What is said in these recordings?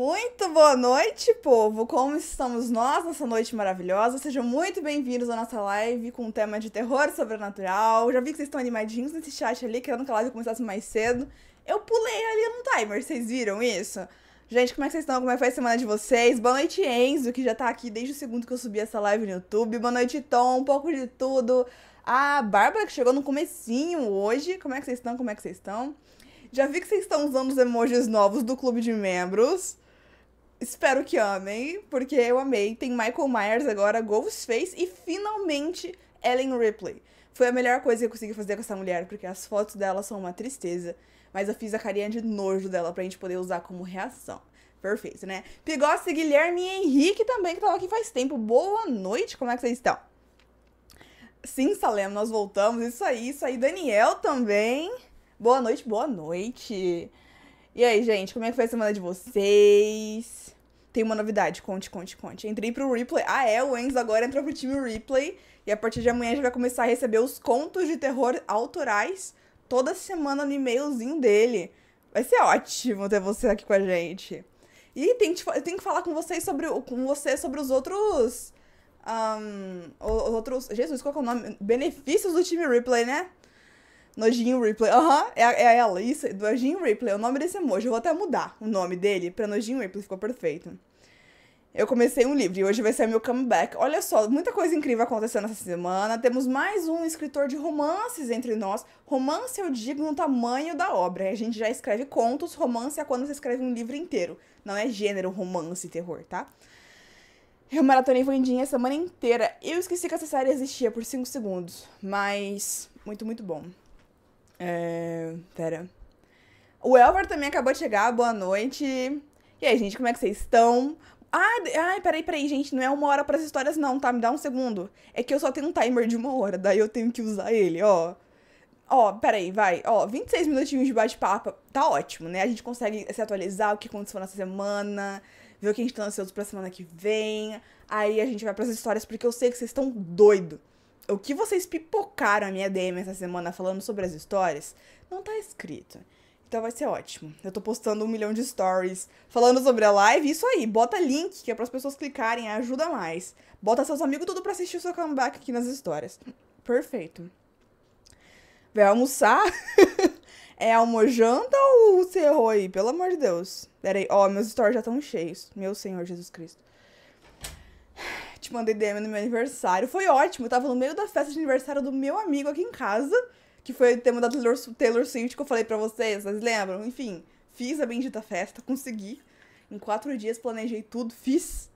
Muito boa noite, povo! Como estamos nós nessa noite maravilhosa? Sejam muito bem-vindos à nossa live com o um tema de terror sobrenatural. Já vi que vocês estão animadinhos nesse chat ali, querendo que a live começasse mais cedo. Eu pulei ali no timer, vocês viram isso? Gente, como é que vocês estão? Como é que foi a semana de vocês? Boa noite, Enzo, que já tá aqui desde o segundo que eu subi essa live no YouTube. Boa noite, Tom, um pouco de tudo. A Bárbara, que chegou no comecinho hoje. Como é que vocês estão? Como é que vocês estão? Já vi que vocês estão usando os emojis novos do clube de membros. Espero que amem, porque eu amei. Tem Michael Myers agora, Ghostface e finalmente Ellen Ripley. Foi a melhor coisa que eu consegui fazer com essa mulher, porque as fotos dela são uma tristeza. Mas eu fiz a carinha de nojo dela pra gente poder usar como reação. Perfeito, né? Pigossi, Guilherme e Henrique também, que tava tá aqui faz tempo. Boa noite, como é que vocês estão? Sim, Salem, nós voltamos. Isso aí, isso aí. Daniel também. Boa noite, boa noite. E aí, gente, como é que foi a semana de vocês? Tem uma novidade, conte, conte, conte. Entrei pro replay. Ah, é, o Enzo agora entrou pro time replay. E a partir de amanhã a gente vai começar a receber os contos de terror autorais toda semana no e-mailzinho dele. Vai ser ótimo ter você aqui com a gente. E tem que, eu tenho que falar com vocês sobre, com você sobre os outros. Um, os outros. Jesus, qual é o nome? Benefícios do time replay, né? Nojinho Ripley. Aham, uhum, é, é ela, isso. Nojinho Ripley é o nome desse emoji. Eu vou até mudar o nome dele pra Nojinho Ripley, ficou perfeito. Eu comecei um livro e hoje vai ser meu comeback. Olha só, muita coisa incrível acontecendo essa semana. Temos mais um escritor de romances entre nós. Romance, eu digo, no tamanho da obra. A gente já escreve contos, romance é quando você escreve um livro inteiro. Não é gênero, romance e terror, tá? Eu maratonei Vandinha a semana inteira. Eu esqueci que essa série existia por 5 segundos, mas muito, muito bom. É, pera. O Elvar também acabou de chegar, boa noite. E aí, gente, como é que vocês estão? Ah, ai, peraí, peraí, gente, não é uma hora para as histórias não, tá? Me dá um segundo. É que eu só tenho um timer de uma hora, daí eu tenho que usar ele, ó. Ó, peraí, vai. Ó, 26 minutinhos de bate-papo, tá ótimo, né? A gente consegue se atualizar, o que aconteceu nessa semana, ver o que a gente tá ansioso pra semana que vem. Aí a gente vai pras histórias, porque eu sei que vocês estão doido o que vocês pipocaram a minha DM essa semana falando sobre as histórias não tá escrito. Então vai ser ótimo. Eu tô postando um milhão de stories falando sobre a live. Isso aí, bota link, que é pras pessoas clicarem, ajuda mais. Bota seus amigos tudo pra assistir o seu comeback aqui nas histórias. Perfeito. Vai almoçar? é almojanta ou você errou aí? Pelo amor de Deus. Pera aí, ó, oh, meus stories já estão cheios. Meu Senhor Jesus Cristo. Te mandei DM no meu aniversário. Foi ótimo. Eu tava no meio da festa de aniversário do meu amigo aqui em casa, que foi o tema da Taylor, Taylor Swift que eu falei pra vocês, vocês lembram? Enfim, fiz a bendita festa, consegui. Em quatro dias planejei tudo, fiz.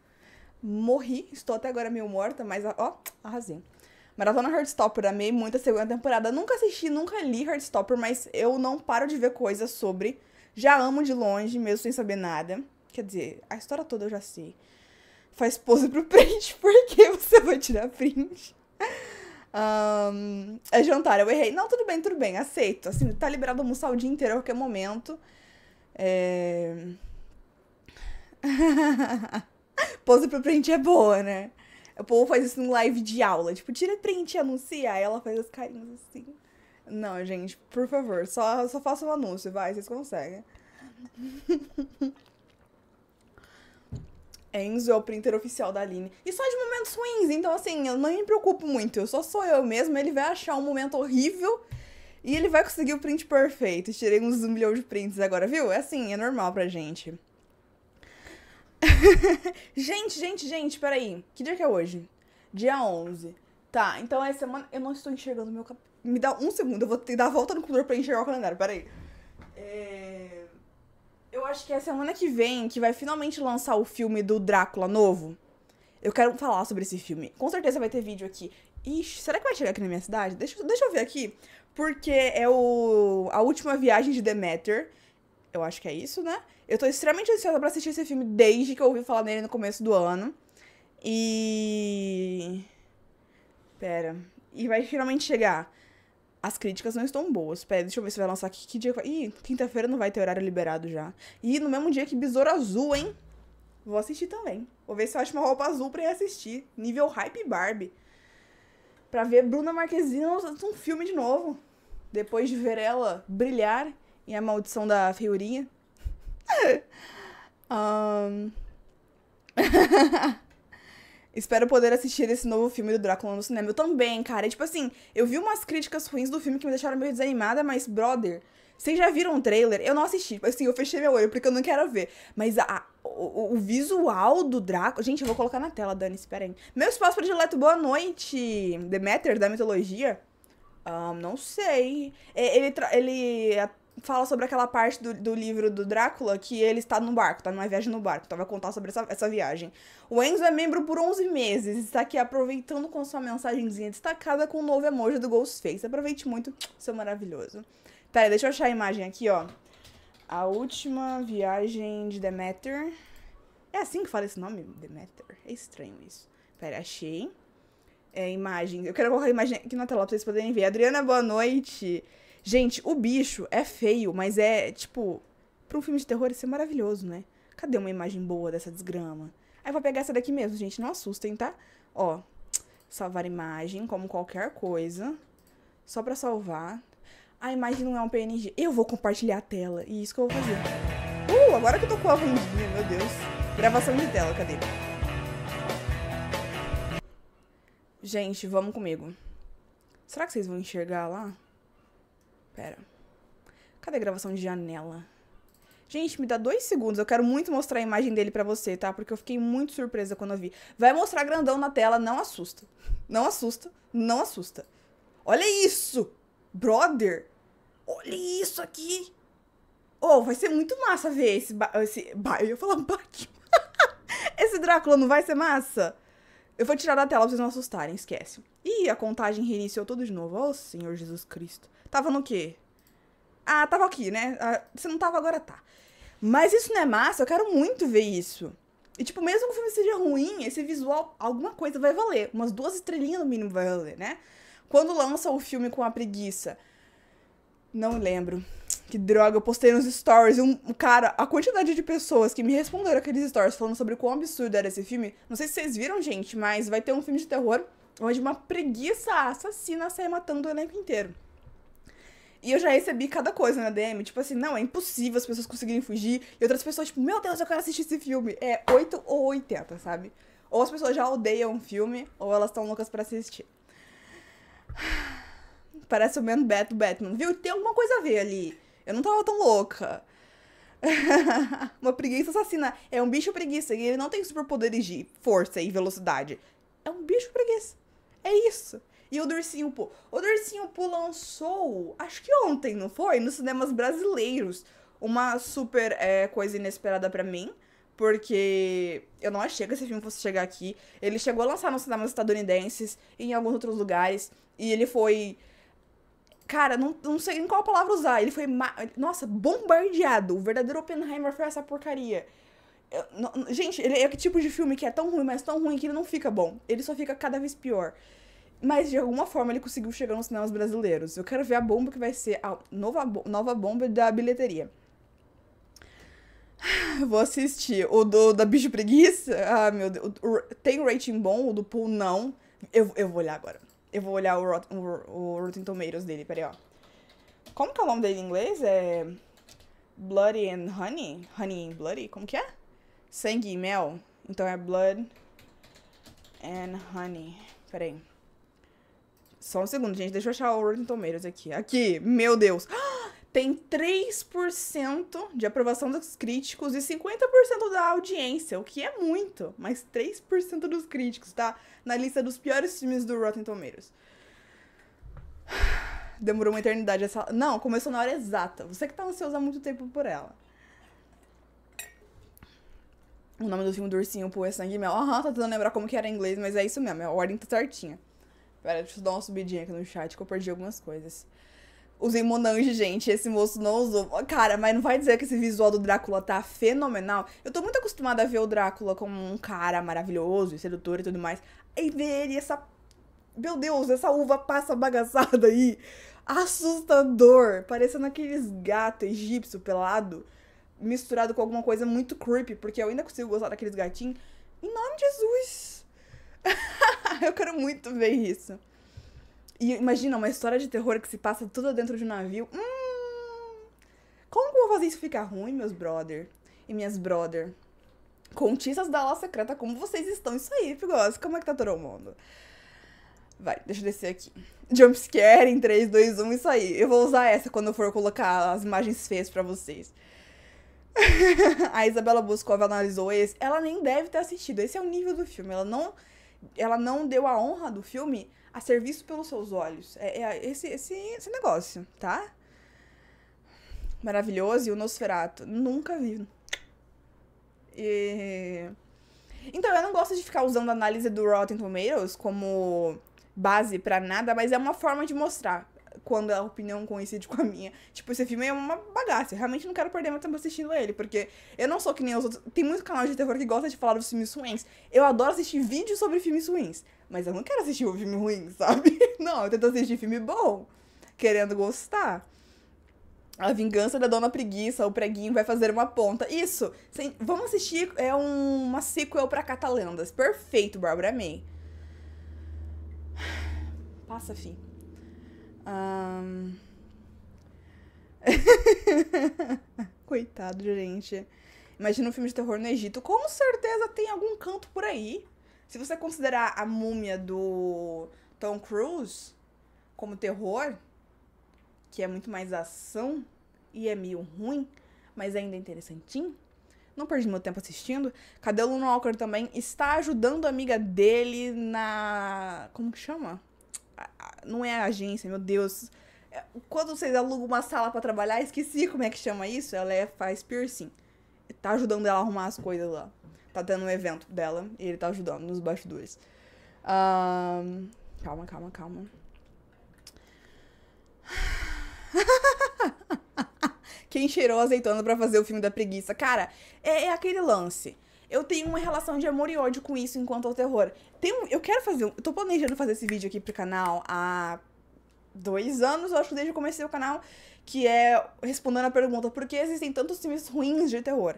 Morri, estou até agora meio morta, mas ó, arrasei. Maratona Heartstopper, amei muito a segunda temporada. Nunca assisti, nunca li Heartstopper, mas eu não paro de ver coisas sobre. Já amo de longe, mesmo sem saber nada. Quer dizer, a história toda eu já sei faz pose pro print, porque você vai tirar print. Um, é jantar, eu errei. Não, tudo bem, tudo bem, aceito. Assim, tá liberado almoçar o dia inteiro a qualquer momento. É... Pose pro print é boa, né? O povo faz isso em live de aula. Tipo, tira print e anuncia. Aí ela faz os carinhos assim. Não, gente, por favor, só, só faça o um anúncio, vai, vocês conseguem. Enzo é o printer oficial da Aline. E só de momentos ruins, então assim, eu não me preocupo muito. Eu só sou eu mesmo, ele vai achar um momento horrível e ele vai conseguir o print perfeito. Tirei uns um milhão de prints agora, viu? É assim, é normal pra gente. gente, gente, gente, peraí. Que dia que é hoje? Dia 11. Tá, então é semana... Eu não estou enxergando meu... Cap... Me dá um segundo, eu vou que dar a volta no computador pra enxergar o calendário, peraí. É... Eu acho que é semana que vem que vai finalmente lançar o filme do Drácula novo. Eu quero falar sobre esse filme. Com certeza vai ter vídeo aqui. Ixi, será que vai chegar aqui na minha cidade? Deixa, deixa eu ver aqui. Porque é o a última viagem de Demeter. Eu acho que é isso, né? Eu tô extremamente ansiosa pra assistir esse filme desde que eu ouvi falar nele no começo do ano. E. Pera. E vai finalmente chegar as críticas não estão boas. Pera, deixa eu ver se vai lançar aqui. Que dia que vai. Ih, quinta-feira não vai ter horário liberado já. E no mesmo dia que Besouro Azul, hein? Vou assistir também. Vou ver se eu acho uma roupa azul pra ir assistir. Nível Hype Barbie. Pra ver Bruna Marquezine um filme de novo. Depois de ver ela brilhar em A Maldição da Feiurinha. um... Espero poder assistir esse novo filme do Drácula no cinema. Eu também, cara. E, tipo assim, eu vi umas críticas ruins do filme que me deixaram meio desanimada, mas, brother, vocês já viram o um trailer? Eu não assisti. Tipo assim, eu fechei meu olho porque eu não quero ver. Mas a, o, o visual do Drácula. Gente, eu vou colocar na tela, Dani, espera aí. Meu espaço predileto, boa noite. Demeter, da mitologia. Um, não sei. É, ele, ele, fala sobre aquela parte do, do livro do Drácula que ele está no barco, está numa viagem no barco, então vai contar sobre essa, essa viagem. O Enzo é membro por 11 meses, está aqui aproveitando com sua mensagenzinha destacada com o novo emoji do Ghostface. Aproveite muito, seu maravilhoso. Pera, deixa eu achar a imagem aqui, ó. A última viagem de Demeter. É assim que fala esse nome? Demeter. É estranho isso. Pera, achei. É, imagem. Eu quero colocar a imagem aqui na tela pra vocês poderem ver. Adriana, boa noite. Gente, o bicho é feio, mas é, tipo, pra um filme de terror isso é maravilhoso, né? Cadê uma imagem boa dessa desgrama? Aí eu vou pegar essa daqui mesmo, gente. Não assustem, tá? Ó, salvar imagem, como qualquer coisa. Só pra salvar. A imagem não é um PNG. Eu vou compartilhar a tela. E isso que eu vou fazer. Uh, agora que eu tô com a vandinha, meu Deus. Gravação de tela, cadê? Gente, vamos comigo. Será que vocês vão enxergar lá? Pera. Cadê a gravação de janela? Gente, me dá dois segundos. Eu quero muito mostrar a imagem dele pra você, tá? Porque eu fiquei muito surpresa quando eu vi. Vai mostrar grandão na tela. Não assusta. Não assusta. Não assusta. Olha isso! Brother! Olha isso aqui! Oh, vai ser muito massa ver esse... Ba esse ba eu ia falar Batman. esse Drácula não vai ser massa? Eu vou tirar da tela pra vocês não assustarem. Esquece. Ih, a contagem reiniciou tudo de novo. Oh, Senhor Jesus Cristo. Tava no quê? Ah, tava aqui, né? você ah, não tava, agora tá. Mas isso não é massa, eu quero muito ver isso. E, tipo, mesmo que o filme seja ruim, esse visual, alguma coisa vai valer. Umas duas estrelinhas no mínimo vai valer, né? Quando lança o filme com a preguiça. Não lembro. Que droga, eu postei nos stories. Um, cara, a quantidade de pessoas que me responderam aqueles stories falando sobre quão absurdo era esse filme. Não sei se vocês viram, gente, mas vai ter um filme de terror onde uma preguiça assassina sai matando o elenco inteiro. E eu já recebi cada coisa na DM, tipo assim, não, é impossível as pessoas conseguirem fugir. E outras pessoas, tipo, meu Deus, eu quero assistir esse filme. É 8 ou 80, sabe? Ou as pessoas já odeiam um filme, ou elas estão loucas para assistir. Parece o Man Beto Batman, viu? Tem alguma coisa a ver ali. Eu não tava tão louca. Uma preguiça assassina. É um bicho preguiça. E ele não tem superpoderes de força e velocidade. É um bicho preguiça. É isso e o Dursinho Poo. O Dursinho Poo lançou, acho que ontem, não foi? Nos cinemas brasileiros. Uma super é, coisa inesperada para mim, porque eu não achei que esse filme fosse chegar aqui. Ele chegou a lançar nos cinemas estadunidenses e em alguns outros lugares, e ele foi. Cara, não, não sei em qual palavra usar. Ele foi. Ma... Nossa, bombardeado. O verdadeiro Oppenheimer foi essa porcaria. Eu, não, gente, ele é o tipo de filme que é tão ruim, mas tão ruim que ele não fica bom. Ele só fica cada vez pior. Mas de alguma forma ele conseguiu chegar nos cinemas brasileiros. Eu quero ver a bomba que vai ser a nova, nova bomba da bilheteria. Vou assistir. O do, da Bicho Preguiça. Ah, meu Deus. O, o, tem rating bom, o do Pool não. Eu, eu vou olhar agora. Eu vou olhar o, Rot, o, o Rotten Tomatoes dele, peraí, ó. Como que é o nome dele em inglês? É. Bloody and Honey? Honey and Bloody? Como que é? Sangue e mel. Então é Blood and Honey. Peraí. Só um segundo, gente. Deixa eu achar o Rotten Tomatoes aqui. Aqui, meu Deus. Tem 3% de aprovação dos críticos e 50% da audiência, o que é muito, mas 3% dos críticos, tá? Na lista dos piores filmes do Rotten Tomatoes. Demorou uma eternidade essa. Não, começou na hora exata. Você que tá ansioso há muito tempo por ela. O nome do filme do ursinho, Pô, é Sangue e Mel. Aham, uhum, tá tentando lembrar como que era em inglês, mas é isso mesmo, é a ordem tá certinha. Pera, deixa eu dar uma subidinha aqui no chat que eu perdi algumas coisas. Usei Monange, gente. Esse moço não usou. Cara, mas não vai dizer que esse visual do Drácula tá fenomenal. Eu tô muito acostumada a ver o Drácula como um cara maravilhoso e sedutor e tudo mais. Aí ver ele essa. Meu Deus, essa uva passa bagaçada aí. Assustador. Parecendo aqueles gatos egípcio pelado. Misturado com alguma coisa muito creepy. Porque eu ainda consigo gostar daqueles gatinhos. Em nome de Jesus eu quero muito ver isso. E imagina, uma história de terror que se passa tudo dentro de um navio. Hum, como que eu vou fazer isso ficar ruim, meus brother e minhas brother? Contistas da aula secreta, como vocês estão? Isso aí, Figos, como é que tá todo mundo? Vai, deixa eu descer aqui. Jumpscare em 3, 2, 1, isso aí. Eu vou usar essa quando eu for colocar as imagens feias para vocês. a Isabela Boscova analisou esse. Ela nem deve ter assistido. Esse é o nível do filme. Ela não ela não deu a honra do filme a serviço pelos seus olhos. É, é esse, esse, esse negócio, tá? Maravilhoso. E o Nosferatu. Nunca vi. E... Então, eu não gosto de ficar usando a análise do Rotten Tomatoes como base para nada, mas é uma forma de mostrar quando a opinião coincide com a minha. Tipo, esse filme é uma bagaça. Eu realmente não quero perder meu tempo assistindo ele, porque eu não sou que nem os outros. Tem muito canal de terror que gosta de falar dos filmes ruins. Eu adoro assistir vídeos sobre filmes ruins, mas eu não quero assistir um filme ruim, sabe? Não, eu tento assistir filme bom, querendo gostar. A Vingança da Dona Preguiça, o Preguinho vai fazer uma ponta. Isso! Sem... Vamos assistir é um... uma sequel pra Catalendas. Perfeito, Bárbara, amei. Passa, fim. Um... Coitado, gente. Imagina um filme de terror no Egito. Com certeza tem algum canto por aí. Se você considerar a múmia do Tom Cruise como terror, que é muito mais ação e é meio ruim, mas ainda é interessantinho. Não perdi meu tempo assistindo. Cadê o Luna Walker também está ajudando a amiga dele na. Como que chama? Não é agência, meu Deus. É, quando vocês alugam uma sala para trabalhar, esqueci como é que chama isso. Ela é, faz piercing. Tá ajudando ela a arrumar as coisas lá. Tá tendo um evento dela e ele tá ajudando nos bastidores. Um, calma, calma, calma. Quem cheirou azeitona para fazer o filme da preguiça? Cara, é, é aquele lance eu tenho uma relação de amor e ódio com isso enquanto ao terror. Tem um, eu quero fazer. Eu tô planejando fazer esse vídeo aqui pro canal há dois anos, eu acho que desde que eu comecei o canal, que é respondendo a pergunta: por que existem tantos filmes ruins de terror?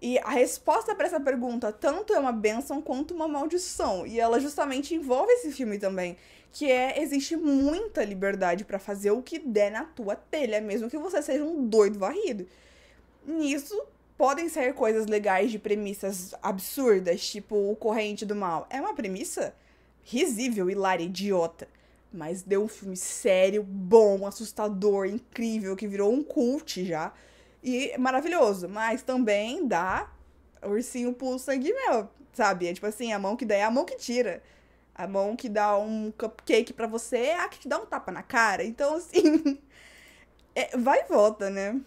E a resposta para essa pergunta tanto é uma benção quanto uma maldição. E ela justamente envolve esse filme também, que é existe muita liberdade para fazer o que der na tua telha, mesmo que você seja um doido varrido. Nisso podem sair coisas legais de premissas absurdas, tipo o corrente do mal. É uma premissa risível, hilária, idiota. Mas deu um filme sério, bom, assustador, incrível, que virou um cult já. E maravilhoso. Mas também dá ursinho pulo sangue meu, sabe? É tipo assim, a mão que dá é a mão que tira. A mão que dá um cupcake para você é a que te dá um tapa na cara. Então, assim. É, vai e volta, né?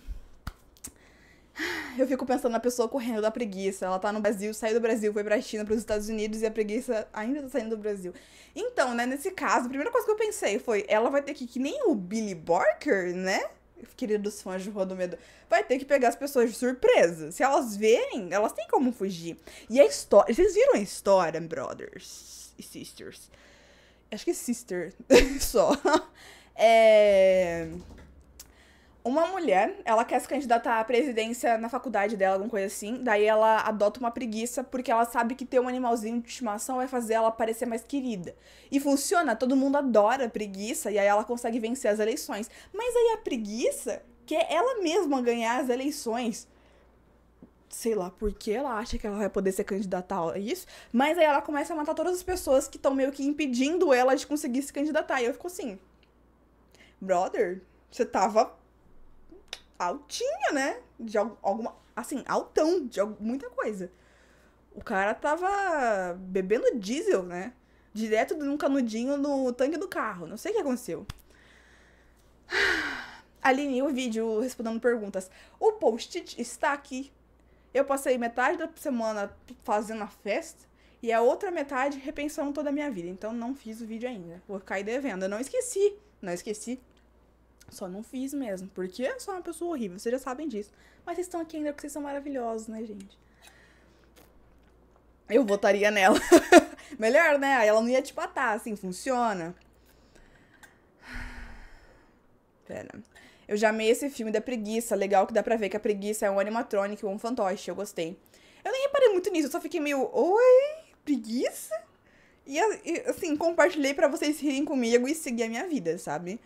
Eu fico pensando na pessoa correndo da preguiça. Ela tá no Brasil, saiu do Brasil, foi pra China, pros Estados Unidos e a preguiça ainda tá saindo do Brasil. Então, né, nesse caso, a primeira coisa que eu pensei foi: ela vai ter que, que nem o Billy Barker, né? Queridos fãs de Rua do Medo, vai ter que pegar as pessoas de surpresa. Se elas verem, elas têm como fugir. E a história. Vocês viram a história, brothers e sisters? Acho que é sister só. É. Uma mulher, ela quer se candidatar à presidência na faculdade dela, alguma coisa assim. Daí ela adota uma preguiça porque ela sabe que ter um animalzinho de estimação vai fazer ela parecer mais querida. E funciona, todo mundo adora a preguiça e aí ela consegue vencer as eleições. Mas aí a preguiça quer ela mesma ganhar as eleições sei lá por que ela acha que ela vai poder ser candidatar a isso, mas aí ela começa a matar todas as pessoas que estão meio que impedindo ela de conseguir se candidatar. E eu fico assim: brother, você tava altinha, né? De alguma. Assim, altão, de muita coisa. O cara tava bebendo diesel, né? Direto de um canudinho no tanque do carro. Não sei o que aconteceu. Aline, o vídeo respondendo perguntas. O post-it está aqui. Eu passei metade da semana fazendo a festa e a outra metade repensando toda a minha vida. Então não fiz o vídeo ainda. Vou cair devendo. Eu não esqueci. Não esqueci só não fiz mesmo, porque eu sou uma pessoa horrível, vocês já sabem disso. Mas vocês estão aqui ainda porque vocês são maravilhosos, né, gente? Eu votaria nela. Melhor, né? Aí ela não ia te patar, assim, funciona. Pera. Eu já amei esse filme da preguiça. Legal que dá pra ver que a preguiça é um animatrônico, um fantoche. Eu gostei. Eu nem reparei muito nisso, eu só fiquei meio, oi, preguiça? E assim, compartilhei para vocês rirem comigo e seguir a minha vida, sabe?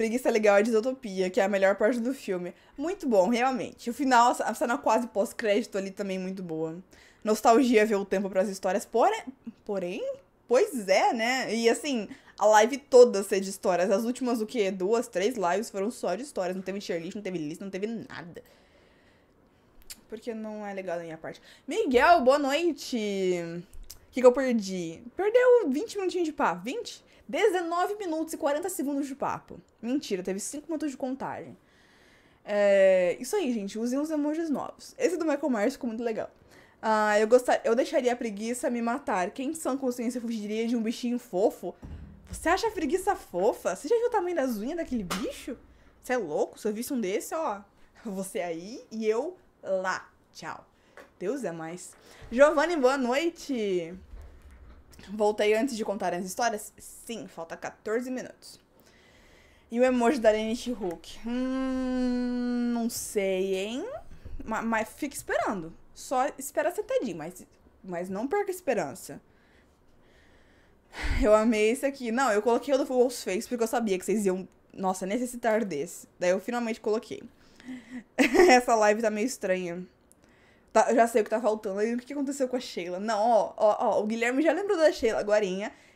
Preguiça Legal é Desotopia, que é a melhor parte do filme. Muito bom, realmente. O final, a cena quase pós-crédito ali também é muito boa. Nostalgia ver o tempo para as histórias, porém, porém, pois é, né? E assim, a live toda ser de histórias. As últimas, o quê? Duas, três lives foram só de histórias. Não teve cheerlist, não teve list, não teve nada. Porque não é legal da minha parte. Miguel, boa noite! O que, que eu perdi? Perdeu 20 minutinhos de pá. 20? 19 minutos e 40 segundos de papo. Mentira, teve 5 minutos de contagem. É, isso aí, gente. Usem os emojis novos. Esse do Michael Myers ficou muito legal. Ah, eu, gostar, eu deixaria a preguiça me matar. Quem são consciência fugiria de um bichinho fofo? Você acha a preguiça fofa? Você já viu o tamanho das unhas daquele bicho? Você é louco? Se eu visse um desse, ó. Você é aí e eu lá. Tchau. Deus é mais. Giovanni, boa noite. Voltei antes de contar as histórias? Sim, falta 14 minutos. E o emoji da Lenny Hulk? Hum, não sei, hein? Mas, mas fica esperando. Só espera sentadinho, mas, mas não perca esperança. Eu amei esse aqui. Não, eu coloquei o do Ghostface porque eu sabia que vocês iam, nossa, necessitar desse. Daí eu finalmente coloquei. Essa live tá meio estranha. Tá, já sei o que tá faltando. Aí o que aconteceu com a Sheila? Não, ó, ó, ó, o Guilherme já lembrou da Sheila agora.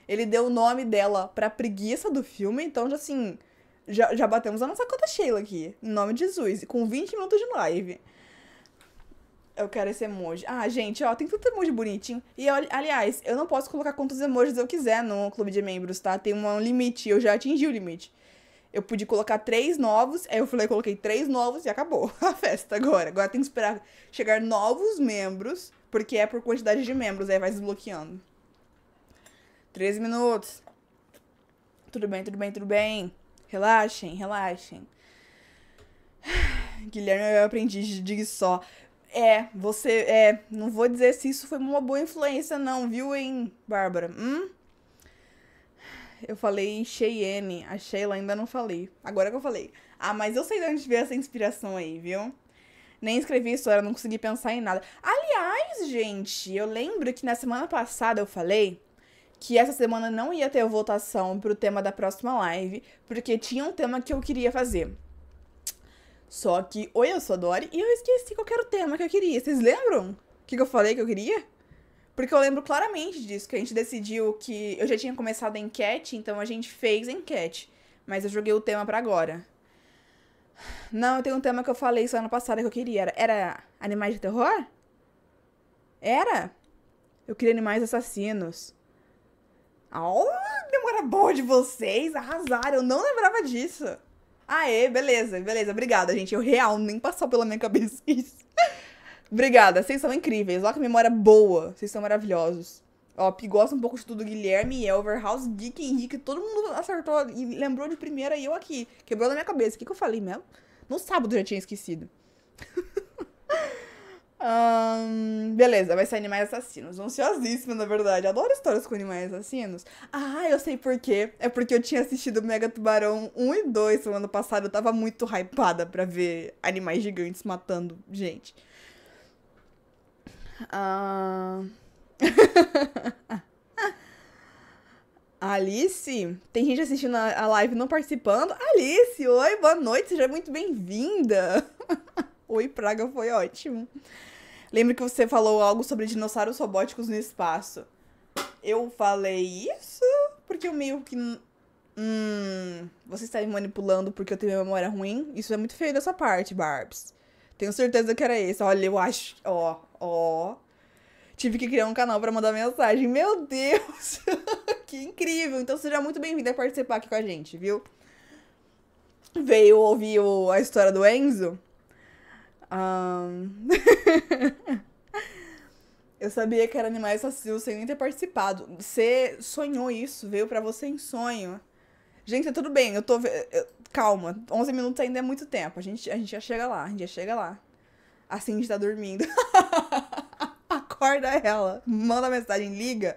Ele deu o nome dela pra preguiça do filme, então já assim. Já, já batemos a nossa conta Sheila aqui. Em nome de Jesus. Com 20 minutos de live. Eu quero esse emoji. Ah, gente, ó, tem tanto emoji bonitinho. E, aliás, eu não posso colocar quantos emojis eu quiser no clube de membros, tá? Tem um limite, eu já atingi o limite eu pude colocar três novos, aí eu falei, coloquei três novos e acabou a festa agora. Agora tem que esperar chegar novos membros, porque é por quantidade de membros, aí vai desbloqueando. 13 minutos. Tudo bem, tudo bem, tudo bem. Relaxem, relaxem. Guilherme, eu aprendi de só. É, você. É, não vou dizer se isso foi uma boa influência, não, viu, hein, Bárbara? Hum? Eu falei Cheyenne, a Sheila ainda não falei. Agora que eu falei. Ah, mas eu sei de onde veio essa inspiração aí, viu? Nem escrevi história, não consegui pensar em nada. Aliás, gente, eu lembro que na semana passada eu falei que essa semana não ia ter votação pro tema da próxima live, porque tinha um tema que eu queria fazer. Só que, oi, eu sou a Dori e eu esqueci qual era o tema que eu queria. Vocês lembram? O que, que eu falei que eu queria? Porque eu lembro claramente disso, que a gente decidiu que. Eu já tinha começado a enquete, então a gente fez a enquete. Mas eu joguei o tema para agora. Não, tem um tema que eu falei só ano passado que eu queria. Era, era animais de terror? Era? Eu queria animais assassinos. Oh, demora boa de vocês, arrasaram, eu não lembrava disso. Aê, beleza, beleza, obrigada, gente. Eu real nem passou pela minha cabeça isso. Obrigada, vocês são incríveis. Ó, que memória boa. Vocês são maravilhosos. Ó, gosta um pouco de tudo. Guilherme, Elverhouse, Dick, Henrique. Todo mundo acertou e lembrou de primeira e eu aqui. Quebrou na minha cabeça. O que, que eu falei mesmo? No sábado eu já tinha esquecido. um, beleza, vai ser Animais Assassinos. Ansiosíssima, na verdade. Adoro histórias com animais assassinos. Ah, eu sei por quê. É porque eu tinha assistido Mega Tubarão 1 e 2 no ano passado. Eu tava muito hypada pra ver animais gigantes matando gente. Uh... Alice, tem gente assistindo a live não participando. Alice, oi, boa noite, seja muito bem-vinda. oi, Praga, foi ótimo. Lembro que você falou algo sobre dinossauros robóticos no espaço. Eu falei isso porque eu meio que. Hum, você está me manipulando porque eu tenho memória ruim? Isso é muito feio dessa parte, Barbs. Tenho certeza que era esse. Olha, eu acho. Ó, ó. Tive que criar um canal para mandar mensagem. Meu Deus! que incrível! Então seja muito bem-vindo a participar aqui com a gente, viu? Veio ouvir o, a história do Enzo. Um... Eu sabia que era animais assassinos sem nem ter participado. Você sonhou isso, veio para você em sonho. Gente, tá tudo bem, eu tô. Calma, 11 minutos ainda é muito tempo. A gente, a gente já chega lá, a gente já chega lá a Cindy tá dormindo. Acorda ela, manda mensagem, liga.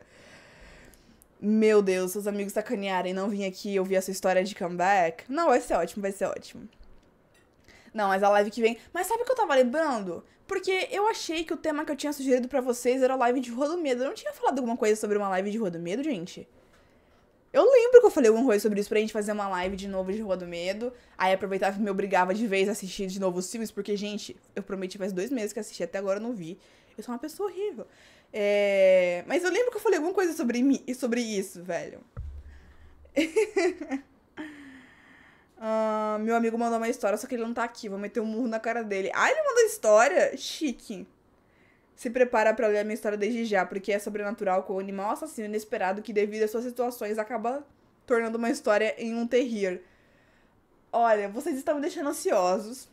Meu Deus, seus amigos sacanearem, não vim aqui ouvir a sua história de comeback. Não, vai ser ótimo, vai ser ótimo. Não, mas a live que vem. Mas sabe o que eu tava lembrando? Porque eu achei que o tema que eu tinha sugerido para vocês era a live de Rua do Medo. Eu não tinha falado alguma coisa sobre uma live de Rua do Medo, gente? Eu lembro que eu falei alguma coisa sobre isso pra gente fazer uma live de novo de Rua do Medo. Aí aproveitava que me obrigava de vez a assistir de novo os filmes, porque, gente, eu prometi faz dois meses que assisti, até agora eu não vi. Eu sou uma pessoa horrível. É... Mas eu lembro que eu falei alguma coisa sobre, mim, sobre isso, velho. uh, meu amigo mandou uma história, só que ele não tá aqui. Vou meter um murro na cara dele. Ah, ele mandou história? Chique. Se prepara para ler a minha história desde já, porque é sobrenatural com o animal assassino inesperado que, devido às suas situações, acaba tornando uma história em um terrir. Olha, vocês estão me deixando ansiosos.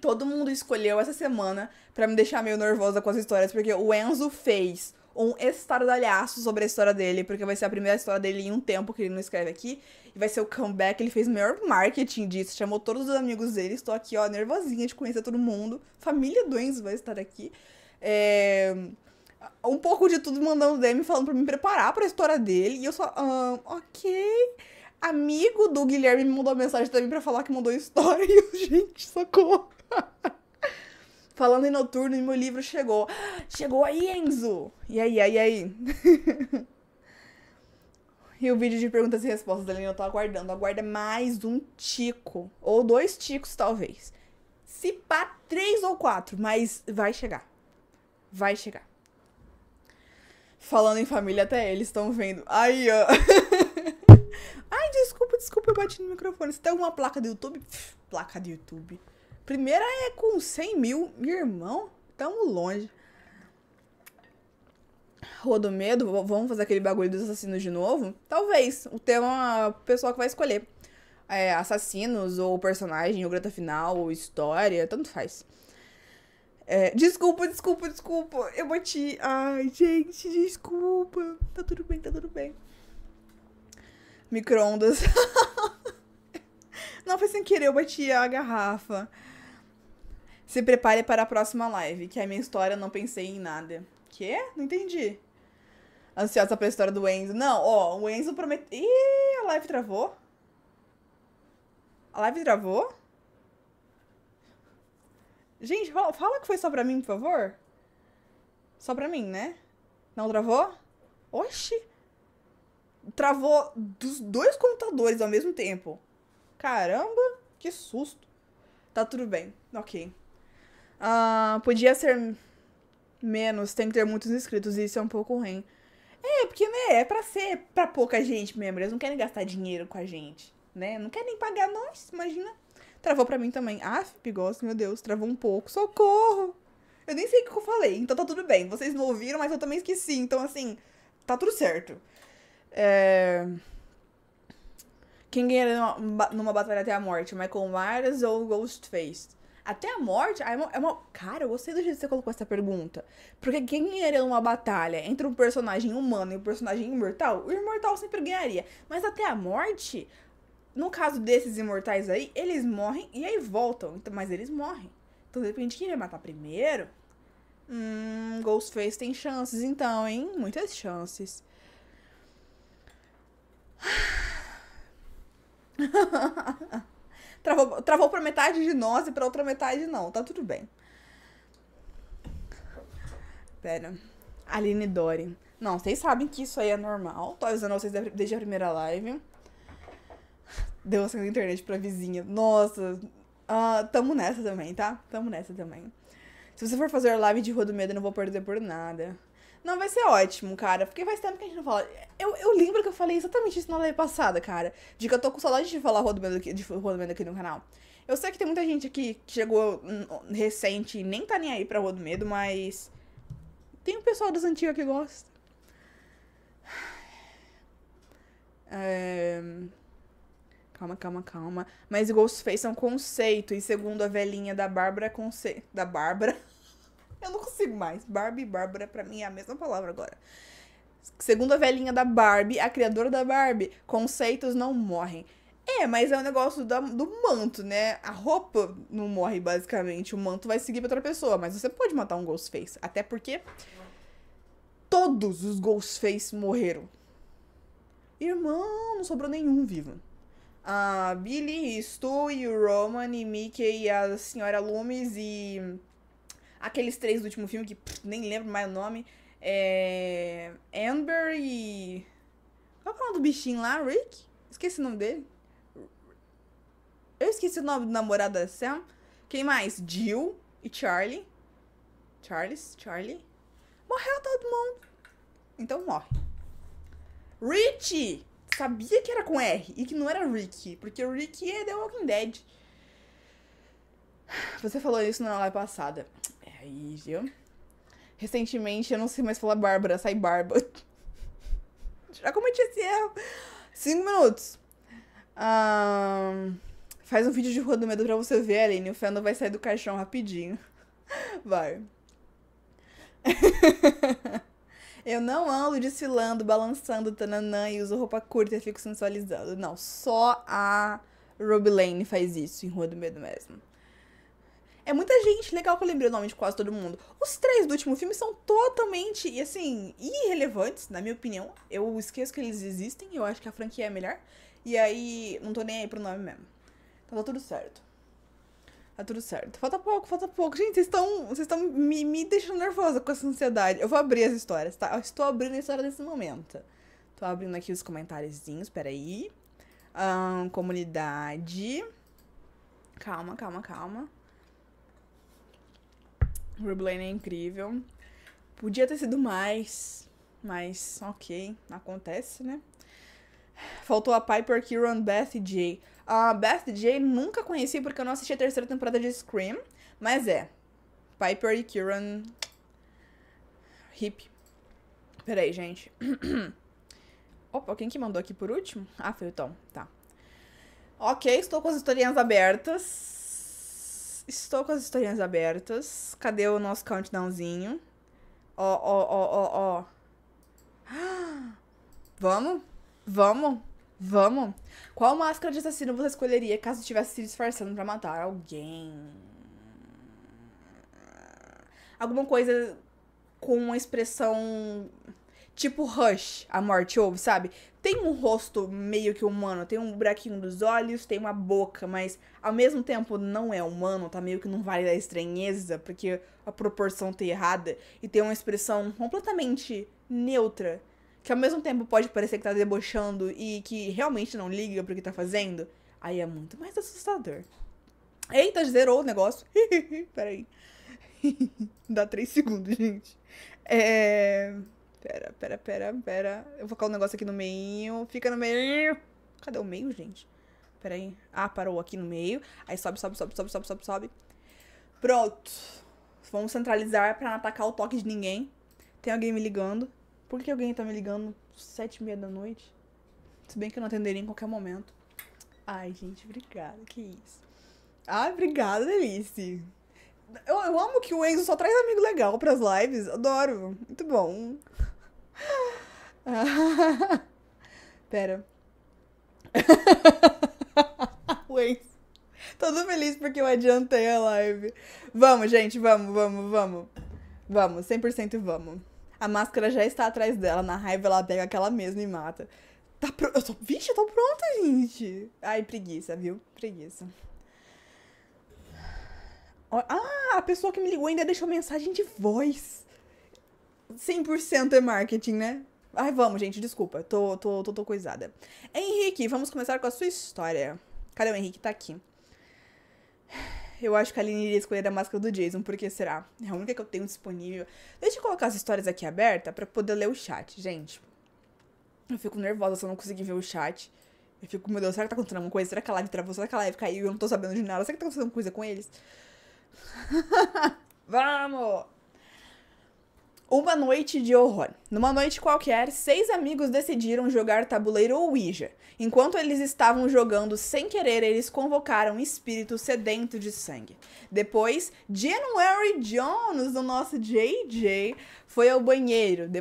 Todo mundo escolheu essa semana para me deixar meio nervosa com as histórias, porque o Enzo fez um estardalhaço sobre a história dele, porque vai ser a primeira história dele em um tempo que ele não escreve aqui. E vai ser o comeback. Ele fez o melhor marketing disso, chamou todos os amigos dele. Estou aqui, ó, nervosinha de conhecer todo mundo. Família do Enzo vai estar aqui. É, um pouco de tudo mandando DM falando para me preparar para história dele. E eu só, ah, ok. Amigo do Guilherme me mandou mensagem também para falar que mandou história. E eu, gente, socorro. Falando em noturno, e meu livro chegou. Chegou aí, Enzo! E aí, aí, aí? e o vídeo de perguntas e respostas da Lina eu tô aguardando. Aguarda mais um tico. Ou dois ticos, talvez. Se pá, três ou quatro, mas vai chegar. Vai chegar. Falando em família, até eles estão vendo. Aí, ó. Ai, desculpa, desculpa, eu bati no microfone. Você tem alguma placa do YouTube? Pff, placa do YouTube. Primeira é com 100 mil. Meu irmão, tamo longe. Rua do Medo, vamos fazer aquele bagulho dos assassinos de novo? Talvez. O tema, o pessoal que vai escolher. É, assassinos, ou personagem, ou grata final, ou história, tanto faz. É, desculpa, desculpa, desculpa. Eu bati. Ai, gente, desculpa. Tá tudo bem, tá tudo bem. Microondas. Não, foi sem querer, eu bati a garrafa. Se prepare para a próxima live, que é a minha história, não pensei em nada. Quê? Não entendi. Ansiosa pra história do Enzo. Não, ó, o Enzo prometeu. Ih, a live travou. A live travou? Gente, fala, que foi só pra mim, por favor. Só pra mim, né? Não travou? Oxi! Travou dos dois computadores ao mesmo tempo. Caramba, que susto. Tá tudo bem, ok. Uh, podia ser menos, tem que ter muitos inscritos, e isso é um pouco ruim. É, porque, né, é pra ser pra pouca gente mesmo. Eles não querem gastar dinheiro com a gente, né? Não querem pagar nós, imagina Travou para mim também. Ah, Pigos, meu Deus, travou um pouco. Socorro! Eu nem sei o que eu falei, então tá tudo bem. Vocês não ouviram, mas eu também esqueci. Então, assim, tá tudo certo. É... Quem ganharia numa, numa batalha até a morte? Michael Myers ou Ghostface? Até a morte ah, é uma, é uma, Cara, eu gostei do jeito que você colocou essa pergunta. Porque quem ganharia numa batalha entre um personagem humano e um personagem imortal? O imortal sempre ganharia. Mas até a morte, no caso desses imortais aí, eles morrem e aí voltam. Então, mas eles morrem. Então, depende de quem vai matar primeiro. Hum, Ghostface tem chances então, hein? Muitas chances. travou, travou pra metade de nós e pra outra metade não. Tá tudo bem. Pera. Aline Dory. Não, vocês sabem que isso aí é normal. Tô avisando vocês desde a primeira live. Deu na internet pra vizinha. Nossa, ah, tamo nessa também, tá? Tamo nessa também. Se você for fazer live de Rua do Medo, eu não vou perder por nada. Não, vai ser ótimo, cara. Porque faz tempo que a gente não fala. Eu, eu lembro que eu falei exatamente isso na live passada, cara. De que eu tô com saudade de falar Rua do Medo aqui, de Rua do Medo aqui no canal. Eu sei que tem muita gente aqui que chegou hum, recente e nem tá nem aí pra Rua do Medo, mas. Tem o um pessoal das antigas que gosta. É calma, calma, calma. Mas Ghostface é um conceito. E segundo a velhinha da Bárbara, conce... da Bárbara. Eu não consigo mais. Barbie e Bárbara, pra mim, é a mesma palavra agora. Segundo a velhinha da Barbie, a criadora da Barbie, conceitos não morrem. É, mas é um negócio do, do manto, né? A roupa não morre, basicamente. O manto vai seguir pra outra pessoa, mas você pode matar um Ghostface. Até porque todos os Ghostface morreram. Irmão, não sobrou nenhum vivo a Billy, Stu e o Roman, e Mickey e a Senhora Loomis e aqueles três do último filme que pff, nem lembro mais o nome. É. Amber e. Qual é o nome do bichinho lá? Rick? Esqueci o nome dele. Eu esqueci o nome do namorado da Sam. Quem mais? Jill e Charlie. Charles? Charlie? Morreu todo mundo. Então morre. Richie! sabia que era com R e que não era Rick, porque o Rick é The Walking Dead. Você falou isso na live passada. É aí, viu? Recentemente eu não sei mais falar Bárbara, sai Barba. Já cometi esse erro. Cinco minutos. Um, faz um vídeo de Rua do Medo pra você ver, Aline. O Fendo vai sair do caixão rapidinho. Vai. Eu não ando desfilando, balançando, tananã, e uso roupa curta e fico sensualizando. Não, só a Ruby Lane faz isso em Rua do Medo mesmo. É muita gente, legal que eu lembrei o nome de quase todo mundo. Os três do último filme são totalmente, e assim, irrelevantes, na minha opinião. Eu esqueço que eles existem, eu acho que a franquia é melhor. E aí, não tô nem aí pro nome mesmo. Então tá tudo certo. Tá tudo certo. Falta pouco, falta pouco. Gente, vocês estão vocês estão me, me deixando nervosa com essa ansiedade. Eu vou abrir as histórias, tá? Eu estou abrindo a história nesse momento. Tô abrindo aqui os comentáriozinhos, peraí. Um, comunidade. Calma, calma, calma. Rublane é incrível. Podia ter sido mais, mas ok, acontece, né? Faltou a Piper, Kieran, Beth e Jay. A Beth Jay nunca conheci porque eu não assisti a terceira temporada de Scream, mas é. Piper e Kieran. Hip. Peraí, gente. Opa, quem que mandou aqui por último? Ah, foi o Tom. Tá. Ok, estou com as historinhas abertas. Estou com as historinhas abertas. Cadê o nosso countdownzinho? Ó, ó, ó, ó, ó. Vamos? Vamos? Vamos? Qual máscara de assassino você escolheria caso estivesse se disfarçando para matar alguém? Alguma coisa com uma expressão tipo Rush, a morte ouve, sabe? Tem um rosto meio que humano, tem um buraquinho dos olhos, tem uma boca, mas ao mesmo tempo não é humano, tá meio que não vale da estranheza, porque a proporção tá errada, e tem uma expressão completamente neutra que ao mesmo tempo pode parecer que tá debochando e que realmente não liga pro que tá fazendo, aí é muito mais assustador. Eita, zerou o negócio. Peraí. Dá três segundos, gente. É. Pera, pera, pera, pera. Eu vou colocar o um negócio aqui no meio. Fica no meio. Cadê o meio, gente? Pera aí. Ah, parou aqui no meio. Aí sobe, sobe, sobe, sobe, sobe, sobe, sobe. Pronto. Vamos centralizar pra não atacar o toque de ninguém. Tem alguém me ligando. Por que alguém tá me ligando sete e meia da noite? Se bem que eu não atenderia em qualquer momento. Ai, gente, obrigada, que isso. Ai, obrigada, Delice. Eu, eu amo que o Enzo só traz amigo legal pras lives. Adoro. Muito bom. pera. o Enzo. Todo feliz porque eu adiantei a live. Vamos, gente, vamos, vamos, vamos. Vamos, 100% vamos. A máscara já está atrás dela, na raiva ela pega aquela mesma e mata. Tá pro... eu tô... Vixe, eu tô pronta, gente. Ai, preguiça, viu? Preguiça. Ah, a pessoa que me ligou ainda deixou mensagem de voz. 100% é marketing, né? Ai, vamos, gente, desculpa. Tô, tô, tô, tô coisada. Henrique, vamos começar com a sua história. Cadê o Henrique? Tá aqui. Eu acho que a Aline iria escolher a máscara do Jason, porque será? É a única que eu tenho disponível. Deixa eu colocar as histórias aqui aberta para poder ler o chat, gente. Eu fico nervosa se eu não conseguir ver o chat. Eu fico, meu Deus, será que tá acontecendo alguma coisa? Será que a live travou? Será que a live caiu? Eu não tô sabendo de nada. Será que tá acontecendo alguma coisa com eles? Vamos! Uma noite de horror. Numa noite qualquer, seis amigos decidiram jogar tabuleiro ou Ouija. Enquanto eles estavam jogando sem querer, eles convocaram um espírito sedento de sangue. Depois, January Jones, o nosso JJ, foi ao banheiro. De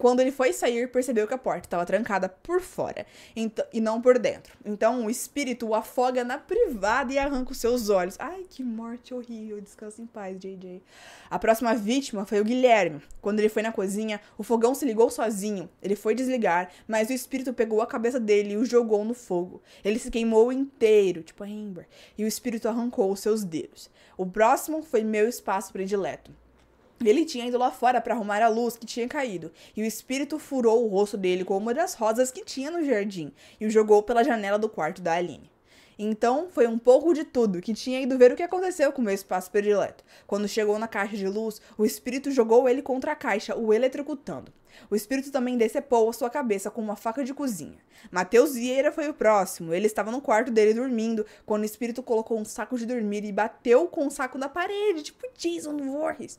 quando ele foi sair, percebeu que a porta estava trancada por fora e não por dentro. Então o espírito o afoga na privada e arranca os seus olhos. Ai, que morte horrível. Descansa em paz, JJ. A próxima vítima foi o Guilherme. Quando ele foi na cozinha, o fogão se ligou sozinho. Ele foi desligar, mas o espírito pegou a cabeça dele e o jogou no fogo. Ele se queimou inteiro, tipo a Amber, e o espírito arrancou os seus dedos. O próximo foi meu espaço predileto. Ele tinha ido lá fora para arrumar a luz que tinha caído, e o espírito furou o rosto dele com uma das rosas que tinha no jardim e o jogou pela janela do quarto da Aline. Então, foi um pouco de tudo que tinha ido ver o que aconteceu com meu espaço predileto. Quando chegou na caixa de luz, o espírito jogou ele contra a caixa, o eletrocutando. O espírito também decepou a sua cabeça com uma faca de cozinha. Mateus Vieira foi o próximo. Ele estava no quarto dele dormindo quando o espírito colocou um saco de dormir e bateu com o saco na parede, tipo Jason Voorhees.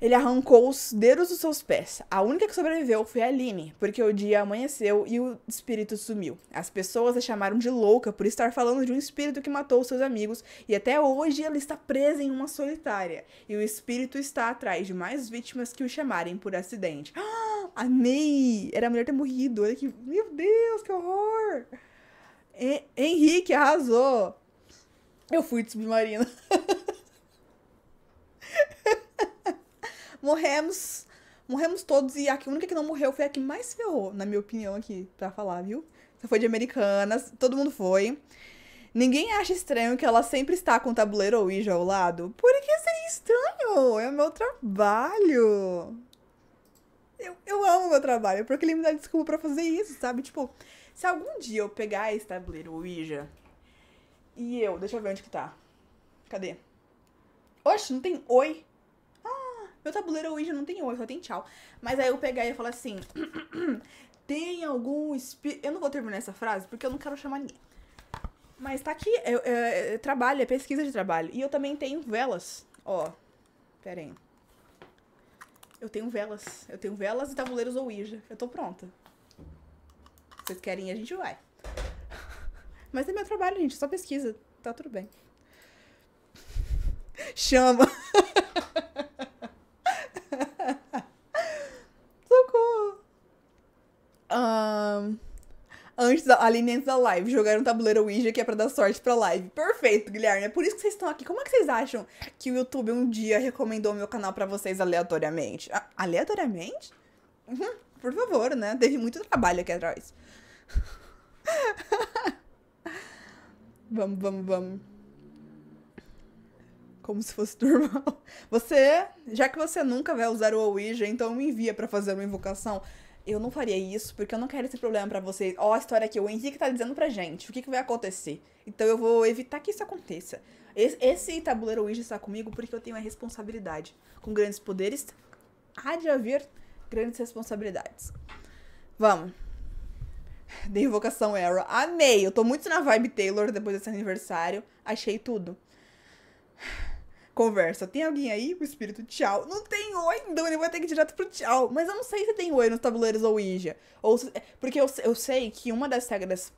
Ele arrancou os dedos dos seus pés. A única que sobreviveu foi a Aline, porque o dia amanheceu e o espírito sumiu. As pessoas a chamaram de louca por estar falando de um espírito que matou seus amigos e até hoje ela está presa em uma solitária. E o espírito está atrás de mais vítimas que o chamarem por acidente. Ah, amei! Era melhor ter morrido. Olha que. Meu Deus, que horror! Henrique arrasou! Eu fui de submarino. morremos. Morremos todos e a única que não morreu foi a que mais ferrou, na minha opinião aqui, pra falar, viu? Você foi de Americanas, todo mundo foi. Ninguém acha estranho que ela sempre está com o tabuleiro Ija ao lado? Por que seria estranho? É o meu trabalho. Eu, eu amo meu trabalho, porque ele me dá desculpa pra fazer isso, sabe? Tipo, se algum dia eu pegar esse tabuleiro Ija. e eu... Deixa eu ver onde que tá. Cadê? Oxe, não tem oi. Meu tabuleiro hoje é não tem oi, só tem tchau. Mas aí eu pegar e falar assim: tem algum espírito. Eu não vou terminar essa frase porque eu não quero chamar ninguém. Mas tá aqui, é, é, é, trabalho, é pesquisa de trabalho. E eu também tenho velas. Ó, pera aí. Eu tenho velas. Eu tenho velas e tabuleiros Ouija. Eu tô pronta. Vocês querem, a gente vai. Mas é meu trabalho, gente. Só pesquisa. Tá tudo bem. Chama. antes da, antes da live, jogaram um tabuleiro Ouija que é pra dar sorte pra live. Perfeito, Guilherme. É por isso que vocês estão aqui. Como é que vocês acham que o YouTube um dia recomendou meu canal para vocês aleatoriamente? Ah, aleatoriamente? Uhum, por favor, né? Teve muito trabalho aqui atrás. vamos, vamos, vamos. Como se fosse normal. Você, já que você nunca vai usar o Ouija, então me envia para fazer uma invocação eu não faria isso porque eu não quero esse problema para vocês. Ó, oh, a história aqui, o Henrique tá dizendo pra gente o que, que vai acontecer. Então eu vou evitar que isso aconteça. Esse, esse tabuleiro Ouija está comigo porque eu tenho a responsabilidade. Com grandes poderes, há de haver grandes responsabilidades. Vamos. The Invocação Era. Amei! Eu tô muito na vibe Taylor depois desse aniversário. Achei tudo conversa. Tem alguém aí? O espírito, tchau. Não tem oi, então ele vai ter que ir direto pro tchau. Mas eu não sei se tem oi nos tabuleiros ou Ouija. Ou se... É, porque eu, eu sei que uma das regras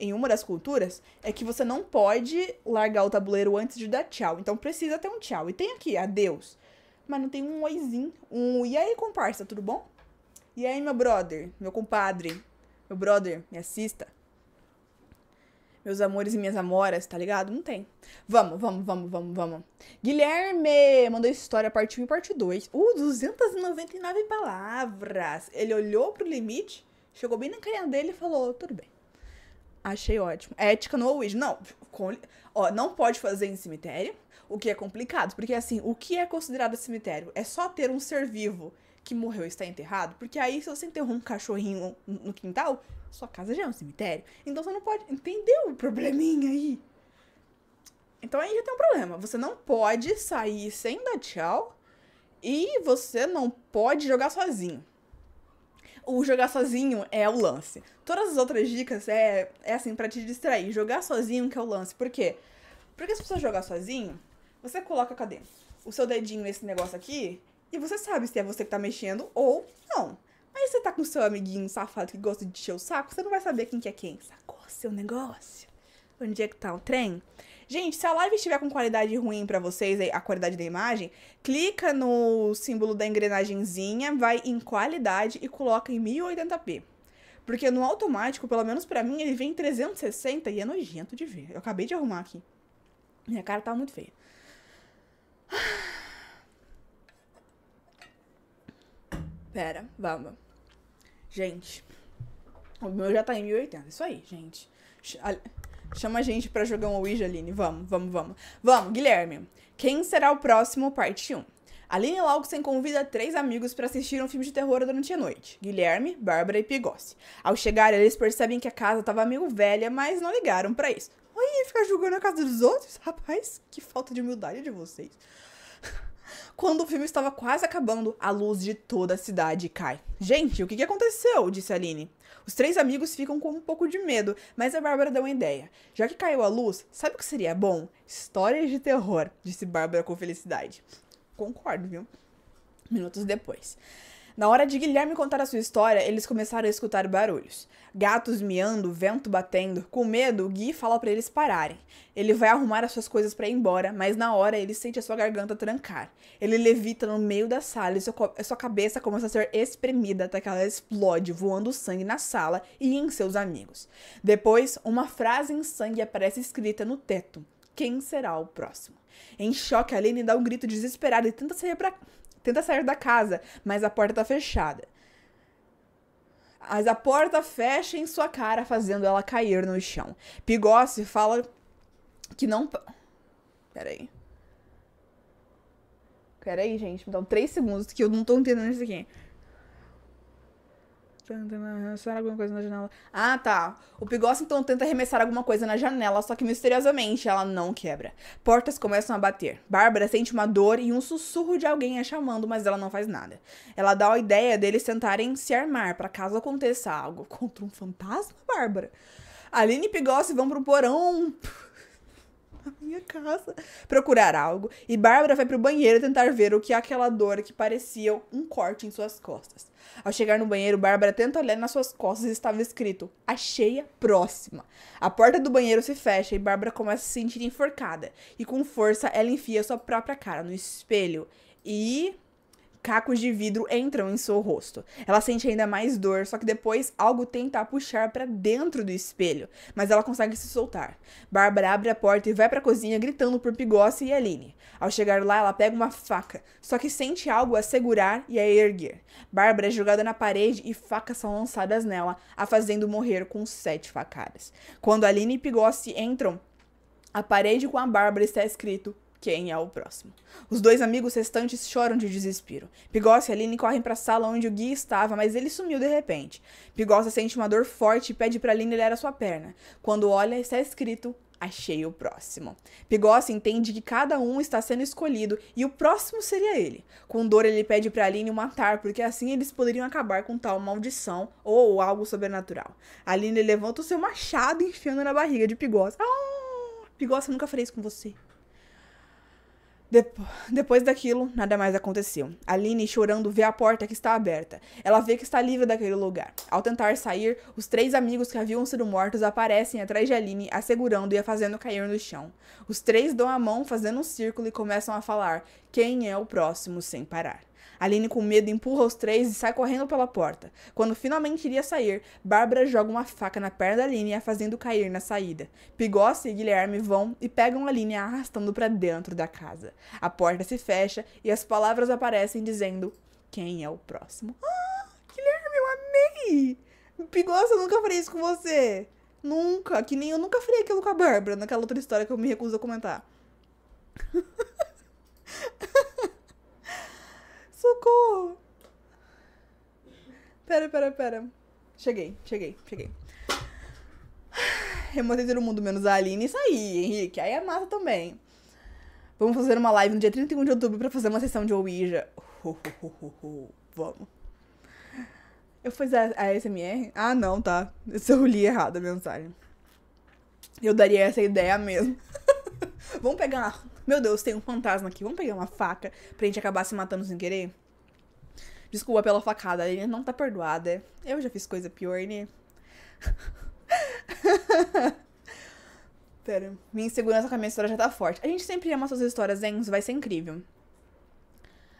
em uma das culturas é que você não pode largar o tabuleiro antes de dar tchau. Então precisa ter um tchau. E tem aqui, adeus. Mas não tem um oizinho. Um e aí, comparsa, tudo bom? E aí, meu brother, meu compadre, meu brother, me assista meus amores e minhas amoras, tá ligado? Não tem. Vamos, vamos, vamos, vamos, vamos. Guilherme mandou história parte 1 e parte 2. Uh, 299 palavras. Ele olhou pro limite, chegou bem na carinha dele e falou: tudo bem. Achei ótimo. É ética no Ouija. Não, com, ó, não pode fazer em cemitério, o que é complicado, porque assim, o que é considerado cemitério? É só ter um ser vivo que morreu e está enterrado, porque aí se você enterrou um cachorrinho no quintal, sua casa já é um cemitério. Então você não pode. Entendeu o probleminha aí? Então aí já tem um problema. Você não pode sair sem dar tchau e você não pode jogar sozinho. O jogar sozinho é o lance. Todas as outras dicas é, é assim, para te distrair. Jogar sozinho que é o lance. Por quê? Porque se você jogar sozinho, você coloca cadê? O seu dedinho nesse negócio aqui e você sabe se é você que tá mexendo ou não. Aí você tá com seu amiguinho safado que gosta de encher o saco, você não vai saber quem que é quem. Sacou seu negócio? Onde é que tá o trem? Gente, se a live estiver com qualidade ruim para vocês, a qualidade da imagem, clica no símbolo da engrenagemzinha, vai em qualidade e coloca em 1080p. Porque no automático, pelo menos para mim, ele vem em 360 e é nojento de ver. Eu acabei de arrumar aqui. Minha cara tá muito feia. Pera, vamos. Gente, o meu já tá em 1080. Isso aí, gente. Chama a gente para jogar um Ouija, Aline. Vamos, vamos, vamos. Vamos, Guilherme. Quem será o próximo parte 1? Aline Laugsen convida três amigos para assistir um filme de terror durante a noite: Guilherme, Bárbara e Pigossi. Ao chegar, eles percebem que a casa estava meio velha, mas não ligaram para isso. Oi, ficar julgando a casa dos outros? Rapaz, que falta de humildade de vocês. Quando o filme estava quase acabando, a luz de toda a cidade cai. Gente, o que aconteceu? disse Aline. Os três amigos ficam com um pouco de medo, mas a Bárbara deu uma ideia. Já que caiu a luz, sabe o que seria bom? Histórias de terror, disse Bárbara com felicidade. Concordo, viu? Minutos depois. Na hora de Guilherme contar a sua história, eles começaram a escutar barulhos. Gatos miando, vento batendo. Com medo, Gui fala para eles pararem. Ele vai arrumar as suas coisas para ir embora, mas na hora ele sente a sua garganta trancar. Ele levita no meio da sala e sua cabeça começa a ser espremida até que ela explode, voando sangue na sala e em seus amigos. Depois, uma frase em sangue aparece escrita no teto quem será o próximo. Em choque, a Aline dá um grito desesperado e tenta sair para tenta sair da casa, mas a porta tá fechada. Mas a porta fecha em sua cara, fazendo ela cair no chão. Pigosse fala que não. Peraí. Peraí, gente, me dá três segundos que eu não tô entendendo isso aqui. Arremessar alguma coisa na janela. Ah, tá. O Pigossa então tenta arremessar alguma coisa na janela, só que misteriosamente ela não quebra. Portas começam a bater. Bárbara sente uma dor e um sussurro de alguém a chamando, mas ela não faz nada. Ela dá a ideia deles tentarem se armar para caso aconteça algo contra um fantasma, Bárbara. Aline e Pigossi vão pro porão na minha casa procurar algo e Bárbara vai pro banheiro tentar ver o que é aquela dor que parecia um corte em suas costas. Ao chegar no banheiro, Bárbara tenta olhar nas suas costas e estava escrito: a cheia próxima. A porta do banheiro se fecha e Bárbara começa a se sentir enforcada. E com força, ela enfia sua própria cara no espelho. E cacos de vidro entram em seu rosto. Ela sente ainda mais dor, só que depois algo tenta puxar para dentro do espelho, mas ela consegue se soltar. Bárbara abre a porta e vai para a cozinha gritando por Pigossi e Aline. Ao chegar lá, ela pega uma faca, só que sente algo a segurar e a erguer. Bárbara é jogada na parede e facas são lançadas nela, a fazendo morrer com sete facadas. Quando Aline e Pigossi entram, a parede com a Bárbara está escrito quem é o próximo. Os dois amigos restantes choram de desespero. Pigossi e Aline correm para a sala onde o Gui estava, mas ele sumiu de repente. Pigossi sente uma dor forte e pede para Aline ler a sua perna. Quando olha, está escrito achei o próximo. Pigossi entende que cada um está sendo escolhido e o próximo seria ele. Com dor, ele pede para Aline o matar, porque assim eles poderiam acabar com tal maldição ou algo sobrenatural. Aline levanta o seu machado enfiando na barriga de Pigossi. Ah, Pigossi, eu nunca farei isso com você depois daquilo, nada mais aconteceu. Aline, chorando, vê a porta que está aberta. Ela vê que está livre daquele lugar. Ao tentar sair, os três amigos que haviam sido mortos aparecem atrás de Aline, assegurando segurando e a fazendo cair no chão. Os três dão a mão, fazendo um círculo e começam a falar: Quem é o próximo sem parar? Aline, com medo, empurra os três e sai correndo pela porta. Quando finalmente iria sair, Bárbara joga uma faca na perna da Aline a fazendo cair na saída. Pigossi e Guilherme vão e pegam a Aline arrastando para dentro da casa. A porta se fecha e as palavras aparecem dizendo: Quem é o próximo? Ah, Guilherme, eu amei! Pigossi, eu nunca falei isso com você! Nunca, que nem eu nunca falei aquilo com a Bárbara, naquela outra história que eu me recuso a comentar. Socorro! Pera, pera, pera. Cheguei, cheguei, cheguei. Remontei todo mundo, menos a Aline. Isso aí, Henrique. Aí é massa também. Vamos fazer uma live no dia 31 de outubro pra fazer uma sessão de Ouija. Vamos. Eu fiz a, a SMR? Ah, não, tá. Eu li errado a mensagem. Eu daria essa ideia mesmo. Vamos pegar meu Deus, tem um fantasma aqui. Vamos pegar uma faca pra gente acabar se matando sem querer? Desculpa pela facada, ele não tá perdoada. Eu já fiz coisa pior, né? Pera, minha insegurança com a minha história já tá forte. A gente sempre ama suas histórias, hein? Isso vai ser incrível.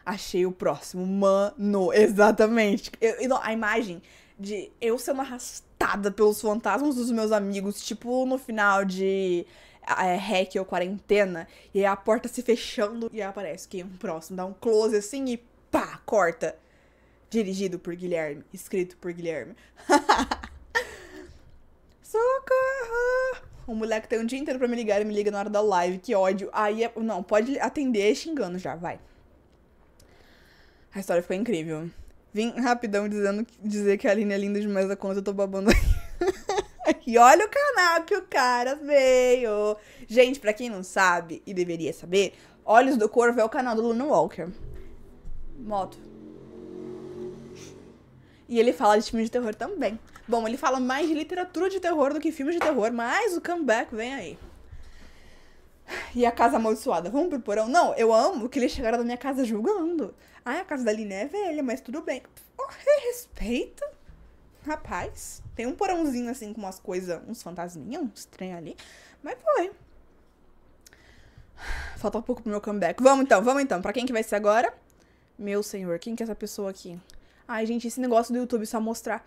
Achei o próximo. Mano, exatamente. Eu, a imagem de eu sendo arrastada pelos fantasmas dos meus amigos, tipo no final de é, hack ou quarentena, e aí a porta se fechando e aparece quem é um próximo, dá um close assim e pá, corta. Dirigido por Guilherme, escrito por Guilherme. Socorro! O moleque tem um dia inteiro pra me ligar e me liga na hora da live, que ódio. Aí, é... não, pode atender xingando já, vai. A história ficou incrível. Vim rapidão dizendo, dizer que a Aline é linda demais da conta, eu tô babando aí E olha o canal que o cara veio. Gente, para quem não sabe e deveria saber, Olhos do Corvo é o canal do Luna Walker. Moto. E ele fala de filmes de terror também. Bom, ele fala mais de literatura de terror do que filmes de terror, mas o comeback vem aí. E a casa amaldiçoada, vamos pro porão? Não, eu amo que eles chegaram na minha casa julgando. Ai, a casa da Liné é velha, mas tudo bem. Oh, respeito. Rapaz, tem um porãozinho assim com umas coisas, uns fantasminhas, uns trem ali. Mas foi. Falta um pouco pro meu comeback. Vamos então, vamos então. Pra quem que vai ser agora? Meu senhor, quem que é essa pessoa aqui? Ai, gente, esse negócio do YouTube só mostrar.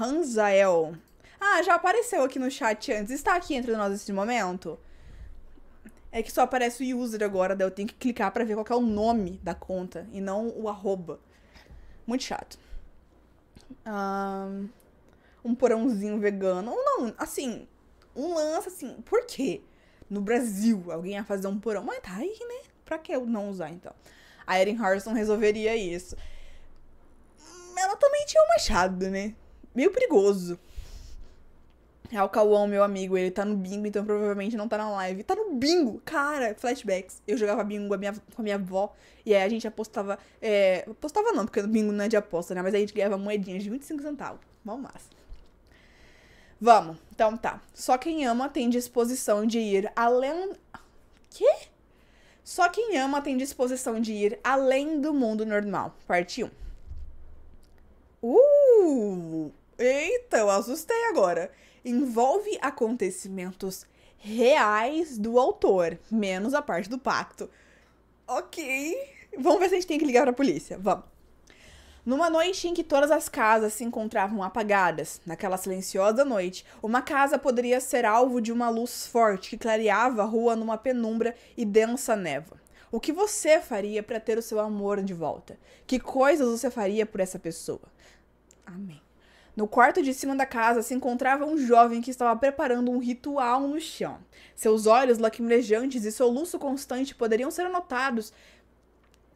Hanzael. Ah, já apareceu aqui no chat antes. Está aqui entre nós nesse momento? É que só aparece o user agora, daí eu tenho que clicar para ver qual é o nome da conta e não o arroba. Muito chato um, um porãozinho vegano. Ou não, assim, um lance assim. Por quê? No Brasil, alguém ia fazer um porão. Mas tá aí, né? Pra que eu não usar, então? A Erin Harrison resolveria isso. Ela também tinha um machado, né? Meio perigoso. É o Cauão, meu amigo, ele tá no bingo, então provavelmente não tá na live. Tá no bingo! Cara, flashbacks. Eu jogava bingo com a minha, com a minha avó, e aí a gente apostava. É, apostava não, porque bingo não é de aposta, né? Mas aí a gente ganhava moedinhas de 25 centavos. Vamos massa. Vamos, então tá. Só quem ama tem disposição de ir além. Quê? Só quem ama tem disposição de ir além do mundo normal. Parte 1. Uh! Eita, eu assustei agora envolve acontecimentos reais do autor, menos a parte do pacto. Ok. Vamos ver se a gente tem que ligar pra polícia. Vamos. Numa noite em que todas as casas se encontravam apagadas, naquela silenciosa noite, uma casa poderia ser alvo de uma luz forte que clareava a rua numa penumbra e densa névoa. O que você faria para ter o seu amor de volta? Que coisas você faria por essa pessoa? Amém. No quarto de cima da casa se encontrava um jovem que estava preparando um ritual no chão. Seus olhos lacrimejantes e soluço constante poderiam ser anotados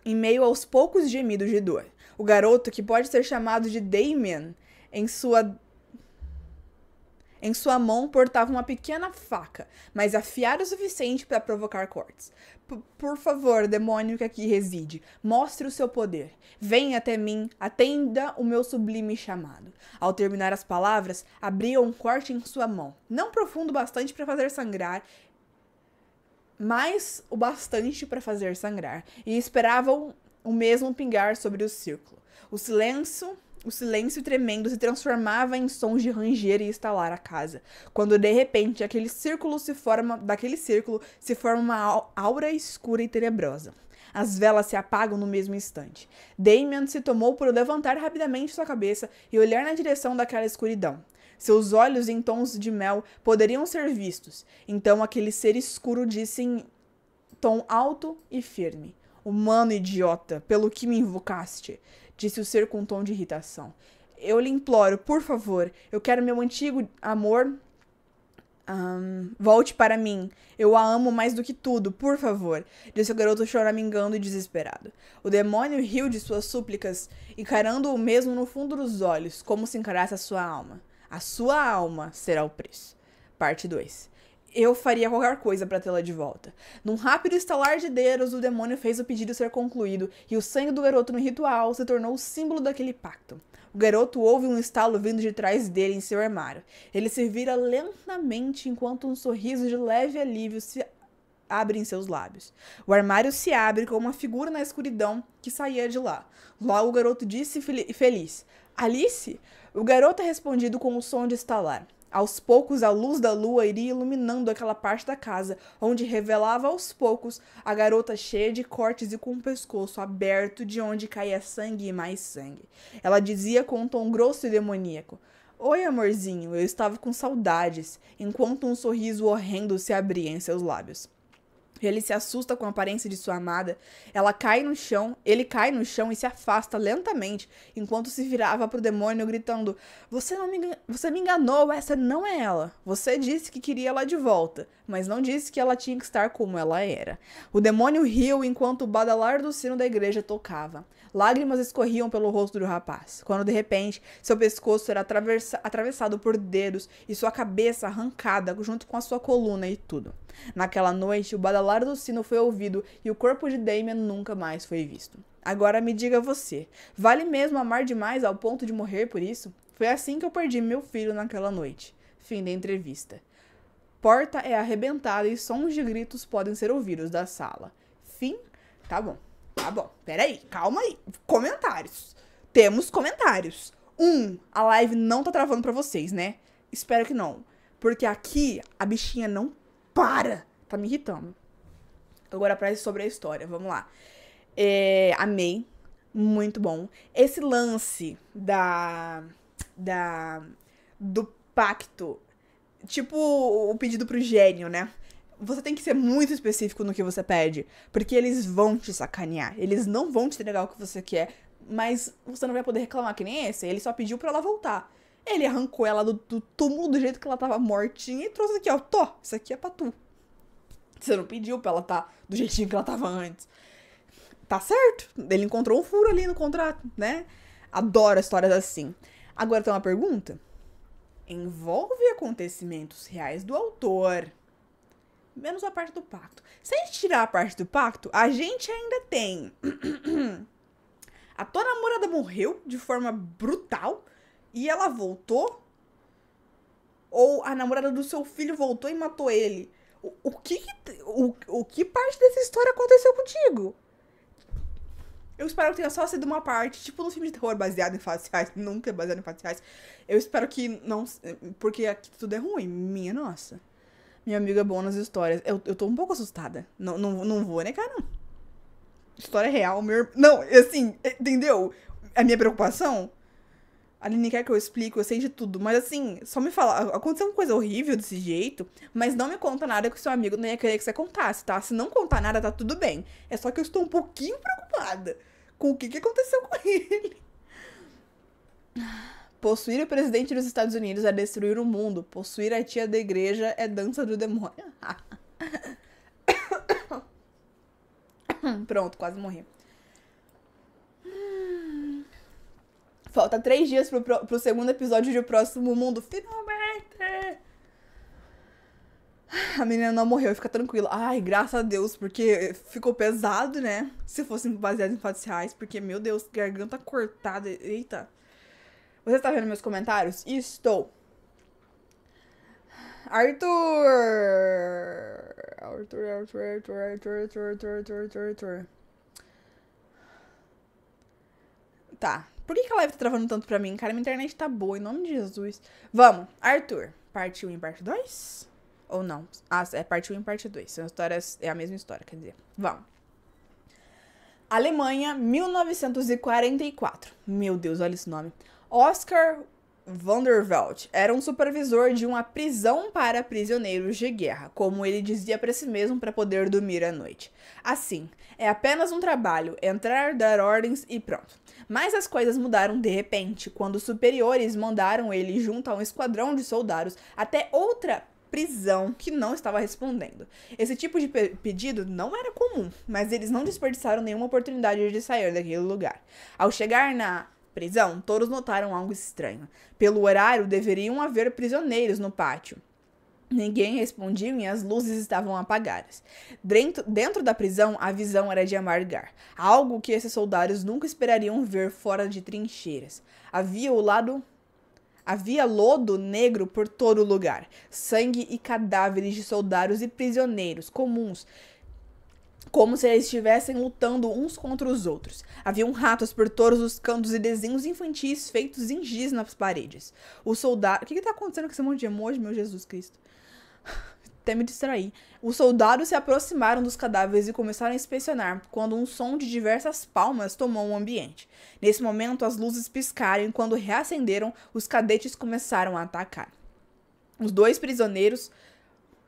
em meio aos poucos gemidos de dor. O garoto, que pode ser chamado de Damien, em sua em sua mão portava uma pequena faca, mas afiada o suficiente para provocar cortes. P por favor, demônio que aqui reside, mostre o seu poder. Venha até mim, atenda o meu sublime chamado. Ao terminar as palavras, abria um corte em sua mão, não profundo bastante para fazer sangrar, mas o bastante para fazer sangrar, e esperavam o mesmo pingar sobre o círculo. O silêncio o silêncio tremendo se transformava em sons de ranger e estalar a casa. Quando de repente aquele círculo se forma, daquele círculo se forma uma aura escura e tenebrosa. As velas se apagam no mesmo instante. Damien se tomou por levantar rapidamente sua cabeça e olhar na direção daquela escuridão. Seus olhos em tons de mel poderiam ser vistos. Então aquele ser escuro disse em tom alto e firme: Humano idiota, pelo que me invocaste disse o ser com um tom de irritação. Eu lhe imploro, por favor, eu quero meu antigo amor. Um, volte para mim. Eu a amo mais do que tudo, por favor, disse o garoto choramingando e desesperado. O demônio riu de suas súplicas, encarando-o mesmo no fundo dos olhos, como se encarasse a sua alma. A sua alma será o preço. Parte 2 eu faria qualquer coisa para tê-la de volta. Num rápido estalar de dedos, o demônio fez o pedido ser concluído e o sangue do garoto no ritual se tornou o símbolo daquele pacto. O garoto ouve um estalo vindo de trás dele em seu armário. Ele se vira lentamente enquanto um sorriso de leve alívio se abre em seus lábios. O armário se abre com uma figura na escuridão que saía de lá. Logo o garoto disse fel feliz: Alice? O garoto é respondido com um som de estalar. Aos poucos, a luz da lua iria iluminando aquela parte da casa, onde revelava aos poucos a garota cheia de cortes e com o pescoço aberto, de onde caía sangue e mais sangue. Ela dizia com um tom grosso e demoníaco: Oi, amorzinho, eu estava com saudades, enquanto um sorriso horrendo se abria em seus lábios. Ele se assusta com a aparência de sua amada. Ela cai no chão, ele cai no chão e se afasta lentamente, enquanto se virava para o demônio gritando: "Você não me, você me enganou, essa não é ela. Você disse que queria ela de volta." mas não disse que ela tinha que estar como ela era. O demônio riu enquanto o badalar do sino da igreja tocava. Lágrimas escorriam pelo rosto do rapaz, quando de repente seu pescoço era atravessado por dedos e sua cabeça arrancada junto com a sua coluna e tudo. Naquela noite, o badalar do sino foi ouvido e o corpo de Damien nunca mais foi visto. Agora me diga você, vale mesmo amar demais ao ponto de morrer por isso? Foi assim que eu perdi meu filho naquela noite. Fim da entrevista. Porta é arrebentada e sons de gritos podem ser ouvidos da sala. Fim? Tá bom, tá bom. Peraí, calma aí. Comentários. Temos comentários. Um, a live não tá travando pra vocês, né? Espero que não. Porque aqui a bichinha não para. Tá me irritando. Agora pra sobre a história, vamos lá. É, amei. Muito bom. Esse lance da. da do pacto Tipo o pedido pro gênio, né? Você tem que ser muito específico no que você pede. Porque eles vão te sacanear. Eles não vão te entregar o que você quer. Mas você não vai poder reclamar que nem esse. Ele só pediu pra ela voltar. Ele arrancou ela do, do túmulo do jeito que ela tava mortinha e trouxe aqui, ó. Tô, isso aqui é pra tu. Você não pediu pra ela tá do jeitinho que ela tava antes. Tá certo. Ele encontrou um furo ali no contrato, né? Adoro histórias assim. Agora tem uma pergunta envolve acontecimentos reais do autor. Menos a parte do pacto. Se a gente tirar a parte do pacto, a gente ainda tem. a tua namorada morreu de forma brutal e ela voltou. Ou a namorada do seu filho voltou e matou ele. O, o que, o, o que parte dessa história aconteceu contigo? Eu espero que tenha só sido uma parte, tipo num filme de terror baseado em faciais, nunca é baseado em faciais. Eu espero que não. Porque aqui tudo é ruim. Minha nossa. Minha amiga é boa nas histórias. Eu, eu tô um pouco assustada. Não, não, não vou né cara? História real, meu. Não, assim, entendeu? A minha preocupação Aline quer que eu explique, eu sei de tudo. Mas assim, só me fala, aconteceu uma coisa horrível desse jeito, mas não me conta nada que o seu amigo nem ia querer que você contasse, tá? Se não contar nada, tá tudo bem. É só que eu estou um pouquinho preocupada com o que, que aconteceu com ele. Possuir o presidente dos Estados Unidos é destruir o mundo. Possuir a tia da igreja é dança do demônio. Pronto, quase morri. Falta três dias pro, pro, pro segundo episódio de O Próximo Mundo. Finalmente! A menina não morreu, fica tranquila. Ai, graças a Deus, porque ficou pesado, né? Se fosse baseado em fatos reais, porque, meu Deus, garganta cortada. Eita. Você tá vendo meus comentários? Estou. Arthur! Arthur, Arthur, Arthur, Arthur, Arthur, Arthur, Arthur, Arthur. Tá, por que, que a live tá travando tanto pra mim? Cara, minha internet tá boa, em nome de Jesus. Vamos, Arthur, parte 1 e parte 2? Ou não? Ah, é parte 1 e parte 2. São histórias, é a mesma história, quer dizer. Vamos. Alemanha, 1944. Meu Deus, olha esse nome. Oscar Vanderveld era um supervisor de uma prisão para prisioneiros de guerra, como ele dizia para si mesmo para poder dormir à noite. Assim, é apenas um trabalho, entrar, dar ordens e pronto. Mas as coisas mudaram de repente, quando os superiores mandaram ele junto a um esquadrão de soldados até outra prisão que não estava respondendo. Esse tipo de pe pedido não era comum, mas eles não desperdiçaram nenhuma oportunidade de sair daquele lugar. Ao chegar na prisão, todos notaram algo estranho. Pelo horário, deveriam haver prisioneiros no pátio. Ninguém respondia e as luzes estavam apagadas. Dentro, dentro da prisão, a visão era de amargar, algo que esses soldados nunca esperariam ver fora de trincheiras. Havia o lado Havia lodo negro por todo lugar, sangue e cadáveres de soldados e prisioneiros comuns como se eles estivessem lutando uns contra os outros. Haviam ratos por todos os cantos e desenhos infantis feitos em giz nas paredes. Os soldado. O que, está acontecendo com esse monte de emoji, meu Jesus Cristo? Até me distrair. Os soldados se aproximaram dos cadáveres e começaram a inspecionar, quando um som de diversas palmas tomou o ambiente. Nesse momento, as luzes piscaram e, quando reacenderam, os cadetes começaram a atacar. Os dois prisioneiros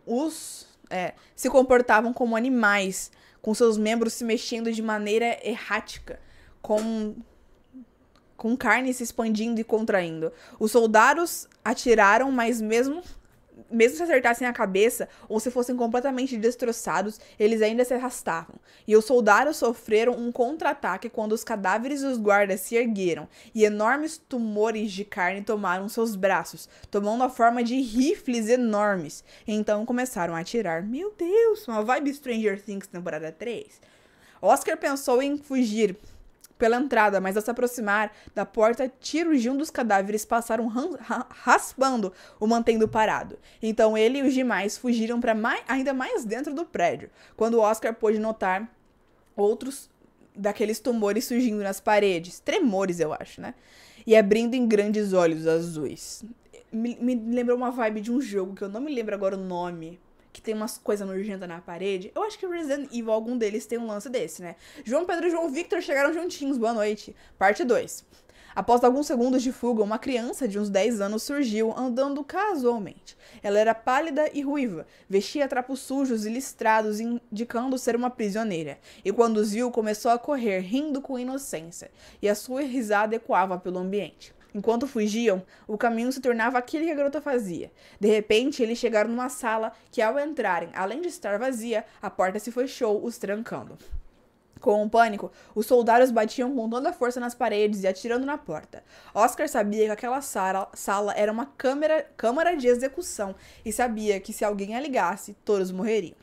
os, é, se comportavam como animais com seus membros se mexendo de maneira errática, com com carne se expandindo e contraindo. Os soldados atiraram, mas mesmo mesmo se acertassem a cabeça ou se fossem completamente destroçados, eles ainda se arrastavam. E os soldados sofreram um contra-ataque quando os cadáveres dos guardas se ergueram e enormes tumores de carne tomaram seus braços, tomando a forma de rifles enormes. Então começaram a atirar. Meu Deus, uma vibe Stranger Things temporada 3. Oscar pensou em fugir, pela entrada, mas ao se aproximar da porta, tiros de um dos cadáveres passaram raspando o mantendo parado. Então ele e os demais fugiram para ainda mais dentro do prédio, quando Oscar pôde notar outros daqueles tumores surgindo nas paredes, tremores, eu acho, né? E abrindo em grandes olhos azuis. Me, me lembrou uma vibe de um jogo que eu não me lembro agora o nome, que tem umas coisas nojentas na parede. Eu acho que Resident Evil, algum deles, tem um lance desse, né? João Pedro e João Victor chegaram juntinhos, boa noite. Parte 2. Após alguns segundos de fuga, uma criança de uns 10 anos surgiu, andando casualmente. Ela era pálida e ruiva, vestia trapos sujos e listrados, indicando ser uma prisioneira. E quando os viu, começou a correr, rindo com inocência, e a sua risada ecoava pelo ambiente. Enquanto fugiam, o caminho se tornava aquele que a garota fazia. De repente, eles chegaram numa sala que, ao entrarem, além de estar vazia, a porta se fechou, os trancando. Com o um pânico, os soldados batiam com toda a força nas paredes e atirando na porta. Oscar sabia que aquela sala, sala era uma câmera, câmara de execução e sabia que se alguém a ligasse, todos morreriam.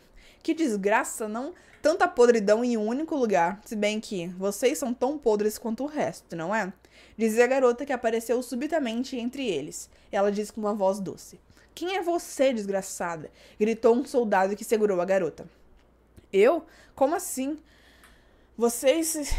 Que desgraça, não? Tanta podridão em um único lugar, se bem que vocês são tão podres quanto o resto, não é? Diz a garota que apareceu subitamente entre eles. Ela diz com uma voz doce: Quem é você, desgraçada? gritou um soldado que segurou a garota. Eu? Como assim? Vocês.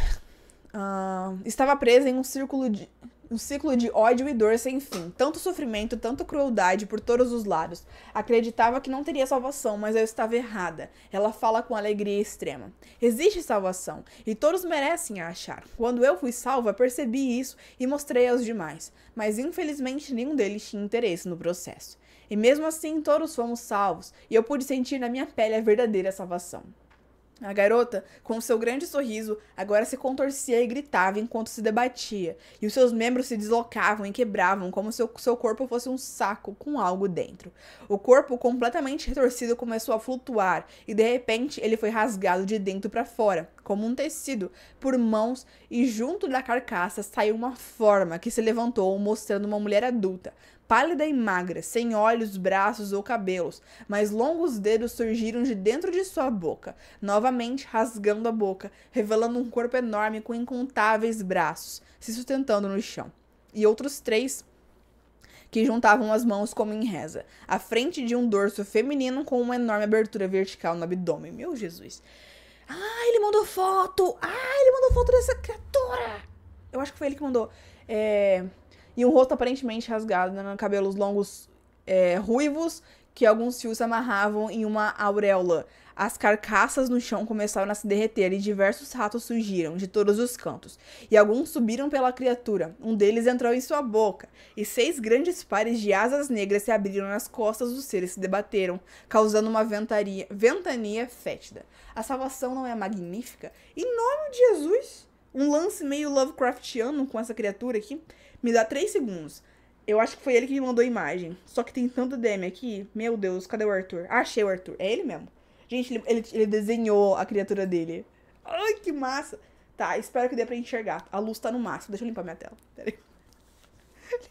Uh, estava presa em um círculo de um ciclo de ódio e dor sem fim, tanto sofrimento, tanto crueldade por todos os lados. Acreditava que não teria salvação, mas eu estava errada. Ela fala com alegria extrema. Existe salvação, e todos merecem a achar. Quando eu fui salva, percebi isso e mostrei aos demais, mas infelizmente nenhum deles tinha interesse no processo. E mesmo assim, todos fomos salvos, e eu pude sentir na minha pele a verdadeira salvação. A garota, com seu grande sorriso, agora se contorcia e gritava enquanto se debatia, e os seus membros se deslocavam e quebravam como se o seu corpo fosse um saco com algo dentro. O corpo, completamente retorcido, começou a flutuar, e de repente ele foi rasgado de dentro para fora, como um tecido, por mãos, e junto da carcaça saiu uma forma que se levantou, mostrando uma mulher adulta, pálida e magra, sem olhos, braços ou cabelos, mas longos dedos surgiram de dentro de sua boca, novamente rasgando a boca, revelando um corpo enorme com incontáveis braços, se sustentando no chão. E outros três que juntavam as mãos como em reza, à frente de um dorso feminino com uma enorme abertura vertical no abdômen. Meu Jesus. Ah, ele mandou foto! Ah, ele mandou foto dessa criatura! Eu acho que foi ele que mandou. É e um rosto aparentemente rasgado, né? cabelos longos é, ruivos que alguns fios amarravam em uma auréola. As carcaças no chão começaram a se derreter e diversos ratos surgiram de todos os cantos. E alguns subiram pela criatura. Um deles entrou em sua boca, e seis grandes pares de asas negras se abriram nas costas do ser e se debateram, causando uma ventaria, ventania fétida. A salvação não é magnífica? Em nome de Jesus! Um lance meio Lovecraftiano com essa criatura aqui. Me dá três segundos. Eu acho que foi ele que me mandou a imagem. Só que tem tanto DM aqui. Meu Deus, cadê o Arthur? Ah, achei o Arthur. É ele mesmo. Gente, ele, ele, ele, desenhou a criatura dele. Ai, que massa. Tá, espero que dê pra enxergar. A luz tá no máximo. Deixa eu limpar minha tela. Pera aí.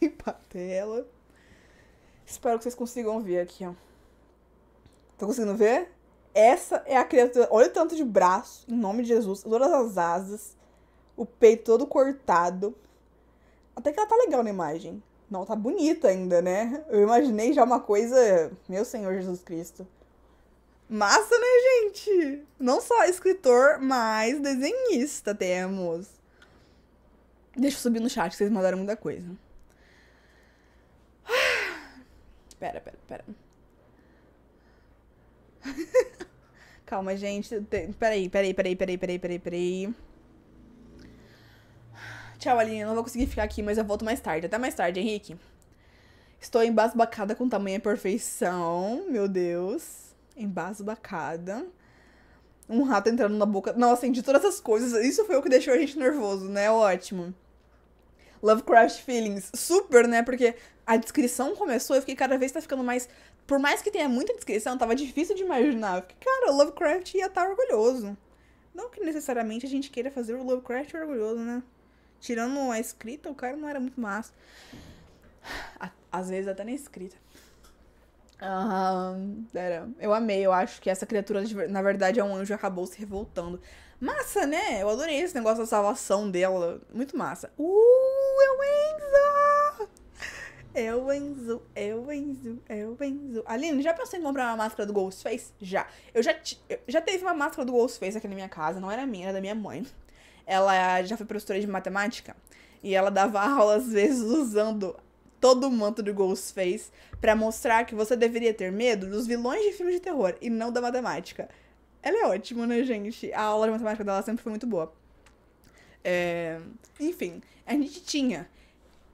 limpar a tela. Espero que vocês consigam ver aqui, ó. Tô tá conseguindo ver? Essa é a criatura. Olha o tanto de braço, em nome de Jesus. Todas as asas. O peito todo cortado. Até que ela tá legal na imagem. Não, tá bonita ainda, né? Eu imaginei já uma coisa. Meu Senhor Jesus Cristo. Massa, né, gente? Não só escritor, mas desenhista temos. Deixa eu subir no chat, que vocês mandaram muita coisa. pera, pera, pera. Calma, gente. Peraí, peraí, peraí, peraí, peraí, peraí, peraí. Tchau, Aline. Não vou conseguir ficar aqui, mas eu volto mais tarde. Até mais tarde, Henrique. Estou embasbacada com tamanha perfeição. Meu Deus. Embasbacada. Um rato entrando na boca. Nossa, de todas as coisas, isso foi o que deixou a gente nervoso, né? Ótimo. Lovecraft Feelings. Super, né? Porque a descrição começou, eu fiquei cada vez tá ficando mais. Por mais que tenha muita descrição, tava difícil de imaginar. Eu cara, o Lovecraft ia estar tá orgulhoso. Não que necessariamente a gente queira fazer o Lovecraft orgulhoso, né? Tirando a escrita, o cara não era muito massa. Às vezes até nem escrita. Uhum, era. Eu amei, eu acho que essa criatura, na verdade, é um anjo acabou se revoltando. Massa, né? Eu adorei esse negócio da salvação dela. Muito massa. Uh, é o Enzo! É o Enzo, é o Enzo, é o Enzo. Aline, já pensou em comprar uma máscara do Ghostface? Já. Eu já, eu já teve uma máscara do Ghostface aqui na minha casa, não era minha, era da minha mãe ela já foi professora de matemática e ela dava aula às vezes usando todo o manto do Ghostface para mostrar que você deveria ter medo dos vilões de filmes de terror e não da matemática. Ela é ótima, né, gente? A aula de matemática dela sempre foi muito boa. É... Enfim, a gente tinha.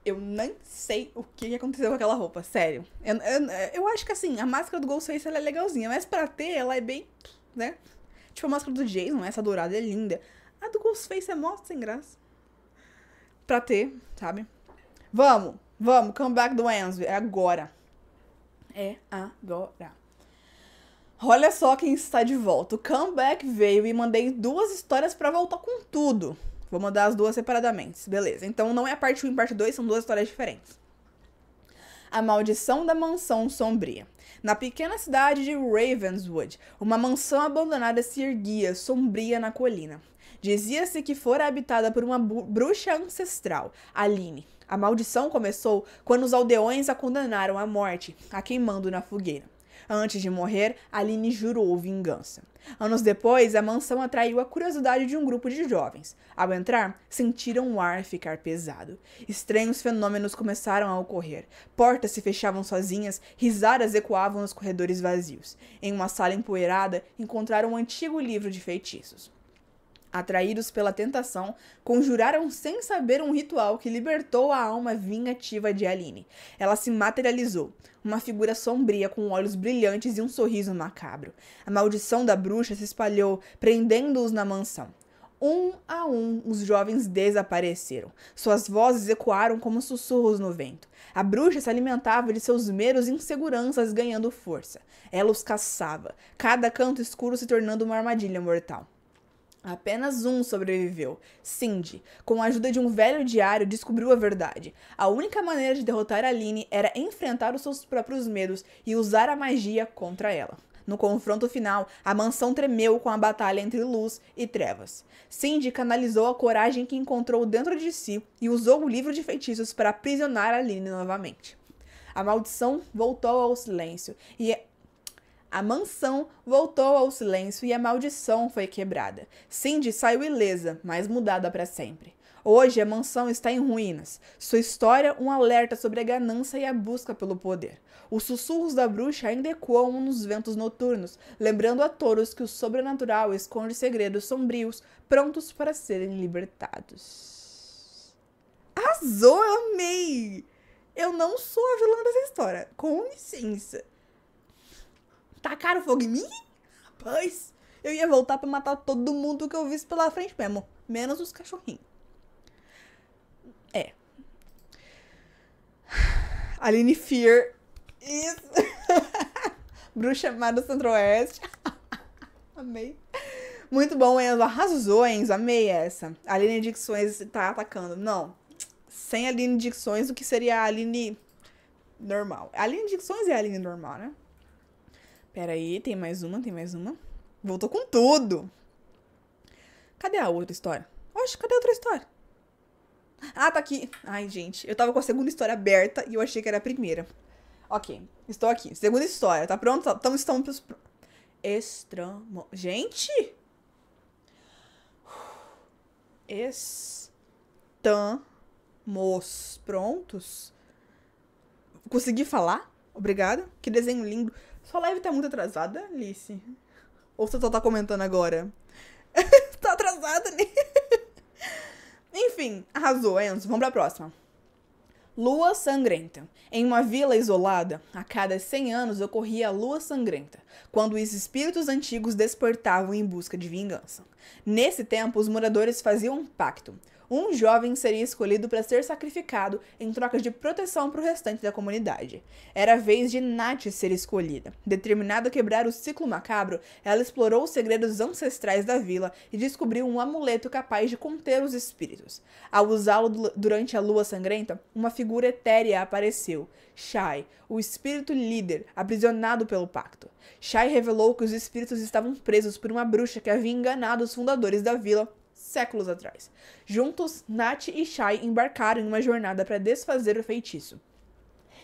Eu nem sei o que aconteceu com aquela roupa, sério. Eu, eu, eu acho que assim, a máscara do Ghostface ela é legalzinha, mas pra ter ela é bem. né? Tipo a máscara do Jason, essa dourada é linda. A do Ghostface é mó sem graça. Pra ter, sabe? Vamos, vamos, comeback do Enzo. É agora. É agora. Olha só quem está de volta. O comeback veio e mandei duas histórias para voltar com tudo. Vou mandar as duas separadamente, beleza. Então não é a parte 1 e parte 2, são duas histórias diferentes. A Maldição da Mansão Sombria. Na pequena cidade de Ravenswood, uma mansão abandonada se erguia sombria na colina. Dizia-se que fora habitada por uma bruxa ancestral, Aline. A maldição começou quando os aldeões a condenaram à morte, a queimando na fogueira. Antes de morrer, Aline jurou vingança. Anos depois, a mansão atraiu a curiosidade de um grupo de jovens. Ao entrar, sentiram o ar ficar pesado. Estranhos fenômenos começaram a ocorrer. Portas se fechavam sozinhas, risadas ecoavam nos corredores vazios. Em uma sala empoeirada, encontraram um antigo livro de feitiços atraídos pela tentação, conjuraram sem saber um ritual que libertou a alma vingativa de Aline. Ela se materializou, uma figura sombria com olhos brilhantes e um sorriso macabro. A maldição da bruxa se espalhou, prendendo-os na mansão. Um a um, os jovens desapareceram. Suas vozes ecoaram como sussurros no vento. A bruxa se alimentava de seus meros inseguranças, ganhando força. Ela os caçava, cada canto escuro se tornando uma armadilha mortal. Apenas um sobreviveu. Cindy, com a ajuda de um velho diário, descobriu a verdade. A única maneira de derrotar Aline era enfrentar os seus próprios medos e usar a magia contra ela. No confronto final, a mansão tremeu com a batalha entre luz e trevas. Cindy canalizou a coragem que encontrou dentro de si e usou o livro de feitiços para aprisionar Aline novamente. A maldição voltou ao silêncio e a mansão voltou ao silêncio e a maldição foi quebrada. Cindy saiu ilesa, mas mudada para sempre. Hoje a mansão está em ruínas. Sua história, um alerta sobre a ganância e a busca pelo poder. Os sussurros da bruxa ainda ecoam nos ventos noturnos, lembrando a todos que o sobrenatural esconde segredos sombrios, prontos para serem libertados. Arrasou, eu amei! Eu não sou a vilã dessa história, com licença tacaram fogo em mim? Pois, eu ia voltar para matar todo mundo que eu visse pela frente mesmo. Menos os cachorrinhos. É. Aline Fear. Isso. Bruxa Amada Centro-Oeste. Amei. Muito bom, Enzo. Arrasou, Enzo. Amei essa. Aline Dicções tá atacando. Não. Sem Aline Dicções, o que seria a Aline normal? A Aline Dicções é a Aline normal, né? Pera aí, tem mais uma, tem mais uma. Voltou com tudo. Cadê a outra história? Oxe, cadê a outra história? Ah, tá aqui. Ai, gente, eu tava com a segunda história aberta e eu achei que era a primeira. Ok, estou aqui. Segunda história, tá pronto? Então estamos prontos? Estramo... Gente! Estamos prontos? Consegui falar? Obrigada. Que desenho lindo. Sua live tá muito atrasada, Alice? Ou você só tá comentando agora? tá atrasada, né? Enfim, arrasou, Enzo. Vamos pra próxima. Lua sangrenta. Em uma vila isolada, a cada 100 anos ocorria a lua sangrenta, quando os espíritos antigos despertavam em busca de vingança. Nesse tempo, os moradores faziam um pacto um jovem seria escolhido para ser sacrificado em troca de proteção para o restante da comunidade. Era a vez de Nath ser escolhida. Determinada a quebrar o ciclo macabro, ela explorou os segredos ancestrais da vila e descobriu um amuleto capaz de conter os espíritos. Ao usá-lo durante a lua sangrenta, uma figura etérea apareceu, Shai, o espírito líder, aprisionado pelo pacto. Shai revelou que os espíritos estavam presos por uma bruxa que havia enganado os fundadores da vila séculos atrás. Juntos, Nat e Shai embarcaram em uma jornada para desfazer o feitiço.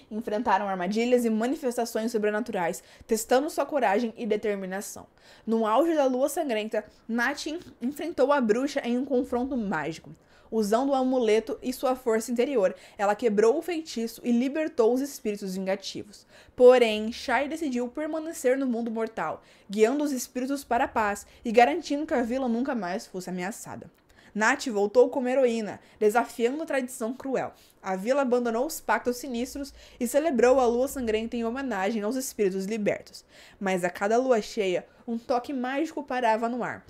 Enfrentaram armadilhas e manifestações sobrenaturais, testando sua coragem e determinação. No auge da lua sangrenta, Nat enfrentou a bruxa em um confronto mágico usando o amuleto e sua força interior. Ela quebrou o feitiço e libertou os espíritos vingativos. Porém, Shai decidiu permanecer no mundo mortal, guiando os espíritos para a paz e garantindo que a vila nunca mais fosse ameaçada. Nath voltou como heroína, desafiando a tradição cruel. A vila abandonou os pactos sinistros e celebrou a lua sangrenta em homenagem aos espíritos libertos. Mas a cada lua cheia, um toque mágico parava no ar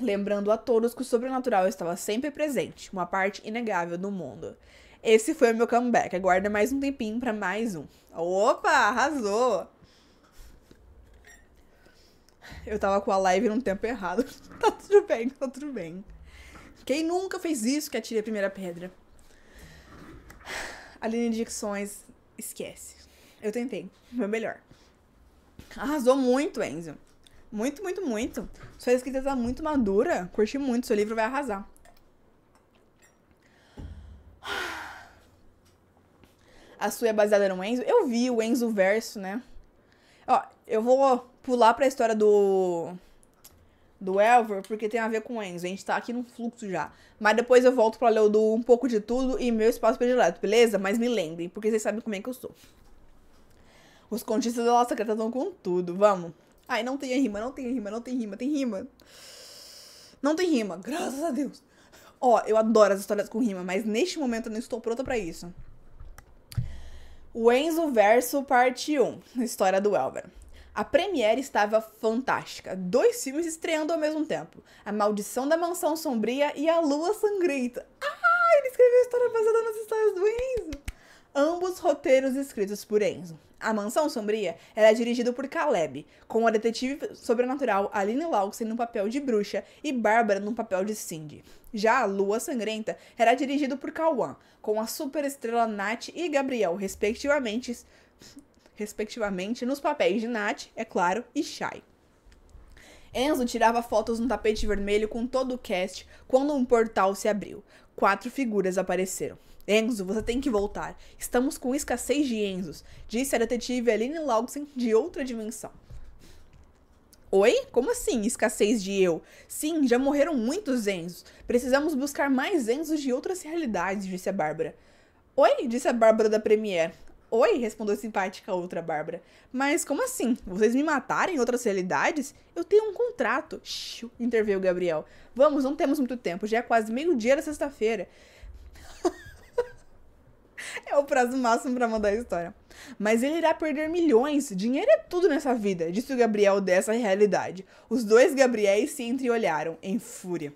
lembrando a todos que o sobrenatural estava sempre presente, uma parte inegável do mundo. Esse foi o meu comeback. Aguarda mais um tempinho para mais um. Opa, arrasou! Eu tava com a live num tempo errado. tá tudo bem, tá tudo bem. Quem nunca fez isso que atire a primeira pedra? de Dicções, esquece. Eu tentei, meu melhor. Arrasou muito, Enzo. Muito, muito, muito. Sua escrita tá muito madura. Curti muito, seu livro vai arrasar. A sua é baseada no Enzo. Eu vi o Enzo Verso, né? Ó, eu vou pular pra história do. Do Elver, porque tem a ver com o Enzo. A gente tá aqui num fluxo já. Mas depois eu volto pra ler o do Um pouco de tudo e meu espaço predileto, beleza? Mas me lembrem, porque vocês sabem como é que eu sou. Os contistas da nossa secreta estão com tudo. Vamos. Ai, não tem rima, não tem rima, não tem rima, tem rima. Não tem rima, graças a Deus. Ó, eu adoro as histórias com rima, mas neste momento eu não estou pronta para isso. O Enzo Verso, parte 1, história do Elver. A premiere estava fantástica. Dois filmes estreando ao mesmo tempo: A Maldição da Mansão Sombria e A Lua Sangrenta. Ah, ele escreveu a história baseada nas histórias do Enzo ambos roteiros escritos por Enzo. A Mansão Sombria era é dirigida por Caleb, com a detetive sobrenatural Aline Lawson no papel de bruxa e Bárbara no papel de Cindy. Já a Lua Sangrenta era dirigido por Kawan, com a superestrela Nat e Gabriel, respectivamente, respectivamente nos papéis de Nat, é claro, e Shai. Enzo tirava fotos no tapete vermelho com todo o cast quando um portal se abriu. Quatro figuras apareceram. Enzo, você tem que voltar. Estamos com escassez de Enzos, disse a detetive Aline Laugsen de outra dimensão. Oi? Como assim, escassez de eu? Sim, já morreram muitos Enzos. Precisamos buscar mais Enzos de outras realidades, disse a Bárbara. Oi? disse a Bárbara da Premiere. Oi, respondeu simpática outra Bárbara. Mas como assim? Vocês me matarem em outras realidades? Eu tenho um contrato. Xiu, interveio Gabriel. Vamos, não temos muito tempo, já é quase meio-dia da sexta-feira. é o prazo máximo para mudar a história. Mas ele irá perder milhões. Dinheiro é tudo nessa vida, disse o Gabriel dessa realidade. Os dois Gabriéis se entreolharam em fúria.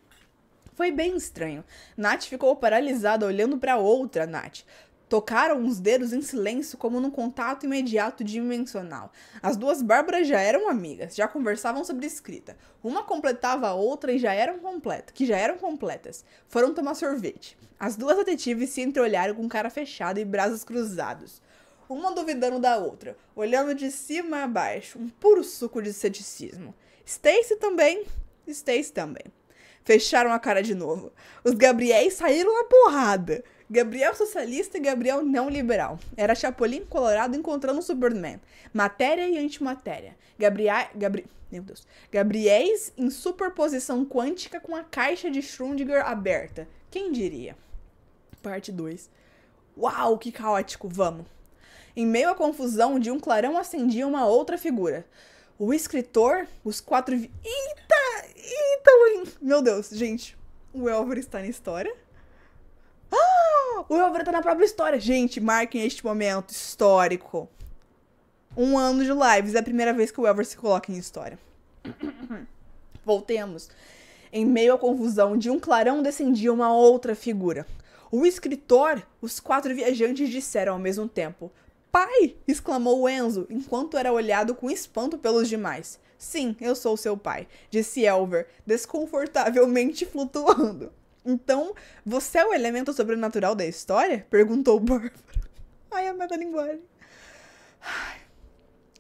Foi bem estranho. Nath ficou paralisada olhando para outra Nath. Tocaram os dedos em silêncio, como num contato imediato dimensional. As duas Bárbaras já eram amigas, já conversavam sobre escrita. Uma completava a outra e já eram completas, que já eram completas. Foram tomar sorvete. As duas detetives se entreolharam com cara fechada e braços cruzados. Uma duvidando da outra, olhando de cima a baixo, um puro suco de ceticismo. Stacy também, Stacy também. Fecharam a cara de novo. Os Gabriéis saíram na porrada. Gabriel socialista e Gabriel não liberal. Era Chapolin colorado encontrando o Superman. Matéria e antimatéria. Gabriel. Gabri... Meu Deus. Gabriéis em superposição quântica com a caixa de Schrödinger aberta. Quem diria? Parte 2. Uau, que caótico! Vamos! Em meio à confusão, de um clarão acendia uma outra figura. O escritor, os quatro. Vi... Eita! Eita! Meu Deus, gente. O Elver está na história? Ah! o Elver tá na própria história. Gente, marquem este momento histórico. Um ano de lives. É a primeira vez que o Elver se coloca em história. Voltemos. Em meio à confusão de um clarão descendia uma outra figura. O escritor, os quatro viajantes disseram ao mesmo tempo. Pai! exclamou Enzo, enquanto era olhado com espanto pelos demais. Sim, eu sou seu pai, disse Elver, desconfortavelmente flutuando. Então, você é o elemento sobrenatural da história? Perguntou Bárbara. Ai, a meta linguagem.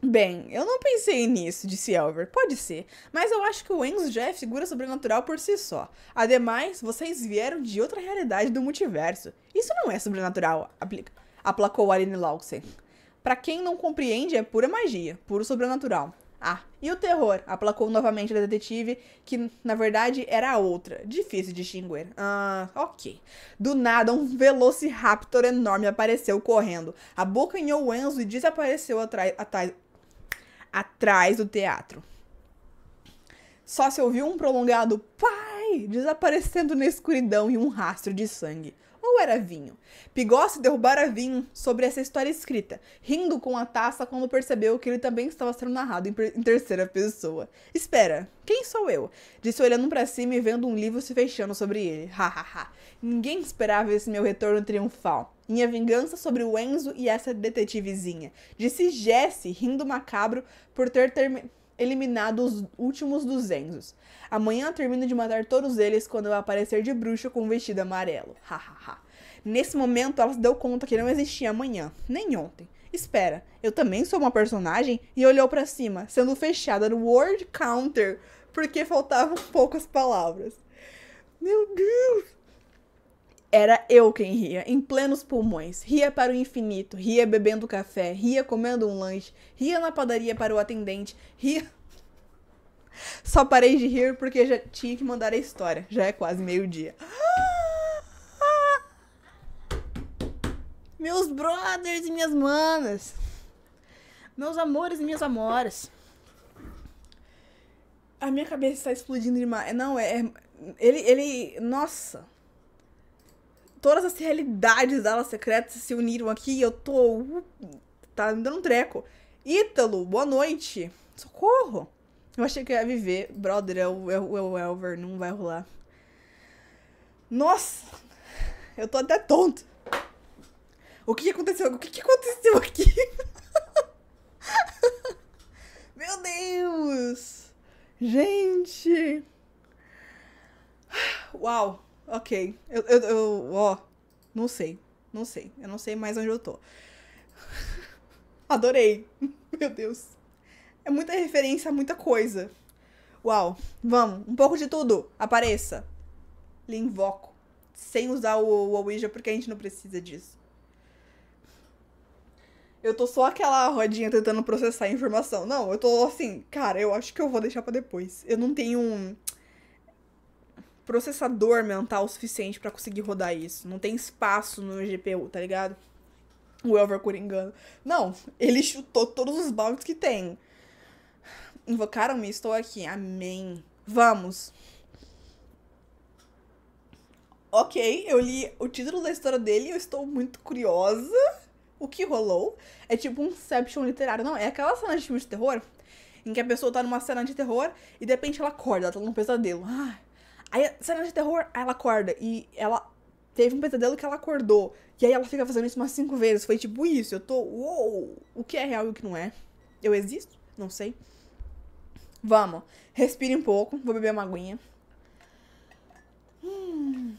Bem, eu não pensei nisso, disse Elver. Pode ser, mas eu acho que o Enzo já é figura sobrenatural por si só. Ademais, vocês vieram de outra realidade do multiverso. Isso não é sobrenatural, aplica, aplacou Aline Lawson. Para quem não compreende, é pura magia, puro sobrenatural. Ah, e o terror? Aplacou novamente a detetive, que na verdade era a outra. Difícil de distinguir. Ah, ok. Do nada, um velociraptor enorme apareceu correndo. Abocanhou Enzo e desapareceu atrás, atrás, atrás do teatro. Só se ouviu um prolongado pai desaparecendo na escuridão e um rastro de sangue era vinho? Pigosse derrubara vinho sobre essa história escrita, rindo com a taça quando percebeu que ele também estava sendo narrado em, em terceira pessoa. Espera, quem sou eu? Disse olhando para cima e vendo um livro se fechando sobre ele. ha. Ninguém esperava esse meu retorno triunfal. Minha vingança sobre o Enzo e essa detetivezinha. Disse Jesse, rindo macabro por ter terminado eliminado os últimos dos Enzos. Amanhã termino de matar todos eles quando eu aparecer de bruxo com um vestido amarelo. Hahaha. Nesse momento, ela se deu conta que não existia amanhã, nem ontem. Espera, eu também sou uma personagem? E olhou para cima, sendo fechada no word counter, porque faltavam poucas palavras. Meu Deus! Era eu quem ria, em plenos pulmões. Ria para o infinito, ria bebendo café, ria comendo um lanche, ria na padaria para o atendente, ria. Só parei de rir porque já tinha que mandar a história. Já é quase meio-dia. Ah! meus brothers e minhas manas, meus amores e minhas amoras. A minha cabeça está explodindo demais. Não, é. é ele, ele. Nossa! Todas as realidades da ala secreta se uniram aqui e eu tô. Uh, tá me dando um treco. Ítalo, boa noite. Socorro! Eu achei que eu ia viver. Brother, é o, é o, é o Elver, não vai rolar. Nossa! Eu tô até tonto. O que aconteceu? O que aconteceu aqui? Meu Deus! Gente! Uau! Ok. Eu, eu, eu, ó, não sei. Não sei. Eu não sei mais onde eu tô. Adorei. Meu Deus. É muita referência, muita coisa. Uau. Vamos. Um pouco de tudo. Apareça. Lhe invoco. Sem usar o, o Ouija, porque a gente não precisa disso eu tô só aquela rodinha tentando processar a informação. Não, eu tô assim, cara, eu acho que eu vou deixar para depois. Eu não tenho um processador mental suficiente para conseguir rodar isso. Não tem espaço no GPU, tá ligado? O Elver Coringano. Não, ele chutou todos os baldes que tem. Invocaram-me, estou aqui. Amém. Vamos. Ok, eu li o título da história dele e eu estou muito curiosa o que rolou é tipo um inception literário. Não, é aquela cena de filme de terror em que a pessoa tá numa cena de terror e de repente ela acorda, ela tá num pesadelo. Ah, aí, cena de terror, aí ela acorda e ela teve um pesadelo que ela acordou. E aí ela fica fazendo isso umas cinco vezes. Foi tipo isso, eu tô, uou, o que é real e o que não é? Eu existo? Não sei. Vamos, respire um pouco, vou beber uma aguinha. Hum.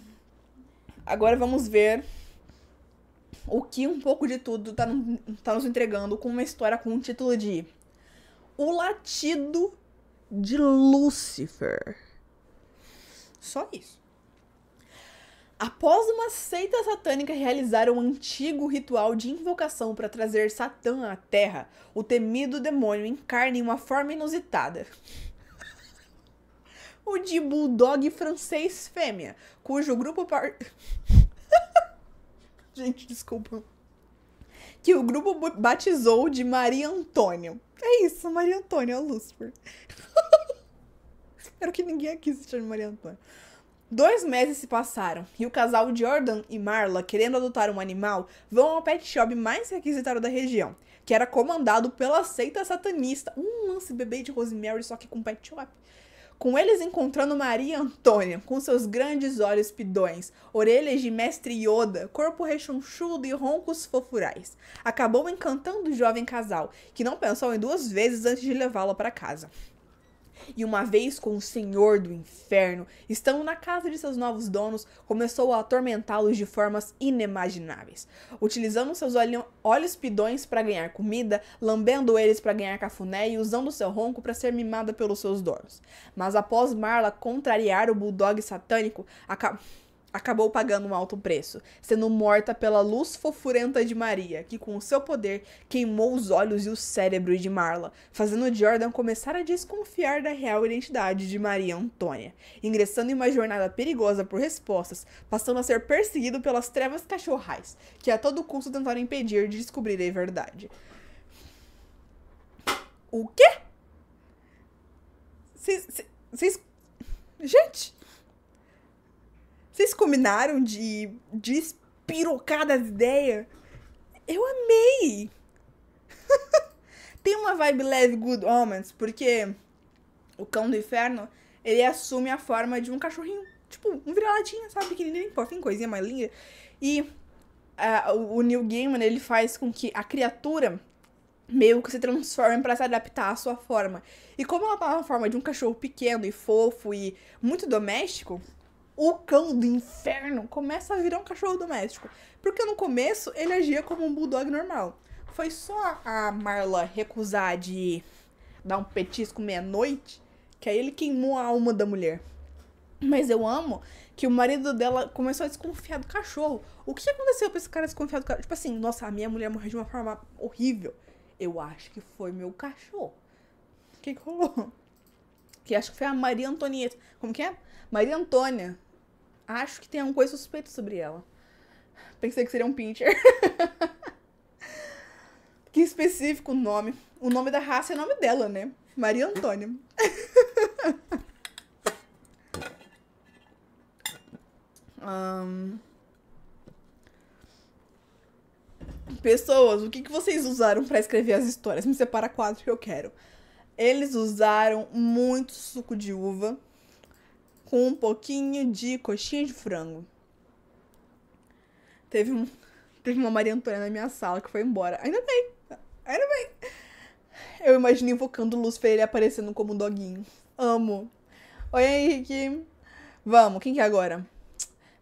Agora vamos ver o que um pouco de tudo tá, tá nos entregando com uma história com o um título de O Latido de Lúcifer. Só isso. Após uma seita satânica realizar um antigo ritual de invocação para trazer Satã à Terra, o temido demônio encarna em uma forma inusitada. o de bulldog francês fêmea, cujo grupo par... gente, desculpa. Que o grupo batizou de Maria Antônio. É isso, Maria Antônia Lucifer. Espero que ninguém aqui se chame Maria Antônia. Dois meses se passaram e o casal Jordan e Marla, querendo adotar um animal, vão ao pet shop mais requisitado da região, que era comandado pela seita satanista. Um lance bebê de Rosemary, só que com pet shop com eles encontrando Maria Antônia, com seus grandes olhos pidões, orelhas de mestre Yoda, corpo rechonchudo e roncos fofurais. Acabou encantando o jovem casal, que não pensou em duas vezes antes de levá-la para casa. E uma vez com o senhor do inferno, estando na casa de seus novos donos, começou a atormentá-los de formas inimagináveis. Utilizando seus olhos pidões para ganhar comida, lambendo eles para ganhar cafuné e usando seu ronco para ser mimada pelos seus donos. Mas após Marla contrariar o bulldog satânico, acabou acabou pagando um alto preço, sendo morta pela luz fofurenta de Maria, que com o seu poder queimou os olhos e o cérebro de Marla, fazendo Jordan começar a desconfiar da real identidade de Maria Antônia, ingressando em uma jornada perigosa por respostas, passando a ser perseguido pelas trevas cachorrais, que a todo custo tentaram impedir de descobrir a verdade. O quê? se Gente! Vocês combinaram de, de espirocar das ideias? Eu amei! Tem uma vibe leve Good Omens, porque o cão do inferno, ele assume a forma de um cachorrinho. Tipo, um viraladinho, sabe? Pequenininho, pô, tem coisinha mais linda. E uh, o, new Neil Gaiman, ele faz com que a criatura meio que se transforme para se adaptar à sua forma. E como ela tá na forma de um cachorro pequeno e fofo e muito doméstico, o cão do inferno começa a virar um cachorro doméstico. Porque no começo ele agia como um bulldog normal. Foi só a Marla recusar de dar um petisco meia-noite que aí ele queimou a alma da mulher. Mas eu amo que o marido dela começou a desconfiar do cachorro. O que aconteceu pra esse cara desconfiar do cachorro? Tipo assim, nossa, a minha mulher morreu de uma forma horrível. Eu acho que foi meu cachorro. Que rolou? Que acho que foi a Maria Antonieta. Como que é? Maria Antônia acho que tem alguma coisa suspeita sobre ela. Pensei que seria um pincher. que específico o nome. O nome da raça é o nome dela, né? Maria Antônia. um... Pessoas, o que, que vocês usaram para escrever as histórias? Me separa quatro que eu quero. Eles usaram muito suco de uva com um pouquinho de coxinha de frango. Teve, um, teve uma Maria Antônia na minha sala que foi embora. Ainda bem, ainda bem. Eu imagino invocando Lúcifer ele aparecendo como um doguinho. Amo. Oi, Henrique. Vamos, quem que é agora?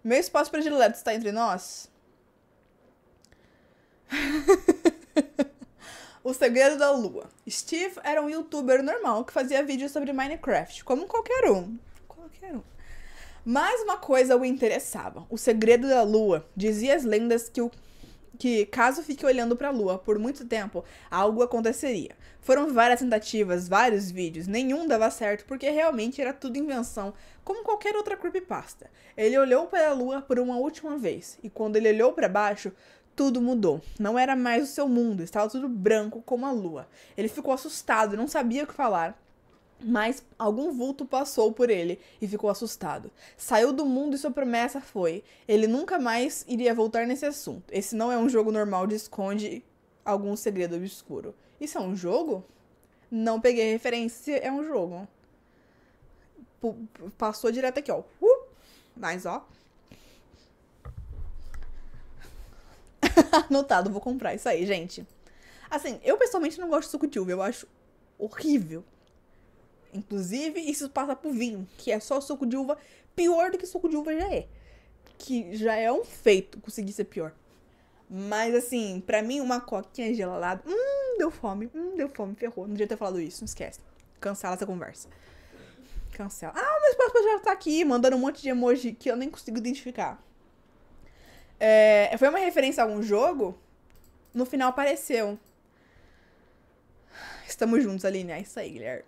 Meu espaço predileto está entre nós? o Segredo da Lua. Steve era um youtuber normal que fazia vídeos sobre Minecraft, como qualquer um qualquer Mais uma coisa o interessava: o segredo da lua. Dizia as lendas que o que caso fique olhando para a lua por muito tempo, algo aconteceria. Foram várias tentativas, vários vídeos, nenhum dava certo porque realmente era tudo invenção, como qualquer outra creepypasta. Ele olhou para a lua por uma última vez e quando ele olhou para baixo, tudo mudou. Não era mais o seu mundo, estava tudo branco como a lua. Ele ficou assustado, não sabia o que falar. Mas algum vulto passou por ele e ficou assustado. Saiu do mundo e sua promessa foi: ele nunca mais iria voltar nesse assunto. Esse não é um jogo normal de esconde algum segredo obscuro. Isso é um jogo? Não peguei referência, é um jogo. P passou direto aqui, ó. Uh! Mas, ó. Anotado, vou comprar isso aí, gente. Assim, eu pessoalmente não gosto de suco de uva, eu acho horrível. Inclusive, isso passa pro vinho, que é só suco de uva pior do que suco de uva já é. Que já é um feito conseguir ser pior. Mas assim, para mim, uma coquinha gelada. Hum, deu fome. Hum, deu fome, ferrou. Não devia ter falado isso, não esquece. Cancela essa conversa. Cancela. Ah, mas o já tá aqui, mandando um monte de emoji que eu nem consigo identificar. É, foi uma referência a algum jogo. No final apareceu. Estamos juntos, né? É isso aí, Guilherme.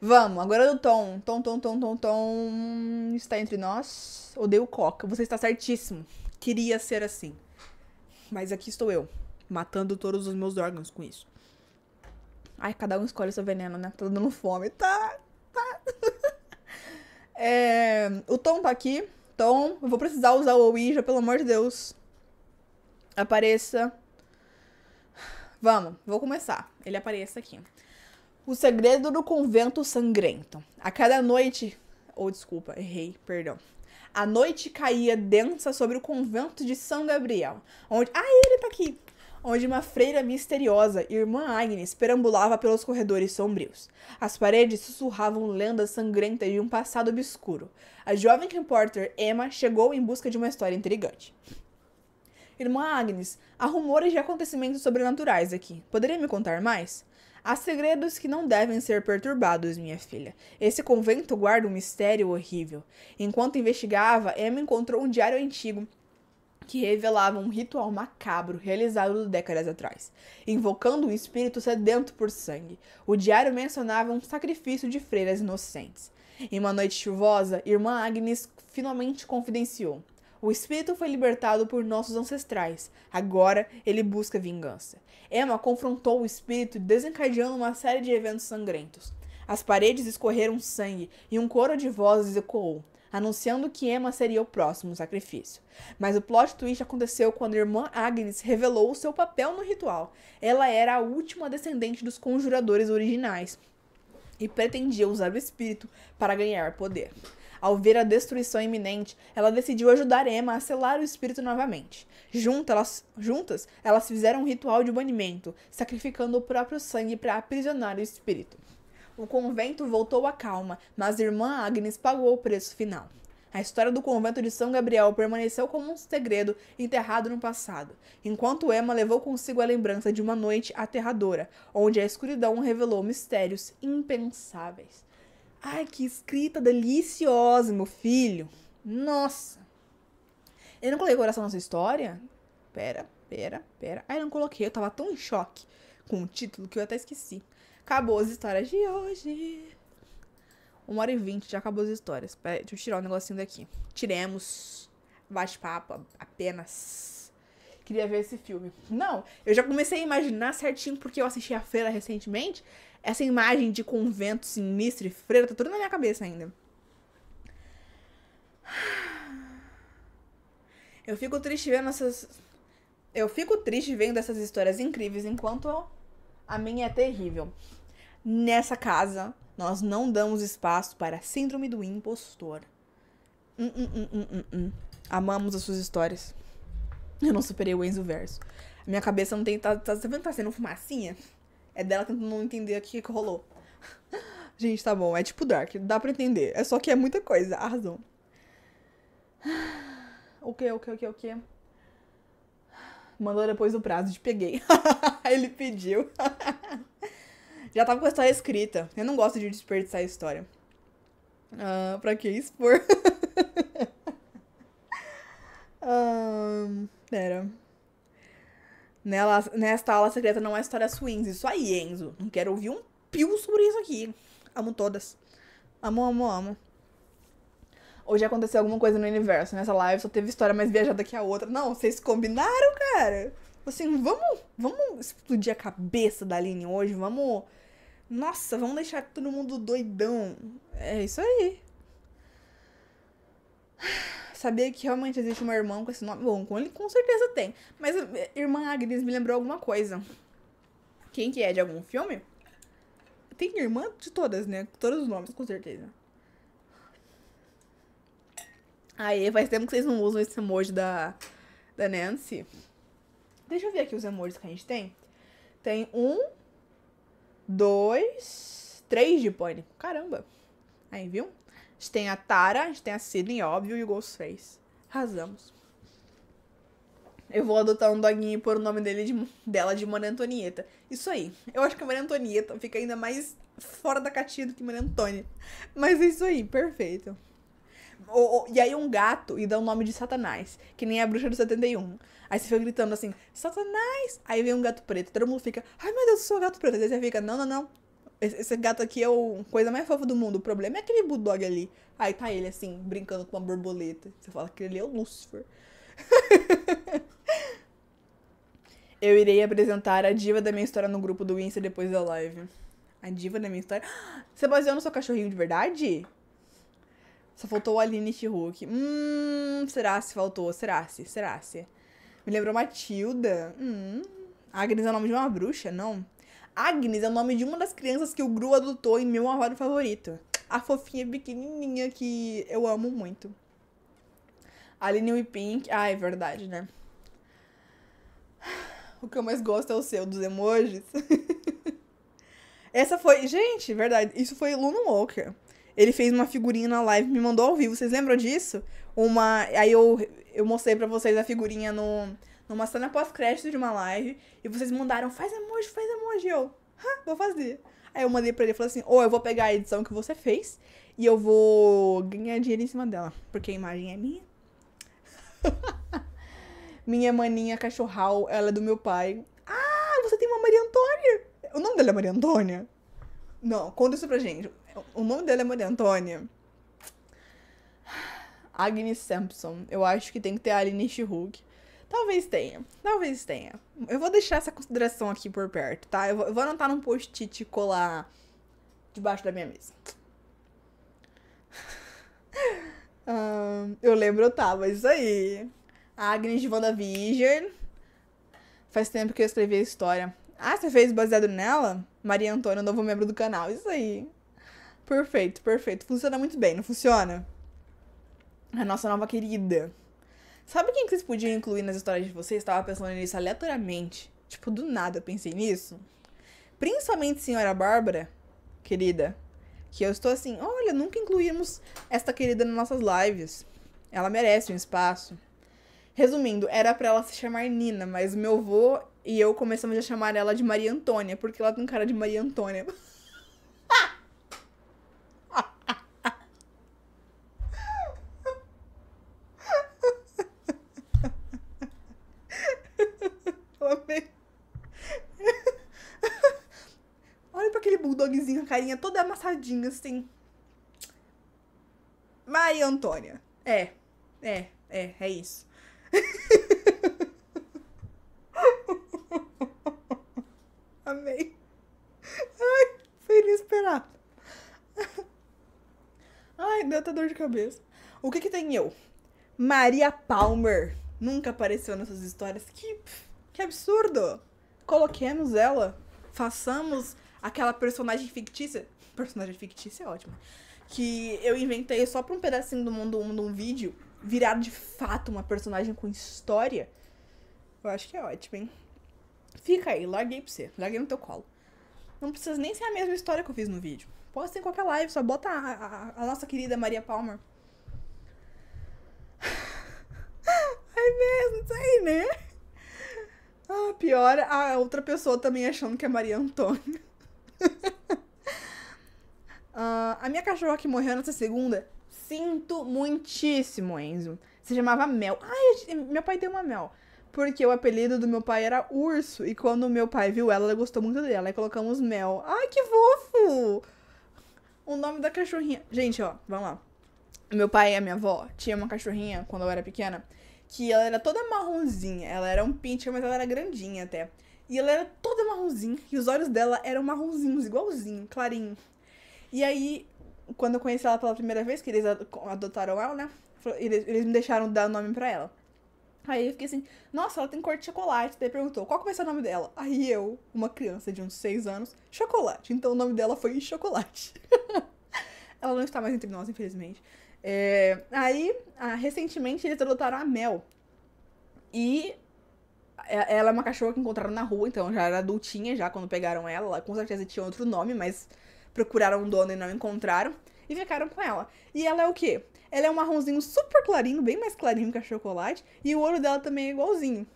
Vamos, agora do é Tom. Tom, Tom, Tom, Tom, Tom. Está entre nós. Odeio Coca. Você está certíssimo. Queria ser assim. Mas aqui estou eu, matando todos os meus órgãos com isso. Ai, cada um escolhe seu veneno, né? Tá dando fome. Tá, tá. É, o Tom tá aqui. Tom, eu vou precisar usar o Ouija, pelo amor de Deus. Apareça. Vamos, vou começar. Ele apareça aqui. O segredo do convento sangrento. A cada noite. Ou oh, desculpa, errei, perdão. A noite caía densa sobre o convento de São Gabriel, onde. Ah, ele tá aqui! Onde uma freira misteriosa, irmã Agnes, perambulava pelos corredores sombrios. As paredes sussurravam lendas sangrentas de um passado obscuro. A jovem repórter Emma chegou em busca de uma história intrigante. Irmã Agnes, há rumores de acontecimentos sobrenaturais aqui. Poderia me contar mais? Há segredos que não devem ser perturbados, minha filha. Esse convento guarda um mistério horrível. Enquanto investigava, Emma encontrou um diário antigo que revelava um ritual macabro realizado décadas atrás, invocando um espírito sedento por sangue. O diário mencionava um sacrifício de freiras inocentes. Em uma noite chuvosa, irmã Agnes finalmente confidenciou. O espírito foi libertado por nossos ancestrais. Agora ele busca vingança. Emma confrontou o espírito, desencadeando uma série de eventos sangrentos. As paredes escorreram sangue e um coro de vozes ecoou, anunciando que Emma seria o próximo sacrifício. Mas o plot twist aconteceu quando a irmã Agnes revelou o seu papel no ritual. Ela era a última descendente dos conjuradores originais e pretendia usar o espírito para ganhar poder. Ao ver a destruição iminente, ela decidiu ajudar Emma a selar o espírito novamente. Junta, elas, juntas, elas fizeram um ritual de banimento, sacrificando o próprio sangue para aprisionar o espírito. O convento voltou à calma, mas a irmã Agnes pagou o preço final. A história do convento de São Gabriel permaneceu como um segredo enterrado no passado, enquanto Emma levou consigo a lembrança de uma noite aterradora, onde a escuridão revelou mistérios impensáveis. Ai, que escrita deliciosa, meu filho. Nossa. Eu não coloquei coração na história? Pera, pera, pera. Ai, não coloquei. Eu tava tão em choque com o título que eu até esqueci. Acabou as histórias de hoje. Uma hora e vinte, já acabou as histórias. Pera, deixa eu tirar o um negocinho daqui. Tiremos. Bate-papo apenas. Queria ver esse filme. Não, eu já comecei a imaginar certinho porque eu assisti a feira recentemente. Essa imagem de convento sinistro e freira tá tudo na minha cabeça ainda. Eu fico triste vendo essas. Eu fico triste vendo essas histórias incríveis enquanto a minha é terrível. Nessa casa, nós não damos espaço para a síndrome do impostor. Hum, hum, hum, Amamos as suas histórias. Eu não superei o Enzo Verso. Minha cabeça não tem. Tá, tá, tá tá sendo fumacinha? É dela tentando não entender o que, que rolou. Gente, tá bom. É tipo Dark. Dá pra entender. É só que é muita coisa. Arrasou. O que, o que, o que, o que? Mandou depois do prazo de peguei. Ele pediu. Já tava com a história escrita. Eu não gosto de desperdiçar a história. Uh, pra que expor? um, ah, pera. Nela, nesta aula secreta não é história swings. Isso aí, Enzo. Não quero ouvir um pio sobre isso aqui. Amo todas. Amo, amo, amo. Hoje aconteceu alguma coisa no universo. Nessa live só teve história mais viajada que a outra. Não, vocês combinaram, cara. Assim, vamos, vamos explodir a cabeça da Aline hoje. Vamos. Nossa, vamos deixar todo mundo doidão. É isso aí sabia que realmente existe uma irmã com esse nome. Bom, com ele com certeza tem. Mas eh, irmã Agnes me lembrou alguma coisa. Quem que é de algum filme? Tem irmã de todas, né? Todos os nomes, com certeza. Aí, faz tempo que vocês não usam esse emoji da, da Nancy. Deixa eu ver aqui os emojis que a gente tem. Tem um, dois, três de pânico. Caramba. Aí, viu? A gente tem a Tara, a gente tem a Sidney, óbvio, e o Ghostface. Arrasamos. Eu vou adotar um doguinho e pôr o nome dele de, dela de Maria Antonieta. Isso aí. Eu acho que a Maria Antonieta fica ainda mais fora da catinha do que Maria Antônia. Mas é isso aí, perfeito. o e aí um gato e dá o nome de Satanás, que nem é a bruxa do 71. Aí você fica gritando assim, Satanás! Aí vem um gato preto, todo mundo fica, ai meu Deus, eu sou o gato preto. Aí você fica, não, não, não, esse gato aqui é o coisa mais fofa do mundo. O problema é aquele bulldog ali. Aí tá ele assim, brincando com uma borboleta. Você fala que ele é o Lúcifer. Eu irei apresentar a diva da minha história no grupo do Insta depois da live. A diva da minha história. você baseou no seu cachorrinho de verdade? Só faltou o Aline Chihuk. Hum, será se faltou? Será se? Será se? Me lembrou Matilda? Hum. Agnes é o nome de uma bruxa? Não. Agnes é o nome de uma das crianças que o Gru adotou em meu avô favorito. A fofinha pequenininha que eu amo muito. Aline Wipink. Ah, é verdade, né? O que eu mais gosto é o seu, dos emojis. Essa foi. Gente, verdade. Isso foi Luna Walker. Ele fez uma figurinha na live, me mandou ao vivo. Vocês lembram disso? Uma. Aí eu, eu mostrei para vocês a figurinha no, numa cena pós-crédito de uma live, e vocês mandaram, faz emoji, faz emoji. eu, vou fazer. Aí eu mandei pra ele e falei assim, ou oh, eu vou pegar a edição que você fez e eu vou ganhar dinheiro em cima dela, porque a imagem é minha. minha maninha cachorral, ela é do meu pai. Ah, você tem uma Maria Antônia. O nome dela é Maria Antônia? Não, conta isso pra gente. O nome dela é Maria Antônia. Agnes Sampson. Eu acho que tem que ter a Aline Chihug. Talvez tenha, talvez tenha. Eu vou deixar essa consideração aqui por perto, tá? Eu vou, eu vou anotar num post-it e colar debaixo da minha mesa. eu lembro, eu tá, tava, isso aí. A Agnes de WandaVision. Faz tempo que eu escrevi a história. Ah, você fez baseado nela? Maria Antônia, novo membro do canal. Isso aí. Perfeito, perfeito. Funciona muito bem, não funciona? A nossa nova querida. Sabe quem que vocês podiam incluir nas histórias de vocês? Tava pensando nisso aleatoriamente. Tipo, do nada eu pensei nisso. Principalmente senhora Bárbara, querida. Que eu estou assim, olha, nunca incluímos esta querida nas nossas lives. Ela merece um espaço. Resumindo, era para ela se chamar Nina, mas meu avô e eu começamos a chamar ela de Maria Antônia, porque ela tem cara de Maria Antônia. carinha toda amassadinha, assim. Maria Antônia. É, é, é, é isso. Amei. Ai, foi inesperado. Ai, deu até dor de cabeça. O que que tem eu? Maria Palmer. Nunca apareceu nessas histórias. Que, que absurdo. Coloquemos ela. Façamos aquela personagem fictícia. Personagem fictícia é ótima. Que eu inventei só pra um pedacinho do mundo de um vídeo, virar de fato uma personagem com história. Eu acho que é ótimo, hein? Fica aí, larguei pra você, larguei no teu colo. Não precisa nem ser a mesma história que eu fiz no vídeo. ser em qualquer live, só bota a, a, a nossa querida Maria Palmer. Ai mesmo, isso aí, né? Ah, pior a outra pessoa também achando que é Maria Antônia uh, a minha cachorra que morreu nessa segunda, sinto muitíssimo, Enzo. Se chamava Mel. Ai, meu pai deu uma Mel. Porque o apelido do meu pai era Urso. E quando meu pai viu ela, ela gostou muito dela. Aí colocamos Mel. Ai, que fofo! O nome da cachorrinha. Gente, ó, vamos lá. Meu pai e a minha avó tinha uma cachorrinha quando eu era pequena. Que ela era toda marronzinha. Ela era um pincher, mas ela era grandinha até. E ela era toda marronzinha. E os olhos dela eram marronzinhos, igualzinho, clarinho. E aí, quando eu conheci ela pela primeira vez, que eles adotaram ela, né? Eles, eles me deixaram dar o nome pra ela. Aí eu fiquei assim, nossa, ela tem cor de chocolate. Daí perguntou, qual que vai ser o nome dela? Aí eu, uma criança de uns 6 anos, chocolate. Então o nome dela foi Chocolate. ela não está mais entre nós, infelizmente. É, aí, ah, recentemente, eles adotaram a Mel. E é, ela é uma cachorra que encontraram na rua, então já era adultinha já quando pegaram ela. ela com certeza tinha outro nome, mas procuraram um dono e não encontraram. E ficaram com ela. E ela é o quê? Ela é um marronzinho super clarinho, bem mais clarinho que a chocolate. E o olho dela também é igualzinho.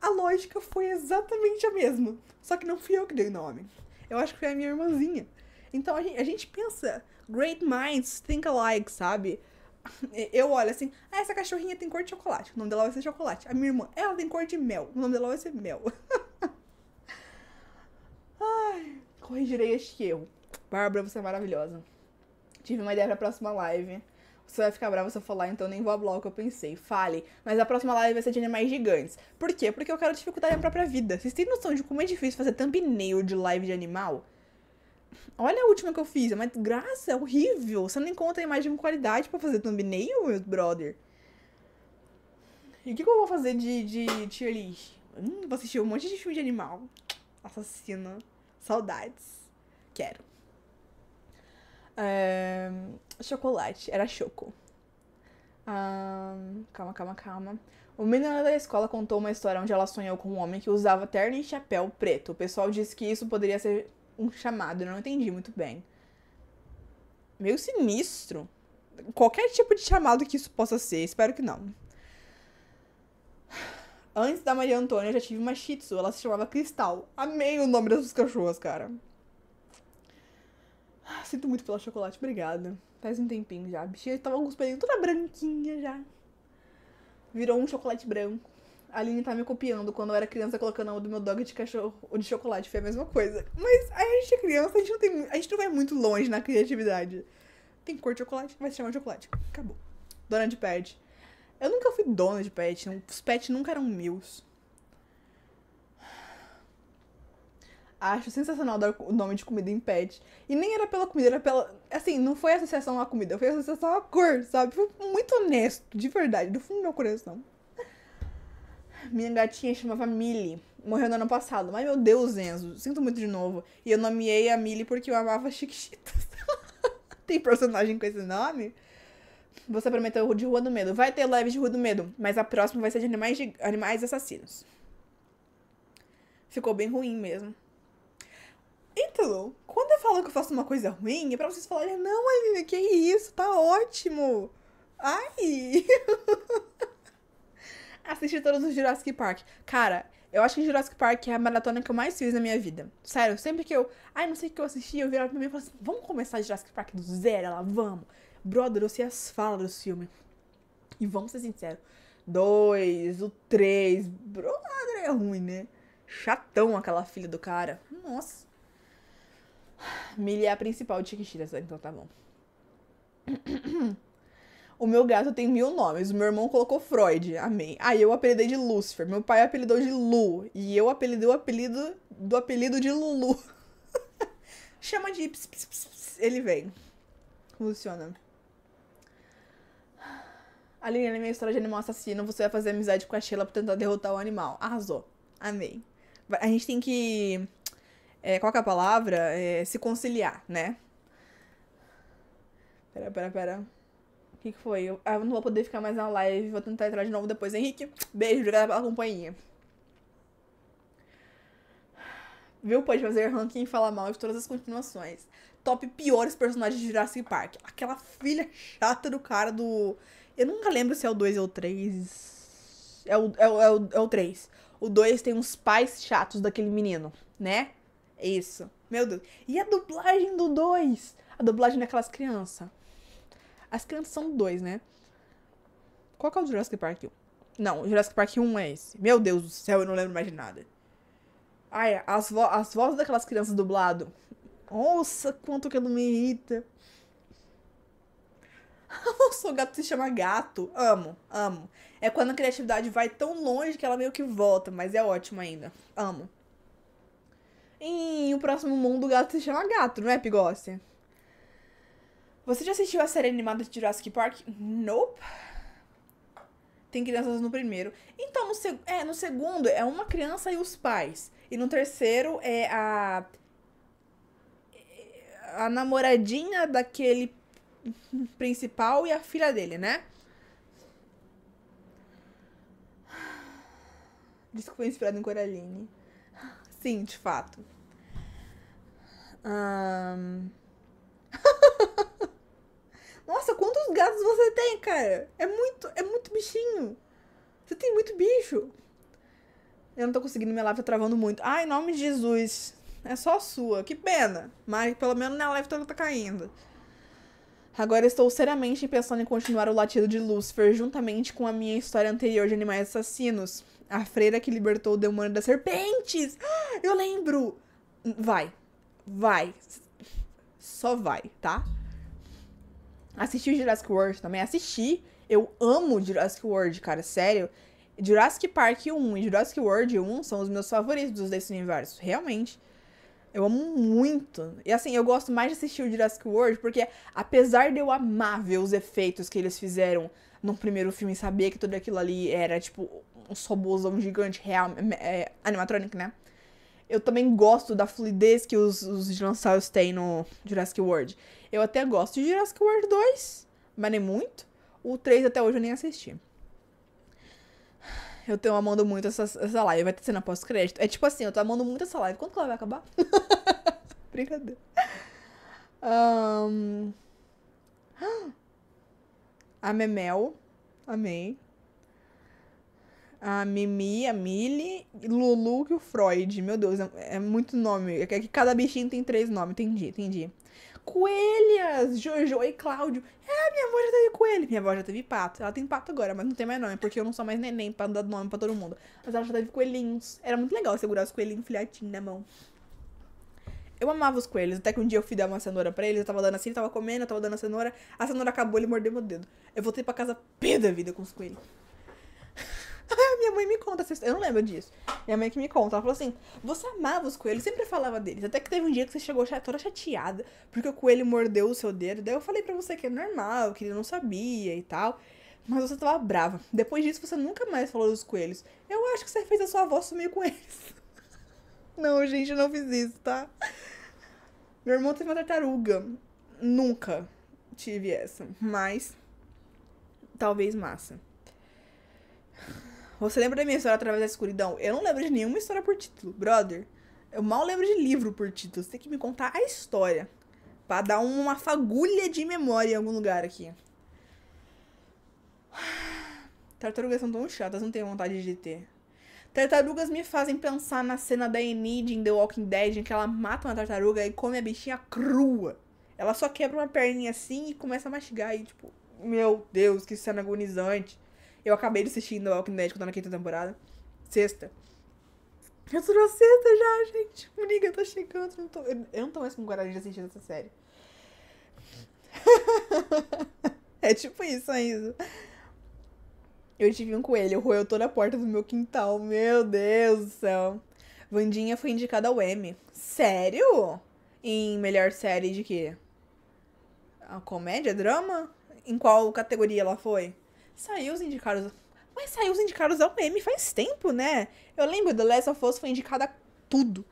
A lógica foi exatamente a mesma. Só que não fui eu que dei o nome. Eu acho que foi a minha irmãzinha. Então a gente, a gente pensa, great minds think alike, sabe? Eu olho assim, ah, essa cachorrinha tem cor de chocolate. O nome dela vai ser chocolate. A minha irmã, ela tem cor de mel. O nome dela vai ser mel. Ai, corrigirei este erro. Bárbara, você é maravilhosa. Tive uma ideia pra próxima live. Você vai ficar brava se eu falar, então nem vou ablar o que eu pensei. Fale. Mas a próxima live vai ser de animais gigantes. Por quê? Porque eu quero dificultar a minha própria vida. Vocês têm noção de como é difícil fazer thumbnail de live de animal? Olha a última que eu fiz, é uma graça, é horrível. Você não encontra imagem com qualidade para fazer thumbnail, meu brother. E o que, que, eu vou fazer de, de tier list? Hum, vou assistir um monte de filme de animal. Assassina. Saudades. Quero. É... Chocolate. Era choco. calma, calma, calma. Uma menina da escola contou uma história onde ela sonhou com um homem que usava terno e chapéu preto. O pessoal disse que isso poderia ser um chamado, eu não entendi muito bem. Meio sinistro. Qualquer tipo de chamado que isso possa ser, espero que não. Antes da Maria Antônia, eu já tive uma Shih tzu, ela se chamava Cristal. Amei o nome dessas cachorras, cara. Ah, sinto muito pelo chocolate, obrigada. Faz um tempinho já. A bichinha tava com os tudo toda branquinha já. Virou um chocolate branco a Aline tá me copiando quando eu era criança colocando o do meu dog de cachorro ou de chocolate. Foi a mesma coisa. Mas aí a gente é criança, a gente não tem. A gente não vai muito longe na criatividade. Tem cor de chocolate, vai se chamar de chocolate. Acabou. Dona de pet. Eu nunca fui dona de pet. Os pets nunca eram meus. Acho sensacional dar o nome de comida em pet. E nem era pela comida, era pela. Assim, não foi associação à comida, foi associação à cor, sabe? Foi muito honesto, de verdade, do fundo do meu coração minha gatinha chamava Millie. Morreu no ano passado. Mas, meu Deus, Enzo, sinto muito de novo. E eu nomeei a Millie porque eu amava Chiquititas. Tem personagem com esse nome? Você prometeu de Rua do Medo. Vai ter live de Rua do Medo, mas a próxima vai ser de animais, de animais assassinos. Ficou bem ruim mesmo. Então, quando eu falo que eu faço uma coisa ruim, é pra vocês falarem, não, Aline, que isso, tá ótimo. Ai! assisti todos os Jurassic Park. Cara, eu acho que Jurassic Park é a maratona que eu mais fiz na minha vida. Sério, sempre que eu. Ai, não sei o que eu assisti, eu virava pra mim e falava assim: vamos começar Jurassic Park do zero? Ela, vamos. Brother, eu sei as falas do filme. E vamos ser sinceros: dois, o três. Brother, é ruim, né? Chatão aquela filha do cara. Nossa. Milha é a principal de Chiquititas, então tá bom. O meu gato tem mil nomes. O meu irmão colocou Freud. Amém. Aí ah, eu apelidei de Lúcifer. Meu pai apelidou de Lu. E eu apelidei o apelido do apelido de Lulu. Chama de. Ps, ps, ps, ele vem. Funciona. Aline, na é minha história de animal assassino, você vai fazer amizade com a Sheila pra tentar derrotar o animal. Arrasou. Amém. A gente tem que. É, qual que é a palavra? É, se conciliar, né? Pera, pera, pera que, que foi? Eu, ah, eu não vou poder ficar mais na live, vou tentar entrar de novo depois. Henrique, beijo, obrigada pela companhia. Viu? Pode fazer ranking e falar mal de todas as continuações. Top piores personagens de Jurassic Park. Aquela filha chata do cara do. Eu nunca lembro se é o 2 ou o 3. É o, é, o, é, o, é o 3. O 2 tem uns pais chatos daquele menino, né? É isso. Meu Deus. E a dublagem do 2? A dublagem daquelas crianças. As crianças são dois, né? Qual que é o Jurassic Park 1? Não, Jurassic Park 1 é esse. Meu Deus do céu, eu não lembro mais de nada. Ai, as, vo as vozes daquelas crianças dublado. Nossa, quanto que ele me irrita. Nossa, o gato se chama gato. Amo, amo. É quando a criatividade vai tão longe que ela meio que volta, mas é ótimo ainda. Amo. E o próximo mundo o gato se chama gato, não é, Pigócia? Você já assistiu a série animada de Jurassic Park? Nope. Tem crianças no primeiro. Então, no, seg é, no segundo é uma criança e os pais. E no terceiro é a. É, a namoradinha daquele principal e a filha dele, né? Desculpa, inspirado em Coraline. Sim, de fato. Um... Nossa, quantos gatos você tem, cara? É muito, é muito bichinho. Você tem muito bicho. Eu não tô conseguindo, minha live tá travando muito. Ai, em nome de Jesus. É só sua. Que pena. Mas pelo menos minha live toda tá caindo. Agora estou seriamente pensando em continuar o latido de Lúcifer juntamente com a minha história anterior de animais assassinos. A freira que libertou o demônio das serpentes. Ah, eu lembro. Vai. Vai. Só vai, tá? Assisti o Jurassic World também. Assisti. Eu amo Jurassic World, cara. Sério. Jurassic Park 1 e Jurassic World 1 são os meus favoritos desse universo. Realmente. Eu amo muito. E assim, eu gosto mais de assistir o Jurassic World porque, apesar de eu amar ver os efeitos que eles fizeram no primeiro filme e saber que tudo aquilo ali era, tipo, um robôzão gigante real, é, né? Eu também gosto da fluidez que os, os dinossauros têm no Jurassic World. Eu até gosto de Jurassic World 2, mas nem muito. O 3 até hoje eu nem assisti. Eu tô amando muito essa, essa live. Vai ter cena pós-crédito. É tipo assim, eu tô amando muito essa live. Quando que ela vai acabar? Brincadeira. Um... A Memel. Amei. A Mimi, a Mili, Lulu e o Freud. Meu Deus, é, é muito nome. É que cada bichinho tem três nomes. Entendi, entendi coelhas, Jojo e Cláudio. É, minha avó já teve coelho. Minha avó já teve pato. Ela tem pato agora, mas não tem mais nome, porque eu não sou mais neném pra dar nome pra todo mundo. Mas ela já teve coelhinhos. Era muito legal segurar os coelhinhos filhotinhos na mão. Eu amava os coelhos, até que um dia eu fui dar uma cenoura pra eles, eu tava dando assim, ele tava comendo, eu tava dando a cenoura, a cenoura acabou, ele mordeu meu dedo. Eu voltei pra casa pé da vida com os coelhos. Ah, minha mãe me conta Eu não lembro disso. Minha mãe que me conta. Ela falou assim: você amava os coelhos, sempre falava deles. Até que teve um dia que você chegou toda chateada, porque o coelho mordeu o seu dedo. Daí eu falei para você que é normal, que ele não sabia e tal. Mas você tava brava. Depois disso, você nunca mais falou dos coelhos. Eu acho que você fez a sua avó sumir com eles. não, gente, eu não fiz isso, tá? Meu irmão teve uma tartaruga. Nunca tive essa. Mas. Talvez massa. Você lembra da minha história através da escuridão? Eu não lembro de nenhuma história por título, brother. Eu mal lembro de livro por título. Você tem que me contar a história. Pra dar uma fagulha de memória em algum lugar aqui. Tartarugas são tão chatas, não tenho vontade de ter. Tartarugas me fazem pensar na cena da Enid em The Walking Dead, em que ela mata uma tartaruga e come a bichinha crua. Ela só quebra uma perninha assim e começa a mastigar. E tipo, meu Deus, que cena agonizante. Eu acabei de assistir The Walking Dead, quando eu tô na quinta temporada. Sexta. Eu tô na sexta já, gente. Amiga, tá chegando. Eu não tô, eu, não tô mais com coragem de assistir essa série. é tipo isso ainda. Eu tive um coelho, roeu toda a porta do meu quintal. Meu Deus do céu. Vandinha foi indicada ao Emmy. Sério? Em melhor série de quê? A comédia? Drama? Em qual categoria ela foi? Saiu os indicados. Mas saiu os indicados ao M faz tempo, né? Eu lembro, The Last of Us foi indicada a tudo.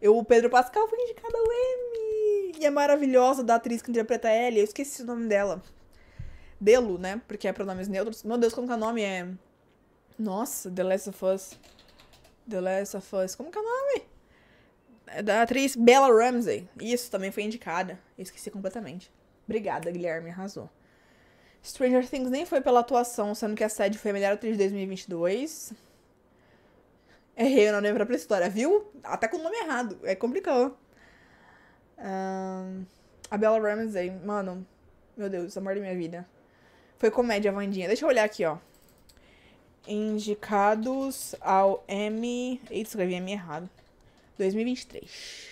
Eu, o Pedro Pascal foi indicado ao M. E a é maravilhosa da atriz que interpreta a L eu esqueci o nome dela. Belo né? Porque é pronomes neutros. Meu Deus, como que é o nome? É. Nossa, The Last of Us. The Last of Us. Como que é o nome? É da atriz Bella Ramsey. Isso também foi indicada. Esqueci completamente. Obrigada, Guilherme. Arrasou. Stranger Things nem foi pela atuação, sendo que a série foi a melhor atriz de 2022. Errei eu não lembro a própria história, viu? Até com o nome errado, é complicado. Um, a Bella Ramsey, mano, meu Deus, amor da minha vida. Foi comédia, Vandinha. Deixa eu olhar aqui, ó. Indicados ao M. Eita, escrevi M errado. 2023.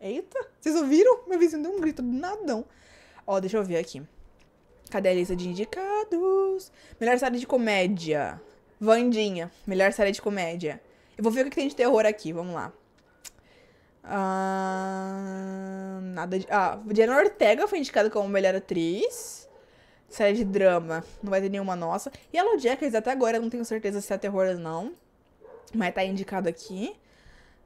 Eita, vocês ouviram? Meu vizinho deu um grito do nadão. Ó, deixa eu ver aqui. Cadê a lista de indicados? Melhor série de comédia. Vandinha, melhor série de comédia. Eu vou ver o que tem de terror aqui, vamos lá. Ah, nada de. Ah, Diana Ortega foi indicada como melhor atriz. Série de drama, não vai ter nenhuma nossa. E a Jackers, até agora, eu não tenho certeza se é terror ou não. Mas tá indicado aqui.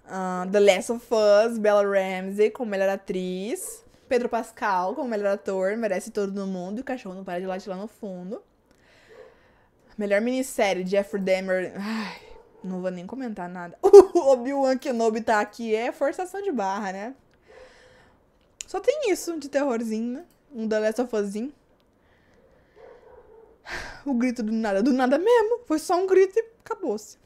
Uh, The Last of Us, Bella Ramsey, como melhor atriz. Pedro Pascal, como melhor ator, merece todo mundo. E o cachorro não para de latir lá no fundo. Melhor minissérie, Jeffrey Dahmer. Ai, não vou nem comentar nada. O Obi-Wan Kenobi tá aqui. É forçação de barra, né? Só tem isso de terrorzinho, né? Um The Last of Usinho. O grito do nada, do nada mesmo. Foi só um grito e acabou-se.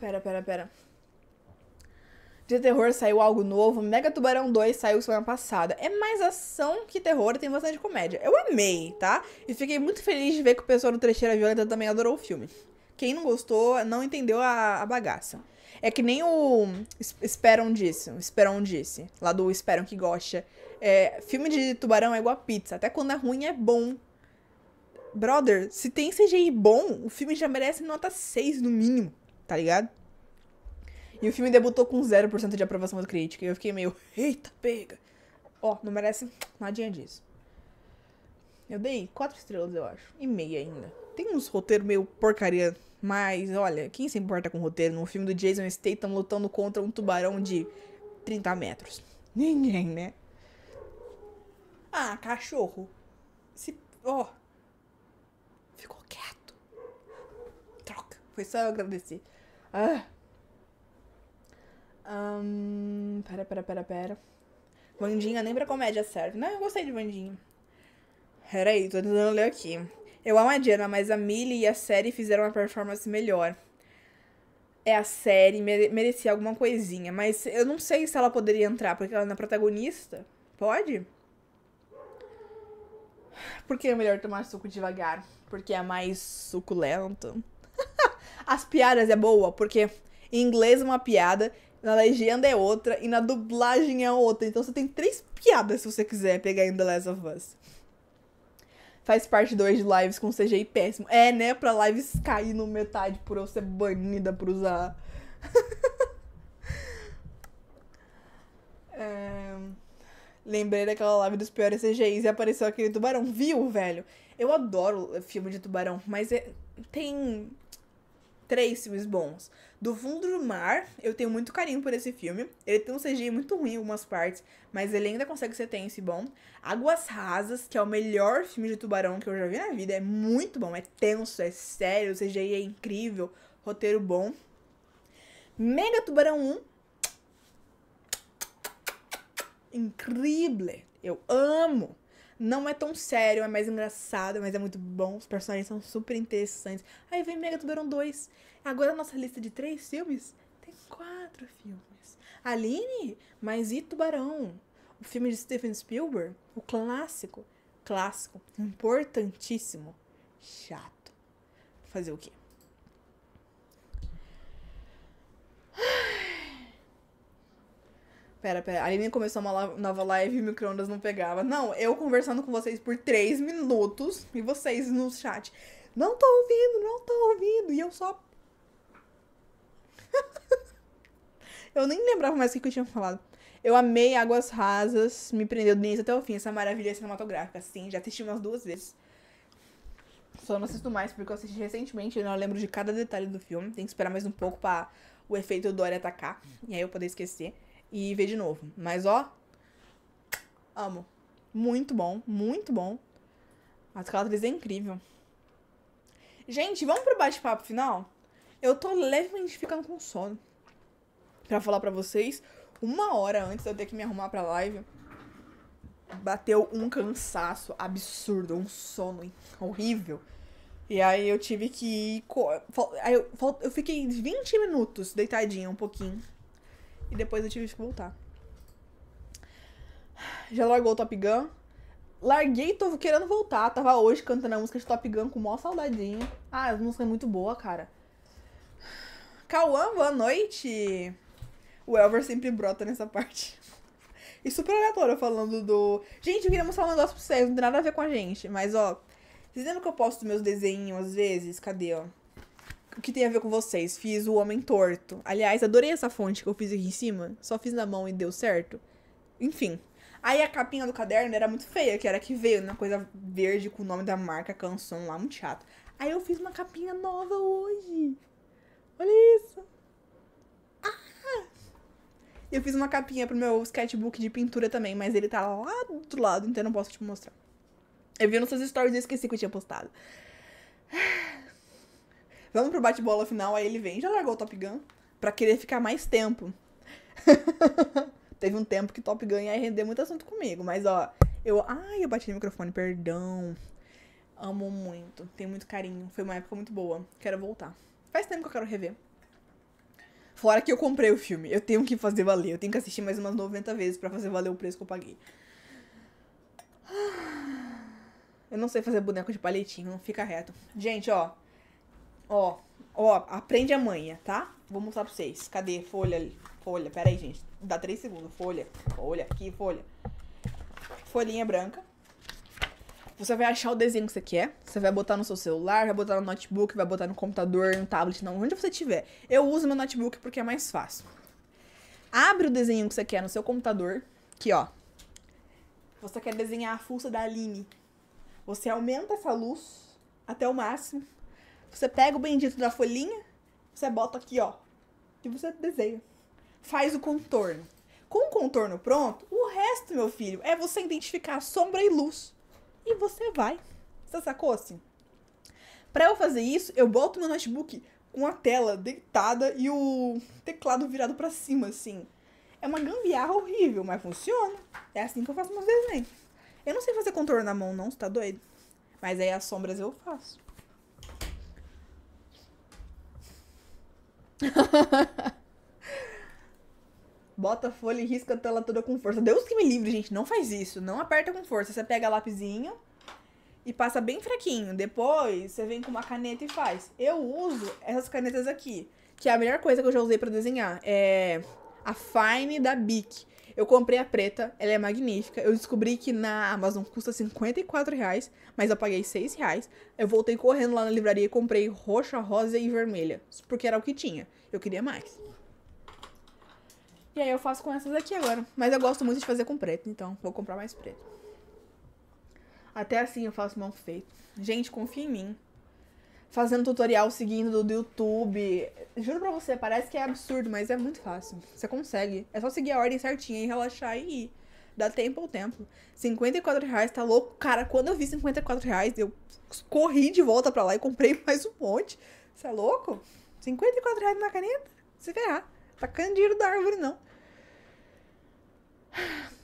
Pera, pera, pera. De terror saiu algo novo. Mega Tubarão 2 saiu semana passada. É mais ação que terror e tem bastante comédia. Eu amei, tá? E fiquei muito feliz de ver que o pessoal do Trecheira Violeta também adorou o filme. Quem não gostou, não entendeu a, a bagaça. É que nem o Esperam disse, Esperam disse, lá do Esperam que gosta. É, filme de tubarão é igual a pizza, até quando é ruim é bom. Brother, se tem CGI bom, o filme já merece nota 6 no mínimo tá ligado? E o filme debutou com 0% de aprovação da crítica. E eu fiquei meio, eita, pega. Ó, não merece nadinha disso. Eu dei quatro estrelas, eu acho. E meia ainda. Tem uns roteiros meio porcaria. Mas, olha, quem se importa com roteiro? Num filme do Jason Statham lutando contra um tubarão de 30 metros. Ninguém, né? Ah, cachorro. Se... Ó. Oh. Ficou quieto. Troca. Foi só eu agradecer. Ah. Um, pera, pera, pera, pera. Vandinha nem pra comédia serve. Não, né? eu gostei de Vandinha. Peraí, tô tentando ler aqui. Eu amo a Diana, mas a Millie e a série fizeram uma performance melhor. É a série, mere merecia alguma coisinha. Mas eu não sei se ela poderia entrar, porque ela não é protagonista. Pode? Por que é melhor tomar suco devagar? Porque é mais suculento. As piadas é boa, porque em inglês é uma piada, na legenda é outra e na dublagem é outra. Então você tem três piadas se você quiser pegar em The Last of Us. Faz parte 2 de lives com CGI péssimo. É, né? Pra lives cair no metade por eu ser banida por usar. é... Lembrei daquela live dos piores CGIs e apareceu aquele tubarão. Viu, velho? Eu adoro filme de tubarão, mas é... tem três filmes bons. Do Fundo do Mar, eu tenho muito carinho por esse filme. Ele tem um CGI muito ruim em algumas partes, mas ele ainda consegue ser tenso e bom. Águas Rasas, que é o melhor filme de tubarão que eu já vi na vida, é muito bom, é tenso, é sério, o CGI é incrível, roteiro bom. Mega Tubarão 1. Incrível. Eu amo. Não é tão sério, é mais engraçado, mas é muito bom. Os personagens são super interessantes. Aí vem Mega Tubarão 2. Agora a nossa lista de três filmes tem quatro filmes. Aline, mas e Tubarão? O filme de Steven Spielberg, o clássico. Clássico, importantíssimo. Chato. Fazer o quê? pera, pera, a Aline começou uma nova live e o micro-ondas não pegava. Não, eu conversando com vocês por três minutos e vocês no chat. Não tô ouvindo, não tô ouvindo. E eu só. eu nem lembrava mais o que eu tinha falado. Eu amei Águas Rasas, me prendeu do início até o fim, essa maravilha cinematográfica, sim, já assisti umas duas vezes. Só não assisto mais porque eu assisti recentemente e não lembro de cada detalhe do filme. Tem que esperar mais um pouco para o efeito Dory atacar e aí eu poder esquecer e ver de novo. Mas ó, amo. Muito bom, muito bom. A cicatriz é incrível. Gente, vamos pro bate-papo final? Eu tô levemente ficando com sono. Pra falar pra vocês, uma hora antes de eu ter que me arrumar pra live, bateu um cansaço absurdo, um sono horrível. E aí eu tive que. Aí eu fiquei 20 minutos deitadinha um pouquinho. E depois eu tive que voltar. Já largou o Top Gun. Larguei, tô querendo voltar. Tava hoje cantando a música de Top Gun com maior saudadinha. Ah, a música é muito boa, cara. Cauã, boa noite. O Elver sempre brota nessa parte. E super aleatório falando do. Gente, eu queria mostrar um negócio pra vocês, não tem nada a ver com a gente. Mas, ó, vocês lembram que eu posto meus desenhos às vezes? Cadê, ó? o que tem a ver com vocês. Fiz o Homem Torto. Aliás, adorei essa fonte que eu fiz aqui em cima. Só fiz na mão e deu certo. Enfim. Aí a capinha do caderno era muito feia, que era que veio na coisa verde com o nome da marca, canção lá, muito chato. Aí eu fiz uma capinha nova hoje. Olha isso. Ah! Eu fiz uma capinha pro meu sketchbook de pintura também, mas ele tá lá do outro lado, então eu não posso te mostrar. Eu vi nos seus stories e esqueci que eu tinha postado. Ah. Vamos pro bate-bola final, aí ele vem já largou o Top Gun pra querer ficar mais tempo. Teve um tempo que Top Gun ia render muito assunto comigo, mas ó, eu. Ai, eu bati no microfone, perdão. Amo muito, tenho muito carinho. Foi uma época muito boa. Quero voltar. Faz tempo que eu quero rever. Fora que eu comprei o filme. Eu tenho que fazer valer. Eu tenho que assistir mais umas 90 vezes para fazer valer o preço que eu paguei. Eu não sei fazer boneco de palitinho, não fica reto. Gente, ó. Ó, ó, aprende a manha, tá? Vou mostrar pra vocês. Cadê? Folha ali. Folha, pera aí, gente. Dá três segundos. Folha, folha, aqui, folha. Folhinha branca. Você vai achar o desenho que você quer. Você vai botar no seu celular, vai botar no notebook, vai botar no computador, no tablet, não, onde você tiver. Eu uso meu notebook porque é mais fácil. Abre o desenho que você quer no seu computador. Aqui, ó. Você quer desenhar a fuça da Aline. Você aumenta essa luz até o máximo você pega o bendito da folhinha, você bota aqui, ó, e você desenha. Faz o contorno. Com o contorno pronto, o resto, meu filho, é você identificar sombra e luz. E você vai. Você sacou assim? Pra eu fazer isso, eu boto meu notebook com a tela deitada e o teclado virado para cima, assim. É uma gambiarra horrível, mas funciona. É assim que eu faço meus desenhos. Eu não sei fazer contorno na mão, não, você tá doido? Mas aí as sombras eu faço. Bota a folha e risca a tela toda com força. Deus que me livre, gente. Não faz isso. Não aperta com força. Você pega lapisinho e passa bem fraquinho. Depois você vem com uma caneta e faz. Eu uso essas canetas aqui, que é a melhor coisa que eu já usei para desenhar. É a Fine da Bic. Eu comprei a preta, ela é magnífica. Eu descobri que na Amazon custa 54 reais, mas eu paguei 6 reais. Eu voltei correndo lá na livraria e comprei roxa, rosa e vermelha, porque era o que tinha. Eu queria mais. E aí eu faço com essas aqui agora. Mas eu gosto muito de fazer com preto, então vou comprar mais preto. Até assim eu faço mão feito. Gente, confia em mim fazendo tutorial seguindo do YouTube. Juro pra você, parece que é absurdo, mas é muito fácil. Você consegue. É só seguir a ordem certinha e relaxar e ir. Dá tempo ao tempo. 54 reais, tá louco? Cara, quando eu vi 54 reais, eu corri de volta pra lá e comprei mais um monte. Você é louco? 54 reais na caneta? Se ferrar. Tá dinheiro da árvore, não.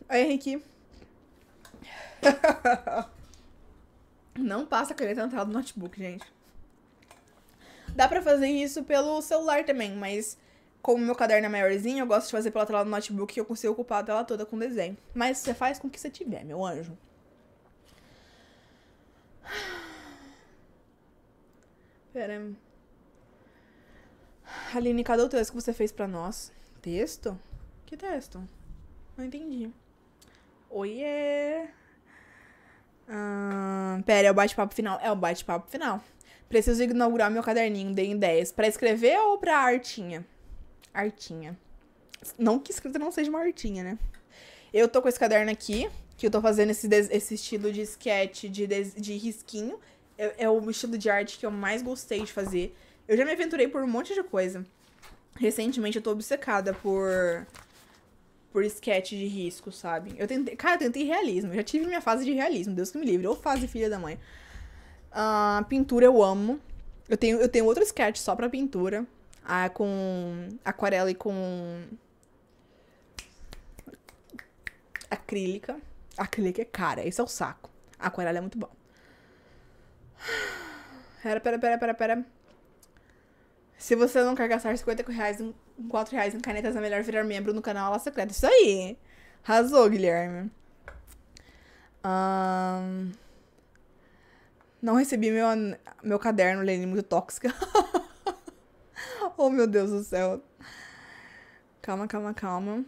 Aí, Henrique. não passa a caneta na tela do notebook, gente. Dá pra fazer isso pelo celular também, mas como meu caderno é maiorzinho, eu gosto de fazer pela tela do notebook e eu consigo ocupar a tela toda com desenho. Mas você faz com o que você tiver, meu anjo. Pera. Aline, cadê o texto que você fez pra nós? Texto? Que texto? Não entendi. Oiê! Hum, pera, é o bate-papo final. É o bate-papo final. Preciso inaugurar meu caderninho, dei ideias. Pra escrever ou pra artinha? Artinha. Não que escrita não seja uma artinha, né? Eu tô com esse caderno aqui, que eu tô fazendo esse, esse estilo de sketch, de, de risquinho. É, é o estilo de arte que eu mais gostei de fazer. Eu já me aventurei por um monte de coisa. Recentemente eu tô obcecada por por sketch de risco, sabe? Eu tentei, cara, eu tentei realismo. Eu já tive minha fase de realismo, Deus que me livre. Ou fase filha da mãe. Uh, pintura eu amo. Eu tenho, eu tenho outro sketch só pra pintura. Ah, com aquarela e com acrílica. Acrílica é cara, esse é o saco. Aquarela é muito bom. Pera, pera, pera, pera, pera. Se você não quer gastar 50 reais, 4 reais em canetas, é melhor virar membro no canal Ala Secreta. Isso aí! Arrasou, Guilherme. Ahn... Um... Não recebi meu, meu caderno, Lene, é muito tóxica. oh, meu Deus do céu. Calma, calma, calma.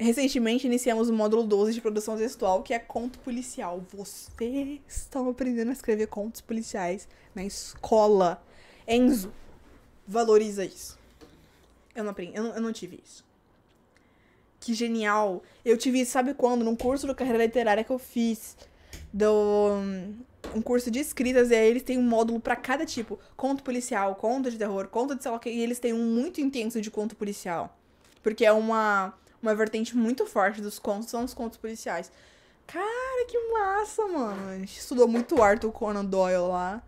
Recentemente iniciamos o módulo 12 de produção textual, que é conto policial. Vocês estão aprendendo a escrever contos policiais na escola. Enzo, valoriza isso. Eu não aprendi, eu não, eu não tive isso. Que genial. Eu tive, sabe quando? Num curso do Carreira Literária que eu fiz do um curso de escritas e aí eles têm um módulo para cada tipo, conto policial, conto de terror, conto de sei lá o que, e eles têm um muito intenso de conto policial, porque é uma uma vertente muito forte dos contos são os contos policiais. Cara, que massa, mano. A gente estudou muito Arthur Conan Doyle lá.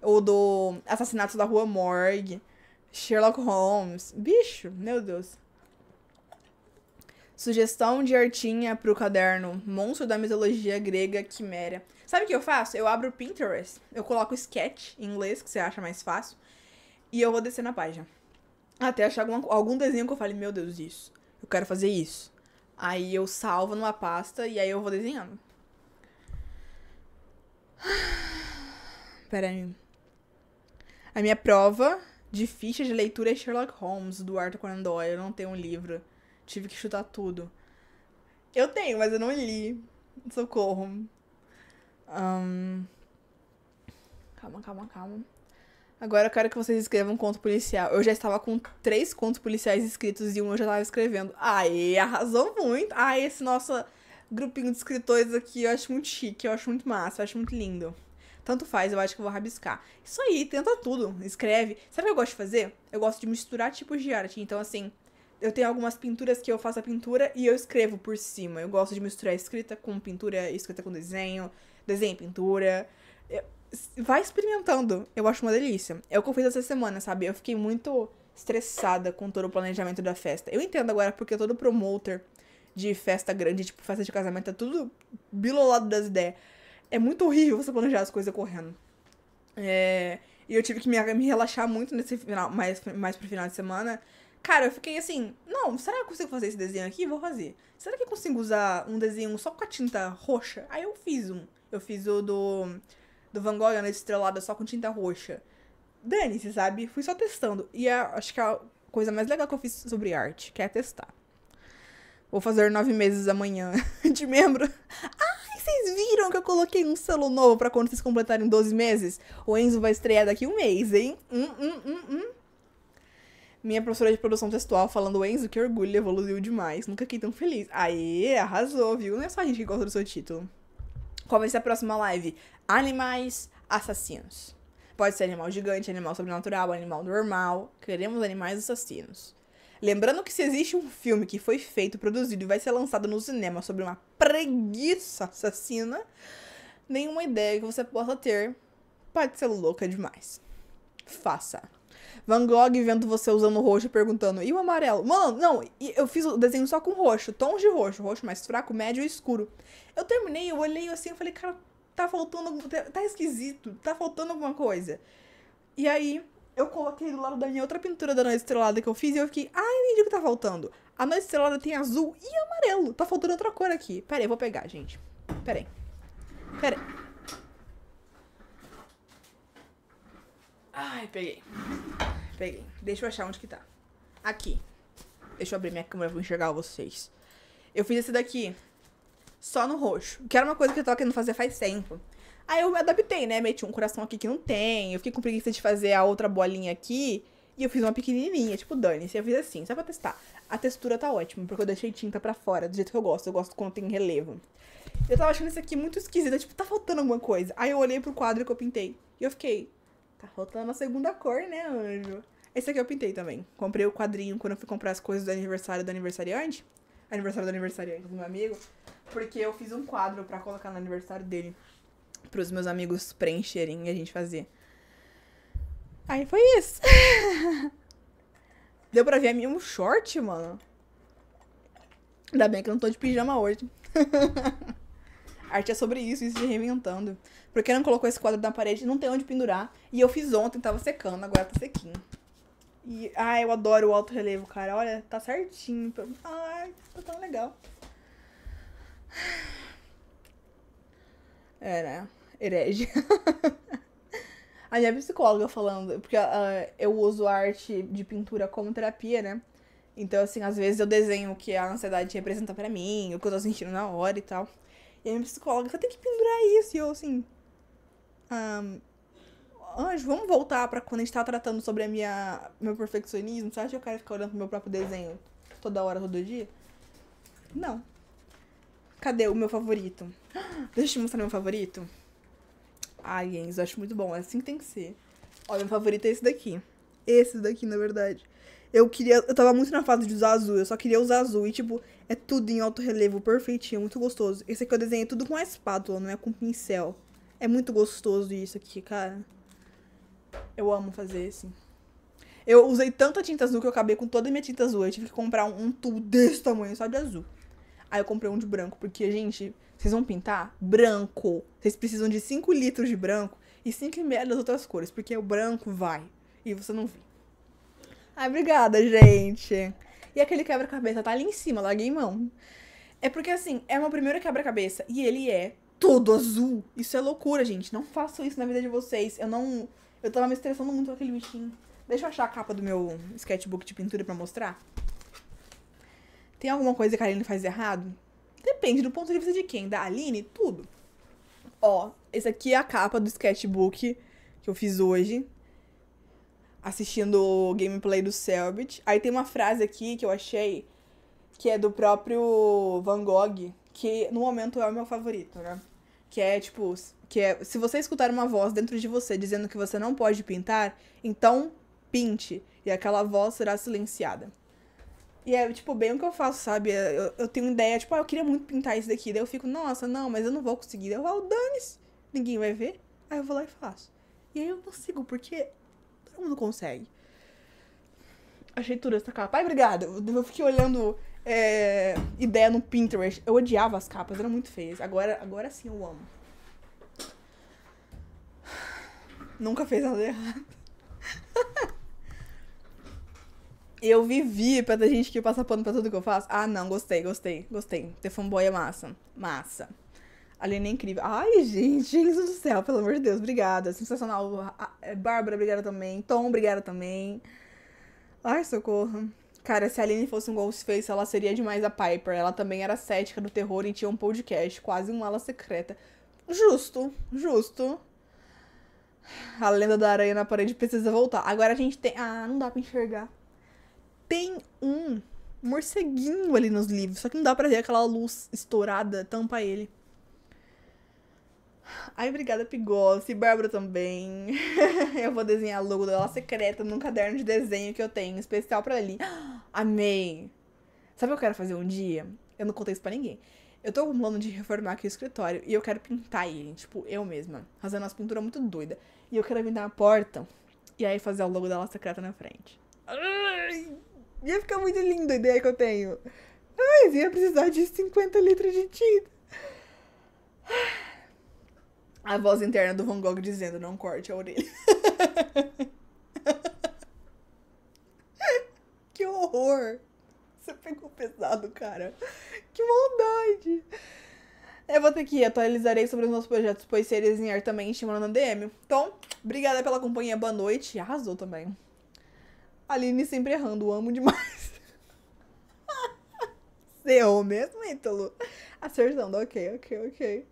Ou do Assassinato da Rua Morgue. Sherlock Holmes. Bicho, meu Deus. Sugestão de artinha pro caderno Monstro da Mitologia Grega Quimera. Sabe o que eu faço? Eu abro o Pinterest, eu coloco sketch em inglês, que você acha mais fácil, e eu vou descer na página. Até achar algum, algum desenho que eu falei meu Deus, isso. Eu quero fazer isso. Aí eu salvo numa pasta e aí eu vou desenhando. Pera aí. A minha prova de ficha de leitura é Sherlock Holmes, do Arthur Conan Doyle. Eu não tenho um livro tive que chutar tudo. Eu tenho, mas eu não li. Socorro. Um... Calma, calma, calma. Agora eu quero que vocês escrevam um conto policial. Eu já estava com três contos policiais escritos e um eu já estava escrevendo. Aí, arrasou muito. ai esse nosso grupinho de escritores aqui eu acho muito chique, eu acho muito massa, eu acho muito lindo. Tanto faz, eu acho que eu vou rabiscar. Isso aí, tenta tudo, escreve. Sabe o que eu gosto de fazer? Eu gosto de misturar tipos de arte. Então, assim, eu tenho algumas pinturas que eu faço a pintura e eu escrevo por cima. Eu gosto de misturar escrita com pintura, escrita com desenho, desenho e pintura. Eu, vai experimentando. Eu acho uma delícia. É o que eu fiz essa semana, sabe? Eu fiquei muito estressada com todo o planejamento da festa. Eu entendo agora porque todo promoter de festa grande, tipo festa de casamento, é tudo bilolado das ideias. É muito horrível você planejar as coisas correndo. É... E eu tive que me, me relaxar muito nesse final, mais, mais pro final de semana Cara, eu fiquei assim, não, será que eu consigo fazer esse desenho aqui? Vou fazer. Será que eu consigo usar um desenho só com a tinta roxa? Aí eu fiz um. Eu fiz o do, do Van Gogh na estrelada só com tinta roxa. Dane-se, sabe? Fui só testando. E é, acho que é a coisa mais legal que eu fiz sobre arte, que é testar. Vou fazer nove meses amanhã de membro. Ai, vocês viram que eu coloquei um selo novo para quando vocês completarem 12 meses? O Enzo vai estrear daqui um mês, hein? Hum, hum, hum, hum. Minha professora de produção textual falando, Enzo, que orgulho, evoluiu demais. Nunca fiquei tão feliz. Aí, arrasou, viu? Não é só a gente que gosta do seu título. Qual vai ser a próxima live? Animais assassinos. Pode ser animal gigante, animal sobrenatural, animal normal. Queremos animais assassinos. Lembrando que se existe um filme que foi feito, produzido e vai ser lançado no cinema sobre uma preguiça assassina, nenhuma ideia que você possa ter pode ser louca demais. Faça. Van Gogh vendo você usando roxo e perguntando, e o amarelo? Mano, não, eu fiz o desenho só com roxo, tons de roxo, roxo mais fraco, médio e escuro. Eu terminei, eu olhei assim, eu falei, cara, tá faltando, tá, tá esquisito, tá faltando alguma coisa. E aí, eu coloquei do lado da minha outra pintura da Noite Estrelada que eu fiz e eu fiquei, ai me entendi o que tá faltando. A Noite Estrelada tem azul e amarelo, tá faltando outra cor aqui. Pera aí, eu vou pegar, gente. Pera aí. Pera aí. Ai, peguei. Peguei. Deixa eu achar onde que tá. Aqui. Deixa eu abrir minha câmera, vou enxergar vocês. Eu fiz esse daqui só no roxo, que era uma coisa que eu tava querendo fazer faz tempo. Aí eu adaptei, né? Meti um coração aqui que não tem. Eu fiquei com preguiça de fazer a outra bolinha aqui. E eu fiz uma pequenininha, tipo, dane-se. Eu fiz assim, só pra testar. A textura tá ótima, porque eu deixei tinta pra fora, do jeito que eu gosto. Eu gosto quando tem relevo. Eu tava achando isso aqui muito esquisito, tipo, tá faltando alguma coisa. Aí eu olhei pro quadro que eu pintei. E eu fiquei, Tá faltando a segunda cor, né, anjo? Esse aqui eu pintei também. Comprei o quadrinho quando eu fui comprar as coisas do aniversário do aniversariante. Aniversário do aniversariante do meu amigo. Porque eu fiz um quadro para colocar no aniversário dele. para os meus amigos preencherem e a gente fazer. Aí foi isso. Deu pra ver a minha um short, mano. Ainda bem que eu não tô de pijama hoje. arte é sobre isso, isso se reinventando. Porque não colocou esse quadro na parede, não tem onde pendurar. E eu fiz ontem, tava secando, agora tá sequinho. E, ai, eu adoro o alto relevo, cara. Olha, tá certinho. Ai, tá tão legal. É, né? Herege. a minha psicóloga falando, porque uh, eu uso arte de pintura como terapia, né? Então, assim, às vezes eu desenho o que a ansiedade representa para mim, o que eu tô sentindo na hora e tal. E a minha psicóloga, você tem que pendurar isso. E eu assim. Um, Anjo, vamos voltar pra quando a gente tá tratando sobre a minha, meu perfeccionismo. Você acha que eu quero ficar olhando pro meu próprio desenho toda hora, todo dia? Não. Cadê o meu favorito? Ah, deixa eu te mostrar meu favorito. Ai, eu acho muito bom. É assim que tem que ser. Olha, meu favorito é esse daqui. Esse daqui, na verdade. Eu queria. Eu tava muito na fase de usar azul. Eu só queria usar azul. E, tipo, é tudo em alto relevo, perfeitinho, muito gostoso. Esse aqui eu desenhei tudo com a espátula, não é com pincel. É muito gostoso isso aqui, cara. Eu amo fazer assim. Eu usei tanta tinta azul que eu acabei com toda a minha tinta azul. Eu tive que comprar um, tubo desse tamanho, só de azul. Aí eu comprei um de branco, porque, gente, vocês vão pintar branco. Vocês precisam de 5 litros de branco e 5 ml das outras cores, porque o branco vai e você não vê. Ai, obrigada, gente. E aquele quebra-cabeça tá ali em cima, larguei mão. É porque, assim, é uma primeira quebra-cabeça e ele é todo azul. Isso é loucura, gente. Não façam isso na vida de vocês. Eu não. Eu tava me estressando muito com aquele bichinho. Deixa eu achar a capa do meu sketchbook de pintura para mostrar. Tem alguma coisa que a Aline faz errado? Depende do ponto de vista de quem. Da Aline, tudo. Ó, esse aqui é a capa do sketchbook que eu fiz hoje assistindo o gameplay do Selbit. Aí tem uma frase aqui que eu achei, que é do próprio Van Gogh, que no momento é o meu favorito, né? Que é tipo, que é se você escutar uma voz dentro de você dizendo que você não pode pintar, então pinte e aquela voz será silenciada. E é, tipo, bem o que eu faço, sabe? É, eu, eu tenho ideia, tipo, ah, eu queria muito pintar isso daqui. Daí eu fico, nossa, não, mas eu não vou conseguir. Daí eu falo, dane-se, ninguém vai ver. Aí eu vou lá e faço. E aí eu consigo, porque Todo mundo consegue. Achei tudo essa capa. Ai, obrigada. Eu fiquei olhando é, ideia no Pinterest. Eu odiava as capas, eram muito feias. Agora, agora sim eu amo. Nunca fez nada errado. eu vivi pra ter gente que passa pano pra tudo que eu faço. Ah, não, gostei, gostei, gostei. Ter fanboy é massa. Massa. A é incrível. Ai, gente, Jesus do céu, pelo amor de Deus, obrigada. Sensacional. Bárbara, obrigada também. Tom, obrigada também. Ai, socorro. Cara, se a Aline fosse um Ghostface, ela seria demais a Piper. Ela também era cética do terror e tinha um podcast, quase um ala secreta. Justo, justo. A lenda da aranha na parede precisa voltar. Agora a gente tem. Ah, não dá pra enxergar. Tem um morceguinho ali nos livros, só que não dá pra ver aquela luz estourada, tampa ele. Ai, obrigada, Pigossi. Bárbara também. eu vou desenhar logo dela secreta num caderno de desenho que eu tenho, especial para ali. Amei! Sabe o que eu quero fazer um dia? Eu não contei isso pra ninguém. Eu tô com um plano de reformar aqui o escritório e eu quero pintar ele, tipo, eu mesma, fazendo umas pinturas muito doida. E eu quero pintar a porta e aí fazer o logo dela secreta na frente. Ai, ia ficar muito linda a ideia que eu tenho. Ai, ia precisar de 50 litros de tinta a voz interna do Van Gogh dizendo: não corte a orelha. que horror! Você pegou pesado, cara. Que maldade! Eu vou ter que ir, atualizarei sobre os meus projetos, pois se desenhar também estimulando a DM. Então, obrigada pela companhia, boa noite. Arrasou também. Aline sempre errando, amo demais. Você errou mesmo, Ítalo? Acertando, ok, ok, ok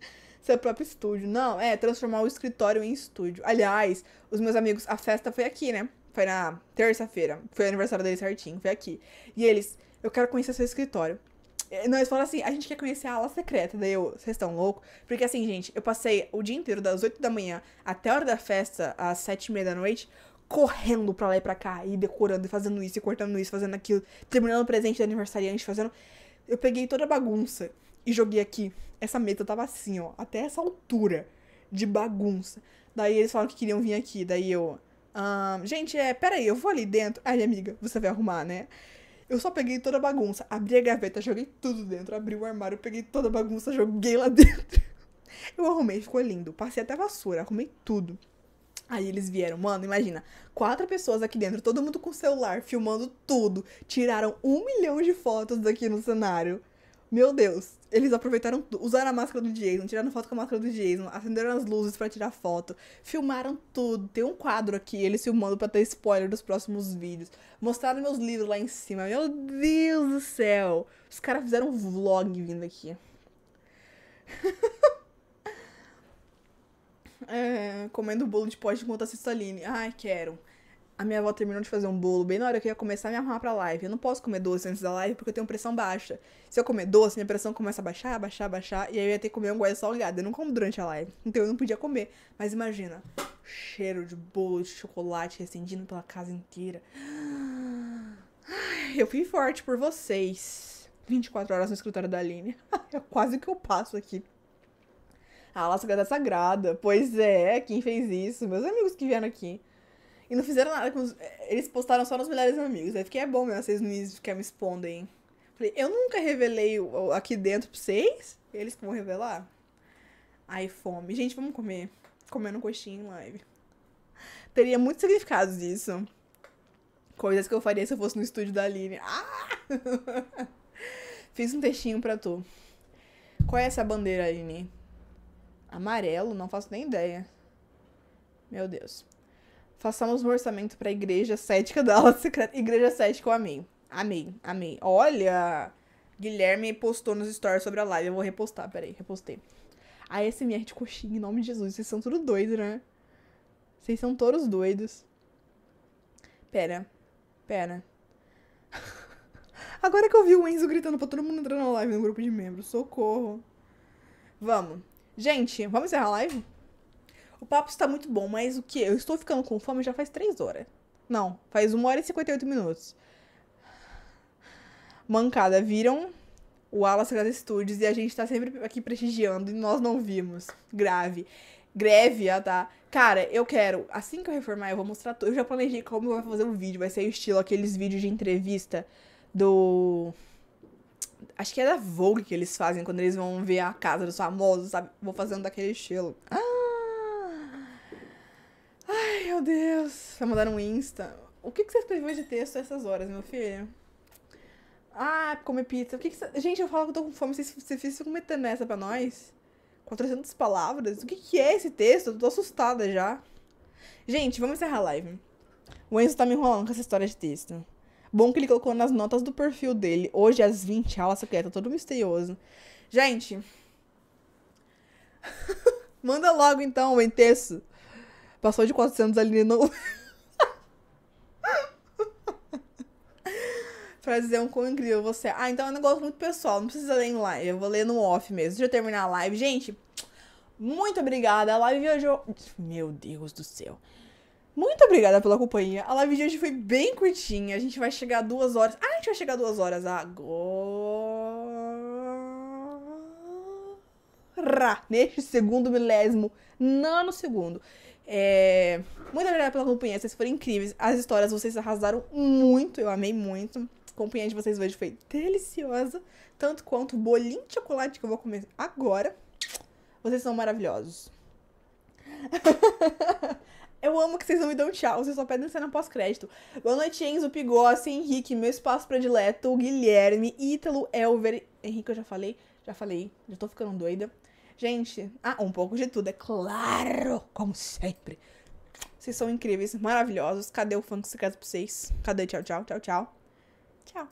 seu próprio estúdio. Não, é transformar o escritório em estúdio. Aliás, os meus amigos, a festa foi aqui, né? Foi na terça-feira. Foi o aniversário deles certinho, foi aqui. E eles, eu quero conhecer seu escritório. Nós eles assim, a gente quer conhecer a ala secreta. Daí eu, vocês estão loucos? Porque assim, gente, eu passei o dia inteiro, das 8 da manhã até a hora da festa, às 7 e meia da noite, correndo pra lá e pra cá, e decorando, e fazendo isso, e cortando isso, fazendo aquilo, terminando o presente do aniversariante, fazendo. Eu peguei toda a bagunça e joguei aqui. Essa meta tava assim, ó, até essa altura de bagunça. Daí eles falaram que queriam vir aqui. Daí eu. Ah, gente, é, peraí, eu vou ali dentro. Aí, amiga, você vai arrumar, né? Eu só peguei toda a bagunça, abri a gaveta, joguei tudo dentro, abri o armário, peguei toda a bagunça, joguei lá dentro. Eu arrumei, ficou lindo. Passei até vassoura, arrumei tudo. Aí eles vieram, mano, imagina, quatro pessoas aqui dentro, todo mundo com celular, filmando tudo. Tiraram um milhão de fotos daqui no cenário. Meu Deus, eles aproveitaram, usaram a máscara do Jason, tiraram foto com a máscara do Jason, acenderam as luzes para tirar foto, filmaram tudo. Tem um quadro aqui, eles filmando para ter spoiler dos próximos vídeos. Mostraram meus livros lá em cima. Meu Deus do céu! Os caras fizeram um vlog vindo aqui. é, comendo bolo de pós de conta a Ai, quero a minha avó terminou de fazer um bolo bem na hora que eu ia começar a me arrumar pra live. Eu não posso comer doce antes da live porque eu tenho pressão baixa. Se eu comer doce, minha pressão começa a baixar, baixar, baixar. E aí eu ia ter que comer um guarda salgado. Eu não como durante a live. Então eu não podia comer. Mas imagina, cheiro de bolo de chocolate recendindo pela casa inteira. eu fui forte por vocês. 24 horas no escritório da Aline. é quase o que eu passo aqui. A Lasca da tá Sagrada. Pois é, quem fez isso? Meus amigos que vieram aqui. E não fizeram nada. Os... Eh, eles postaram só nos melhores amigos. Aí fiquei, é bom mesmo, vocês não querem me escondem. Falei, eu nunca revelei aqui dentro pra vocês. Eles que vão revelar. ai fome. Gente, vamos comer. Comendo coxinha em live. Teria muitos significados isso. Coisas que eu faria se eu fosse no estúdio da Aline. Ah! Fiz um textinho pra tu. Qual é essa bandeira, Aline? Amarelo? Não faço nem ideia. Meu Deus. Façamos um orçamento para a igreja cética da aula secreta. Igreja cética, eu amei. Amei, amei. Olha! Guilherme postou nos stories sobre a live. Eu vou repostar, peraí, repostei. A SMR de coxinha, em nome de Jesus. Vocês são tudo doidos, né? Vocês são todos doidos. Pera, pera. Agora que eu vi o Enzo gritando pra todo mundo entrar na live no grupo de membros. Socorro. Vamos. Gente, vamos encerrar a live? O papo está muito bom, mas o que? Eu estou ficando com fome já faz três horas. Não, faz uma hora e 58 minutos. Mancada, viram? O Alas Studios e a gente tá sempre aqui prestigiando e nós não vimos. Grave. Greve, ah tá. Cara, eu quero, assim que eu reformar, eu vou mostrar tudo. Eu já planejei como eu vou fazer um vídeo. Vai ser o estilo aqueles vídeos de entrevista do. Acho que é da Vogue que eles fazem quando eles vão ver a casa dos famosos, sabe? Vou fazendo daquele estilo. Ah! Meu Deus. Vai mandar um Insta. O que, que você escreveu de texto a essas horas, meu filho? Ah, comer pizza. O que, que você... Gente, eu falo que eu tô com fome. Vocês, vocês ficam metendo essa pra nós? 400 palavras? O que, que é esse texto? Eu tô assustada já. Gente, vamos encerrar a live. O Enzo tá me enrolando com essa história de texto. Bom que ele colocou nas notas do perfil dele. Hoje, às 20, aula secreta, todo misterioso. Gente. Manda logo então o texto. Passou de 400 ali não. pra dizer um quão incrível você é. Ah, então é um negócio muito pessoal, não precisa ler em live. Eu vou ler no off mesmo. Deixa eu terminar a live. Gente, muito obrigada. A live de hoje. Meu Deus do céu. Muito obrigada pela companhia. A live de hoje foi bem curtinha. A gente vai chegar a duas horas. Ah, a gente vai chegar a duas horas agora. Neste segundo milésimo nanosegundo. É... Muito obrigada pela companhia, vocês foram incríveis. As histórias vocês arrasaram muito, eu amei muito. A companhia de vocês hoje foi deliciosa, tanto quanto o bolinho de chocolate que eu vou comer agora. Vocês são maravilhosos. eu amo que vocês não me dão tchau, vocês só pedem cena pós-crédito. Boa noite, Enzo, Pigossi, Henrique, meu espaço predileto, Guilherme, Ítalo, Elver. Henrique, eu já falei, já falei, já tô ficando doida. Gente, ah, um pouco de tudo, é claro, como sempre. Vocês são incríveis, maravilhosos. Cadê o funk se casa pra vocês? Cadê? Tchau, tchau, tchau, tchau. Tchau.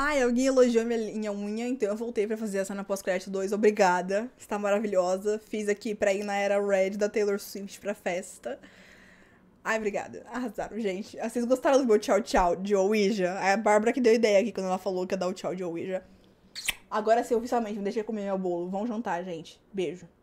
Ai, alguém elogiou minha unha, então eu voltei para fazer essa na pós-crédito 2. Obrigada, está maravilhosa. Fiz aqui pra ir na era red da Taylor Swift pra festa. Ai, obrigada. Arrasaram, gente. Ah, vocês gostaram do meu tchau-tchau de Ouija? É a Bárbara que deu ideia aqui quando ela falou que ia dar o tchau de Ouija. Agora sim, oficialmente, me deixei comer meu bolo. Vão jantar, gente. Beijo.